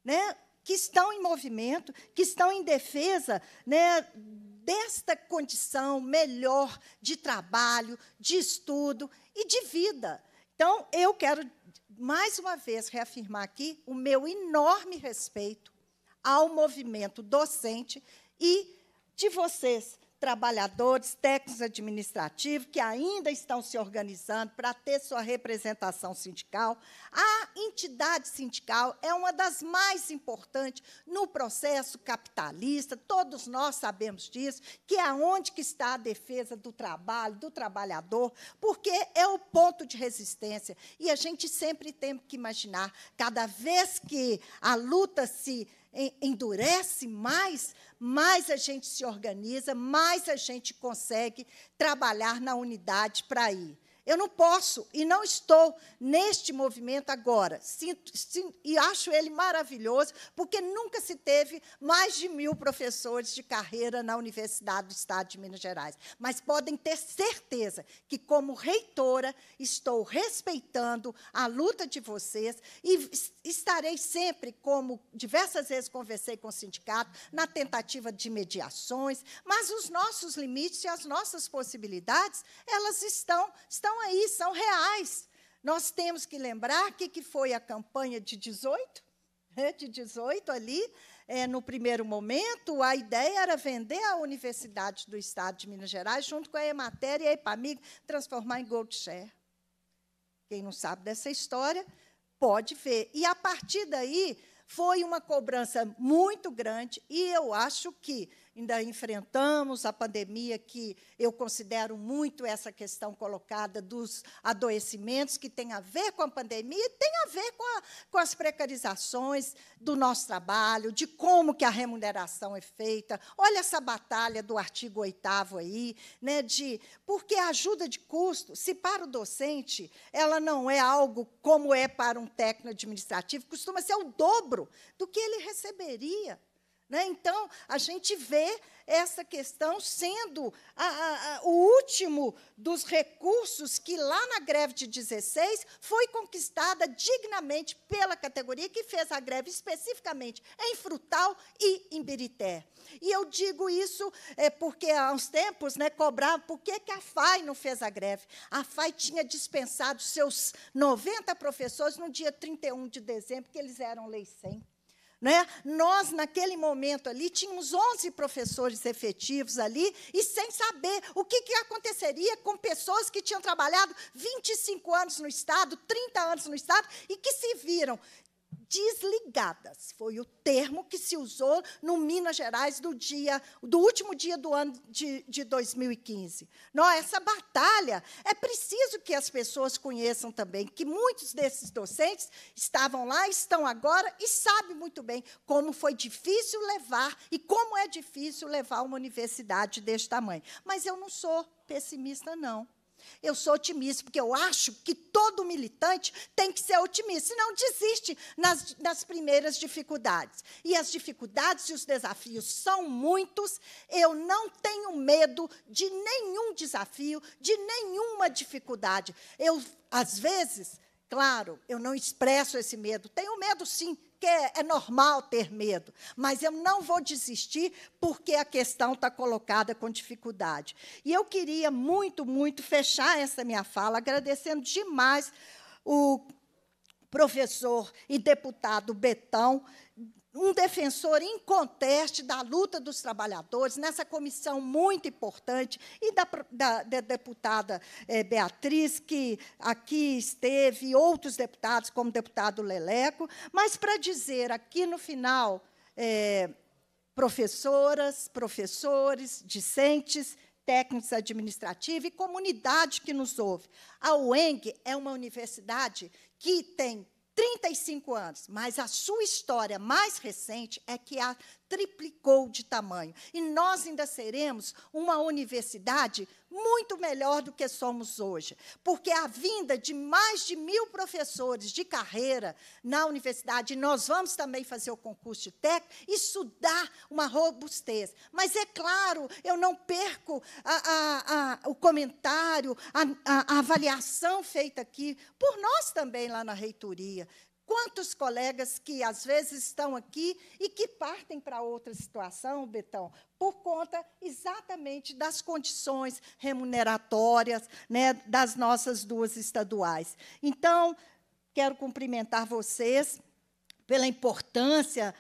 né? Que estão em movimento, que estão em defesa, né? Desta condição melhor de trabalho, de estudo e de vida. Então, eu quero mais uma vez reafirmar aqui o meu enorme respeito ao movimento docente e de vocês trabalhadores, técnicos administrativos que ainda estão se organizando para ter sua representação sindical. A entidade sindical é uma das mais importantes no processo capitalista. Todos nós sabemos disso, que é onde que está a defesa do trabalho, do trabalhador, porque é o ponto de resistência. E a gente sempre tem que imaginar, cada vez que a luta se endurece mais, mais a gente se organiza, mais a gente consegue trabalhar na unidade para ir. Eu não posso e não estou neste movimento agora. Sinto, sinto, e acho ele maravilhoso, porque nunca se teve mais de mil professores de carreira na Universidade do Estado de Minas Gerais. Mas podem ter certeza que, como reitora, estou respeitando a luta de vocês e estarei sempre, como diversas vezes conversei com o sindicato, na tentativa de mediações, mas os nossos limites e as nossas possibilidades, elas estão, estão estão aí, é são reais. Nós temos que lembrar que, que foi a campanha de 18, né, de 18 ali, é, no primeiro momento, a ideia era vender a Universidade do Estado de Minas Gerais, junto com a Emater e a Epamig, transformar em Gold Share. Quem não sabe dessa história, pode ver. E, a partir daí, foi uma cobrança muito grande, e eu acho que ainda enfrentamos a pandemia, que eu considero muito essa questão colocada dos adoecimentos, que tem a ver com a pandemia, tem a ver com, a, com as precarizações do nosso trabalho, de como que a remuneração é feita. Olha essa batalha do artigo 8 aí, né, de porque a ajuda de custo, se para o docente, ela não é algo como é para um técnico administrativo, costuma ser o dobro do que ele receberia né? Então, a gente vê essa questão sendo a, a, a, o último dos recursos que, lá na greve de 16, foi conquistada dignamente pela categoria que fez a greve especificamente em Frutal e em Birité. E eu digo isso é, porque, há uns tempos, né, por que, que a FAI não fez a greve. A FAI tinha dispensado seus 90 professores no dia 31 de dezembro, que eles eram lei 100. Né? Nós, naquele momento ali, tínhamos 11 professores efetivos ali, e sem saber o que, que aconteceria com pessoas que tinham trabalhado 25 anos no Estado, 30 anos no Estado, e que se viram desligadas. Foi o termo que se usou no Minas Gerais do dia, do último dia do ano de, de 2015. Não, essa batalha é preciso que as pessoas conheçam também, que muitos desses docentes estavam lá, estão agora e sabem muito bem como foi difícil levar e como é difícil levar uma universidade deste tamanho. Mas eu não sou pessimista, não. Eu sou otimista, porque eu acho que todo militante tem que ser otimista, senão desiste nas, nas primeiras dificuldades. E as dificuldades e os desafios são muitos. Eu não tenho medo de nenhum desafio, de nenhuma dificuldade. Eu, às vezes, Claro, eu não expresso esse medo. Tenho medo, sim, que é, é normal ter medo, mas eu não vou desistir porque a questão está colocada com dificuldade. E eu queria muito, muito fechar essa minha fala agradecendo demais o professor e deputado Betão um defensor inconteste da luta dos trabalhadores, nessa comissão muito importante, e da, da, da deputada é, Beatriz, que aqui esteve, e outros deputados, como o deputado Leleco, mas para dizer aqui no final, é, professoras, professores, discentes, técnicos administrativos e comunidade que nos ouve. A UENG é uma universidade que tem 35 anos, mas a sua história mais recente é que há triplicou de tamanho. E nós ainda seremos uma universidade muito melhor do que somos hoje, porque a vinda de mais de mil professores de carreira na universidade, nós vamos também fazer o concurso de técnico, isso dá uma robustez. Mas, é claro, eu não perco a, a, a, o comentário, a avaliação feita aqui por nós também lá na reitoria, Quantos colegas que às vezes estão aqui e que partem para outra situação, Betão, por conta exatamente das condições remuneratórias né, das nossas duas estaduais. Então, quero cumprimentar vocês pela importância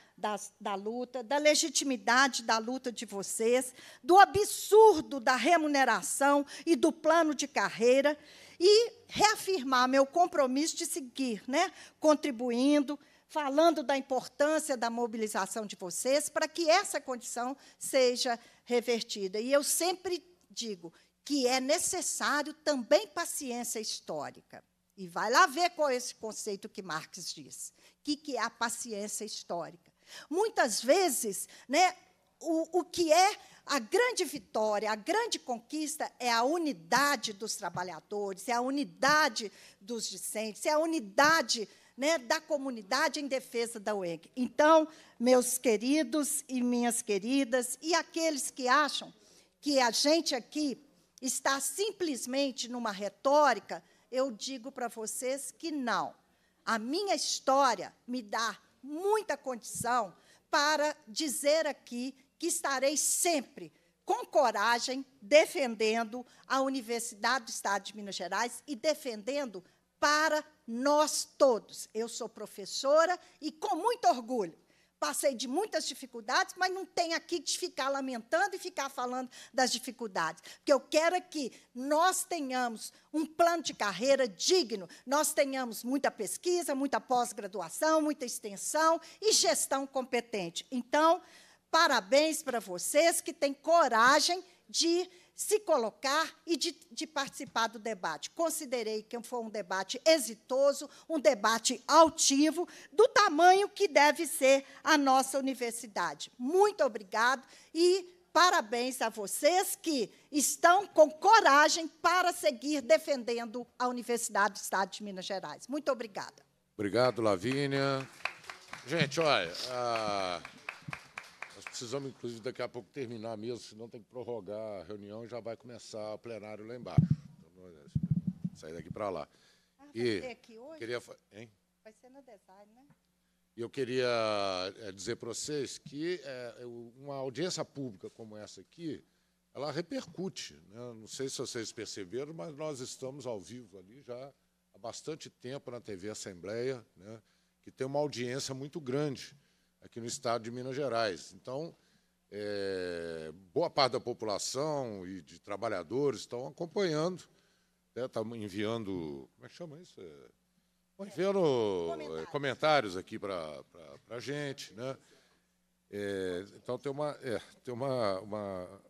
da luta, da legitimidade da luta de vocês, do absurdo da remuneração e do plano de carreira e reafirmar meu compromisso de seguir, né, contribuindo, falando da importância da mobilização de vocês para que essa condição seja revertida. E eu sempre digo que é necessário também paciência histórica. E vai lá ver qual é esse conceito que Marx diz. O que, que é a paciência histórica? Muitas vezes, né, o, o que é a grande vitória, a grande conquista é a unidade dos trabalhadores, é a unidade dos discentes, é a unidade né, da comunidade em defesa da UEG. Então, meus queridos e minhas queridas, e aqueles que acham que a gente aqui está simplesmente numa retórica, eu digo para vocês que não. A minha história me dá muita condição para dizer aqui que estarei sempre com coragem defendendo a Universidade do Estado de Minas Gerais e defendendo para nós todos. Eu sou professora e com muito orgulho. Passei de muitas dificuldades, mas não tem aqui de ficar lamentando e ficar falando das dificuldades. Porque eu quero é que nós tenhamos um plano de carreira digno, nós tenhamos muita pesquisa, muita pós-graduação, muita extensão e gestão competente. Então, Parabéns para vocês que têm coragem de se colocar e de, de, participar do debate. Considerei que foi um debate exitoso, um debate altivo, do tamanho que deve ser a nossa universidade. Muito obrigado e parabéns a vocês que estão com coragem para seguir defendendo a Universidade do Estado de Minas Gerais. Muito obrigada. Obrigado, Lavínia. Gente, olha. A precisamos, inclusive, daqui a pouco terminar mesmo, senão tem que prorrogar a reunião e já vai começar o plenário lá embaixo. Então, é, sair daqui para lá. Ah, e vai ser aqui hoje? Queria, hein? Vai ser no design, né? Eu queria é, dizer para vocês que é, uma audiência pública como essa aqui, ela repercute. Né? Não sei se vocês perceberam, mas nós estamos ao vivo ali já há bastante tempo na TV Assembleia, né? que tem uma audiência muito grande aqui no estado de Minas Gerais. Então, é, boa parte da população e de trabalhadores estão acompanhando, estão né, tá enviando. Como é que chama isso? É, estão é, enviando comentários. comentários aqui para a gente. Né? É, então, tem uma. É, tem uma, uma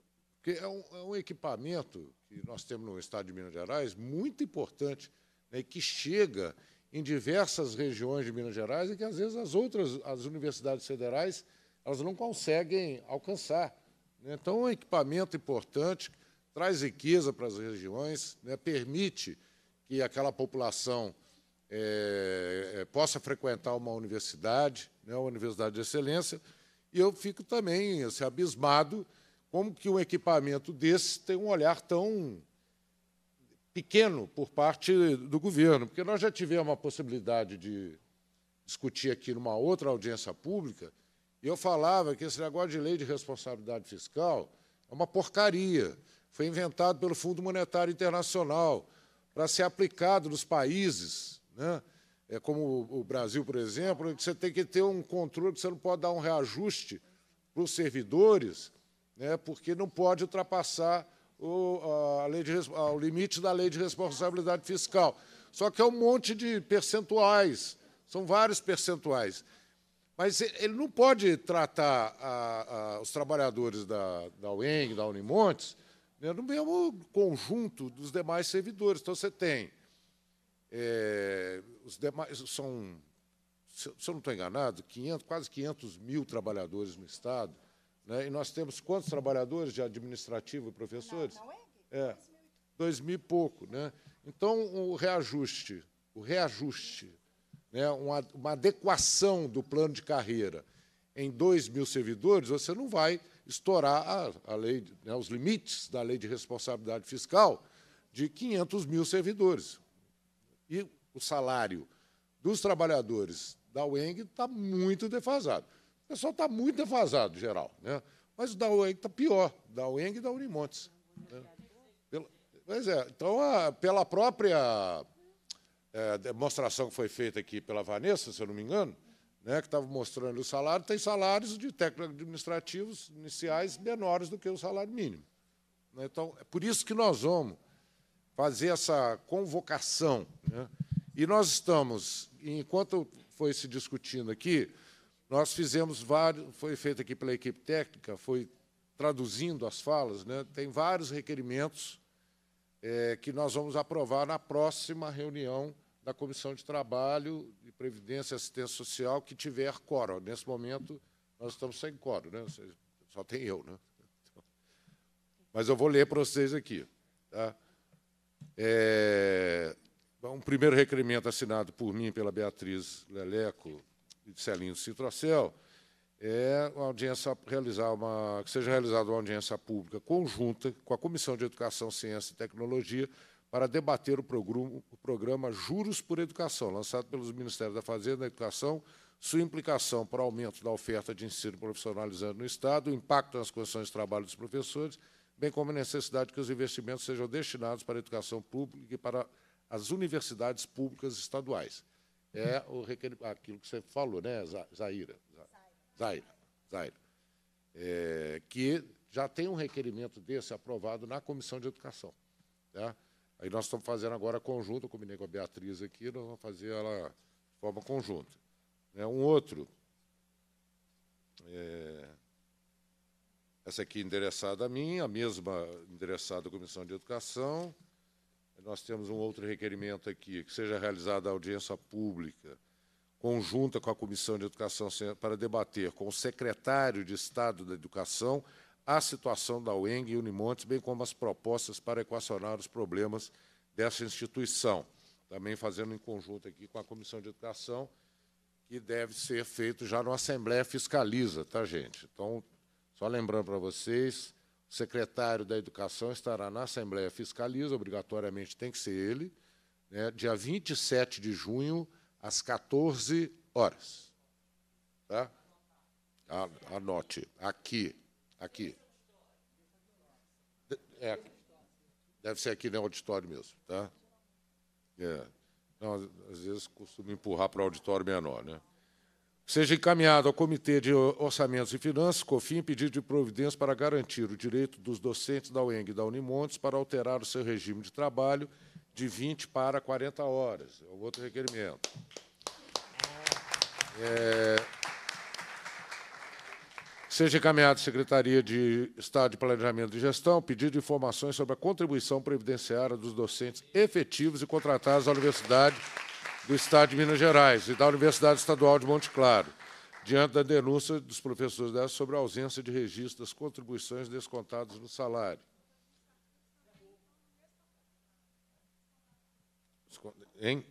que é, um, é um equipamento que nós temos no estado de Minas Gerais muito importante, né, que chega em diversas regiões de Minas Gerais e que às vezes as outras as universidades federais elas não conseguem alcançar. Né? Então, é um equipamento importante, traz riqueza para as regiões, né, permite que aquela população é, possa frequentar uma universidade, né, uma universidade de excelência, e eu fico também assim, abismado como que um equipamento desse tem um olhar tão pequeno por parte do governo, porque nós já tivemos a possibilidade de discutir aqui numa outra audiência pública, e eu falava que esse negócio de lei de responsabilidade fiscal é uma porcaria. Foi inventado pelo Fundo Monetário Internacional para ser aplicado nos países, né? é como o Brasil, por exemplo, que você tem que ter um controle, você não pode dar um reajuste para os servidores, né? porque não pode ultrapassar o, a lei de, ao limite da lei de responsabilidade fiscal. Só que é um monte de percentuais, são vários percentuais. Mas ele não pode tratar a, a, os trabalhadores da, da UENG, da Unimontes, né, no mesmo conjunto dos demais servidores. Então, você tem. É, os demais são, se eu não estou enganado, 500, quase 500 mil trabalhadores no Estado. Né? E nós temos quantos trabalhadores de administrativo e professores? Na, na é, é, dois mil e pouco. Né? Então, o reajuste, o reajuste, né? uma, uma adequação do plano de carreira em 2 mil servidores, você não vai estourar a, a lei, né, os limites da lei de responsabilidade fiscal de 500 mil servidores. E o salário dos trabalhadores da UENG está muito defasado pessoal está muito defasado, geral. Né? Mas o da UENG está pior, da UENG e da Unimontes. Né? Pela, pois é, então, a, pela própria é, demonstração que foi feita aqui pela Vanessa, se eu não me engano, né, que estava mostrando o salário, tem salários de técnicos administrativos iniciais menores do que o salário mínimo. Né? Então, é por isso que nós vamos fazer essa convocação. Né? E nós estamos, enquanto foi se discutindo aqui, nós fizemos vários, foi feito aqui pela equipe técnica, foi traduzindo as falas, né? tem vários requerimentos é, que nós vamos aprovar na próxima reunião da Comissão de Trabalho e Previdência e Assistência Social que tiver quórum. Nesse momento, nós estamos sem quórum, né? só tem eu. Né? Mas eu vou ler para vocês aqui. Tá? É, um primeiro requerimento assinado por mim e pela Beatriz Leleco, Celinho Citrocel, é uma audiência realizar uma que seja realizada uma audiência pública conjunta com a Comissão de Educação, Ciência e Tecnologia para debater o programa Juros por Educação, lançado pelos Ministérios da Fazenda e da Educação, sua implicação para o aumento da oferta de ensino profissionalizante no Estado, o impacto nas condições de trabalho dos professores, bem como a necessidade que os investimentos sejam destinados para a educação pública e para as universidades públicas estaduais é o requer... aquilo que você falou, né, Zaira? Zaira. Zaira. É, que já tem um requerimento desse aprovado na Comissão de Educação. Né? Aí nós estamos fazendo agora conjunto, eu combinei com a Beatriz aqui, nós vamos fazer ela de forma conjunta. Né? um outro, é, essa aqui endereçada a mim, a mesma endereçada à Comissão de Educação, nós temos um outro requerimento aqui, que seja realizada a audiência pública conjunta com a Comissão de Educação para debater com o secretário de Estado da Educação a situação da UENG e Unimontes, bem como as propostas para equacionar os problemas dessa instituição. Também fazendo em conjunto aqui com a Comissão de Educação, que deve ser feito já na Assembleia Fiscaliza, tá, gente? Então, só lembrando para vocês, o secretário da Educação estará na Assembleia Fiscaliza, obrigatoriamente tem que ser ele, né, dia 27 de junho, às 14 horas. Tá? Anote, aqui, aqui. É, deve ser aqui no auditório mesmo, tá? É. Não, às vezes costumo empurrar para o auditório menor, né? Seja encaminhado ao Comitê de Orçamentos e Finanças, COFIN, pedido de providência para garantir o direito dos docentes da UENG e da Unimontes para alterar o seu regime de trabalho de 20 para 40 horas. É outro requerimento. É... Seja encaminhado à Secretaria de Estado de Planejamento e Gestão pedido de informações sobre a contribuição previdenciária dos docentes efetivos e contratados à universidade do Estado de Minas Gerais e da Universidade Estadual de Monte Claro, diante da denúncia dos professores dela sobre a ausência de registro das contribuições descontadas no salário. Hein?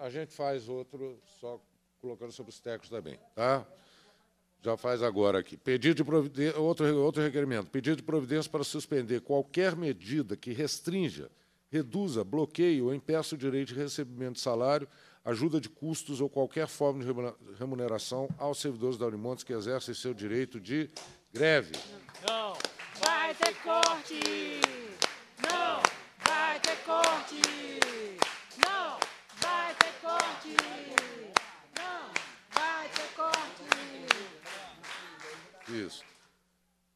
A gente faz outro só colocando sobre os técnicos também, tá? já faz agora aqui. Pedido de outro, outro requerimento. Pedido de providência para suspender qualquer medida que restrinja, reduza, bloqueie ou impeça o direito de recebimento de salário, ajuda de custos ou qualquer forma de remuneração aos servidores da Unimontes que exercem seu direito de greve. Não vai ter corte! Não vai ter corte! Não vai ter corte! Isso.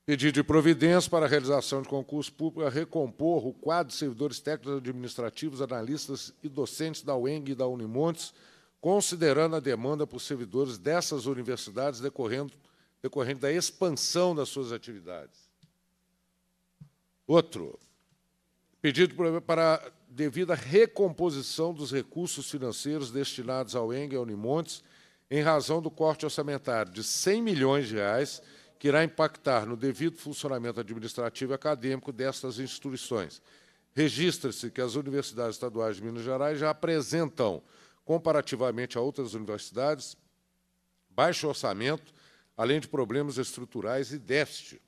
Pedido de providência para a realização de concurso público a recompor o quadro de servidores técnicos administrativos, analistas e docentes da UENG e da Unimontes, considerando a demanda por servidores dessas universidades decorrendo, decorrente da expansão das suas atividades. Outro, pedido para devida recomposição dos recursos financeiros destinados ao ENG e ao Unimontes, em razão do corte orçamentário de 100 milhões de reais que irá impactar no devido funcionamento administrativo e acadêmico destas instituições. Registra-se que as universidades estaduais de Minas Gerais já apresentam, comparativamente a outras universidades, baixo orçamento, além de problemas estruturais e déficit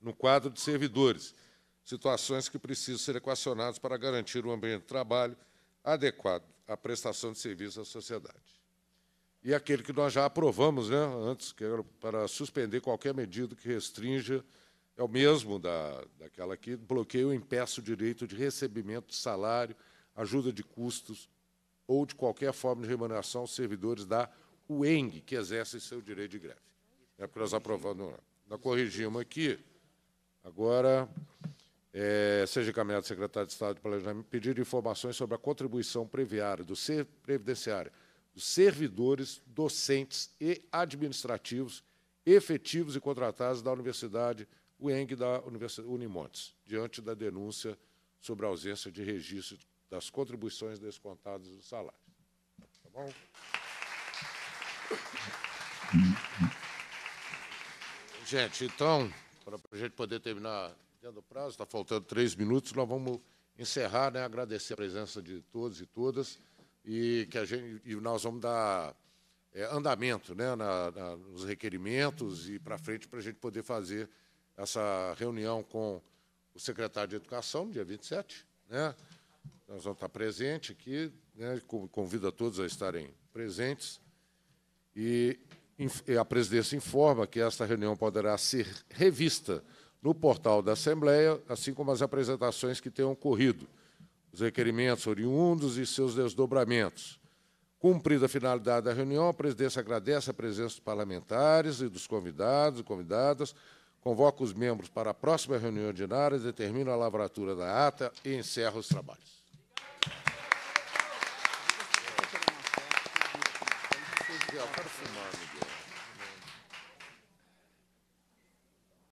no quadro de servidores, situações que precisam ser equacionadas para garantir um ambiente de trabalho adequado à prestação de serviço à sociedade e aquele que nós já aprovamos né, antes, que era para suspender qualquer medida que restrinja, é o mesmo da, daquela que bloqueio impeça o direito de recebimento de salário, ajuda de custos ou de qualquer forma de remuneração aos servidores da UENG, que exercem seu direito de greve. É porque nós aprovamos. Né. Nós corrigimos aqui. Agora, é, seja encaminhado secretário de Estado de Planejamento pedir informações sobre a contribuição previária do ser previdenciário dos servidores, docentes e administrativos efetivos e contratados da Universidade UENG da Universidade Unimontes, diante da denúncia sobre a ausência de registro das contribuições descontadas do salário. Tá bom? Gente, então, para a gente poder terminar dentro do prazo, está faltando três minutos, nós vamos encerrar, né, agradecer a presença de todos e todas e que a gente e nós vamos dar é, andamento né, na, na, nos requerimentos e para frente para a gente poder fazer essa reunião com o secretário de Educação, dia 27. Né? Nós vamos estar presente aqui, né, convido a todos a estarem presentes. E, e a presidência informa que esta reunião poderá ser revista no portal da Assembleia, assim como as apresentações que tenham ocorrido os requerimentos oriundos e seus desdobramentos. Cumprida a finalidade da reunião, a presidência agradece a presença dos parlamentares e dos convidados e convidadas, convoca os membros para a próxima reunião ordinária, determina a lavratura da ata e encerra os trabalhos.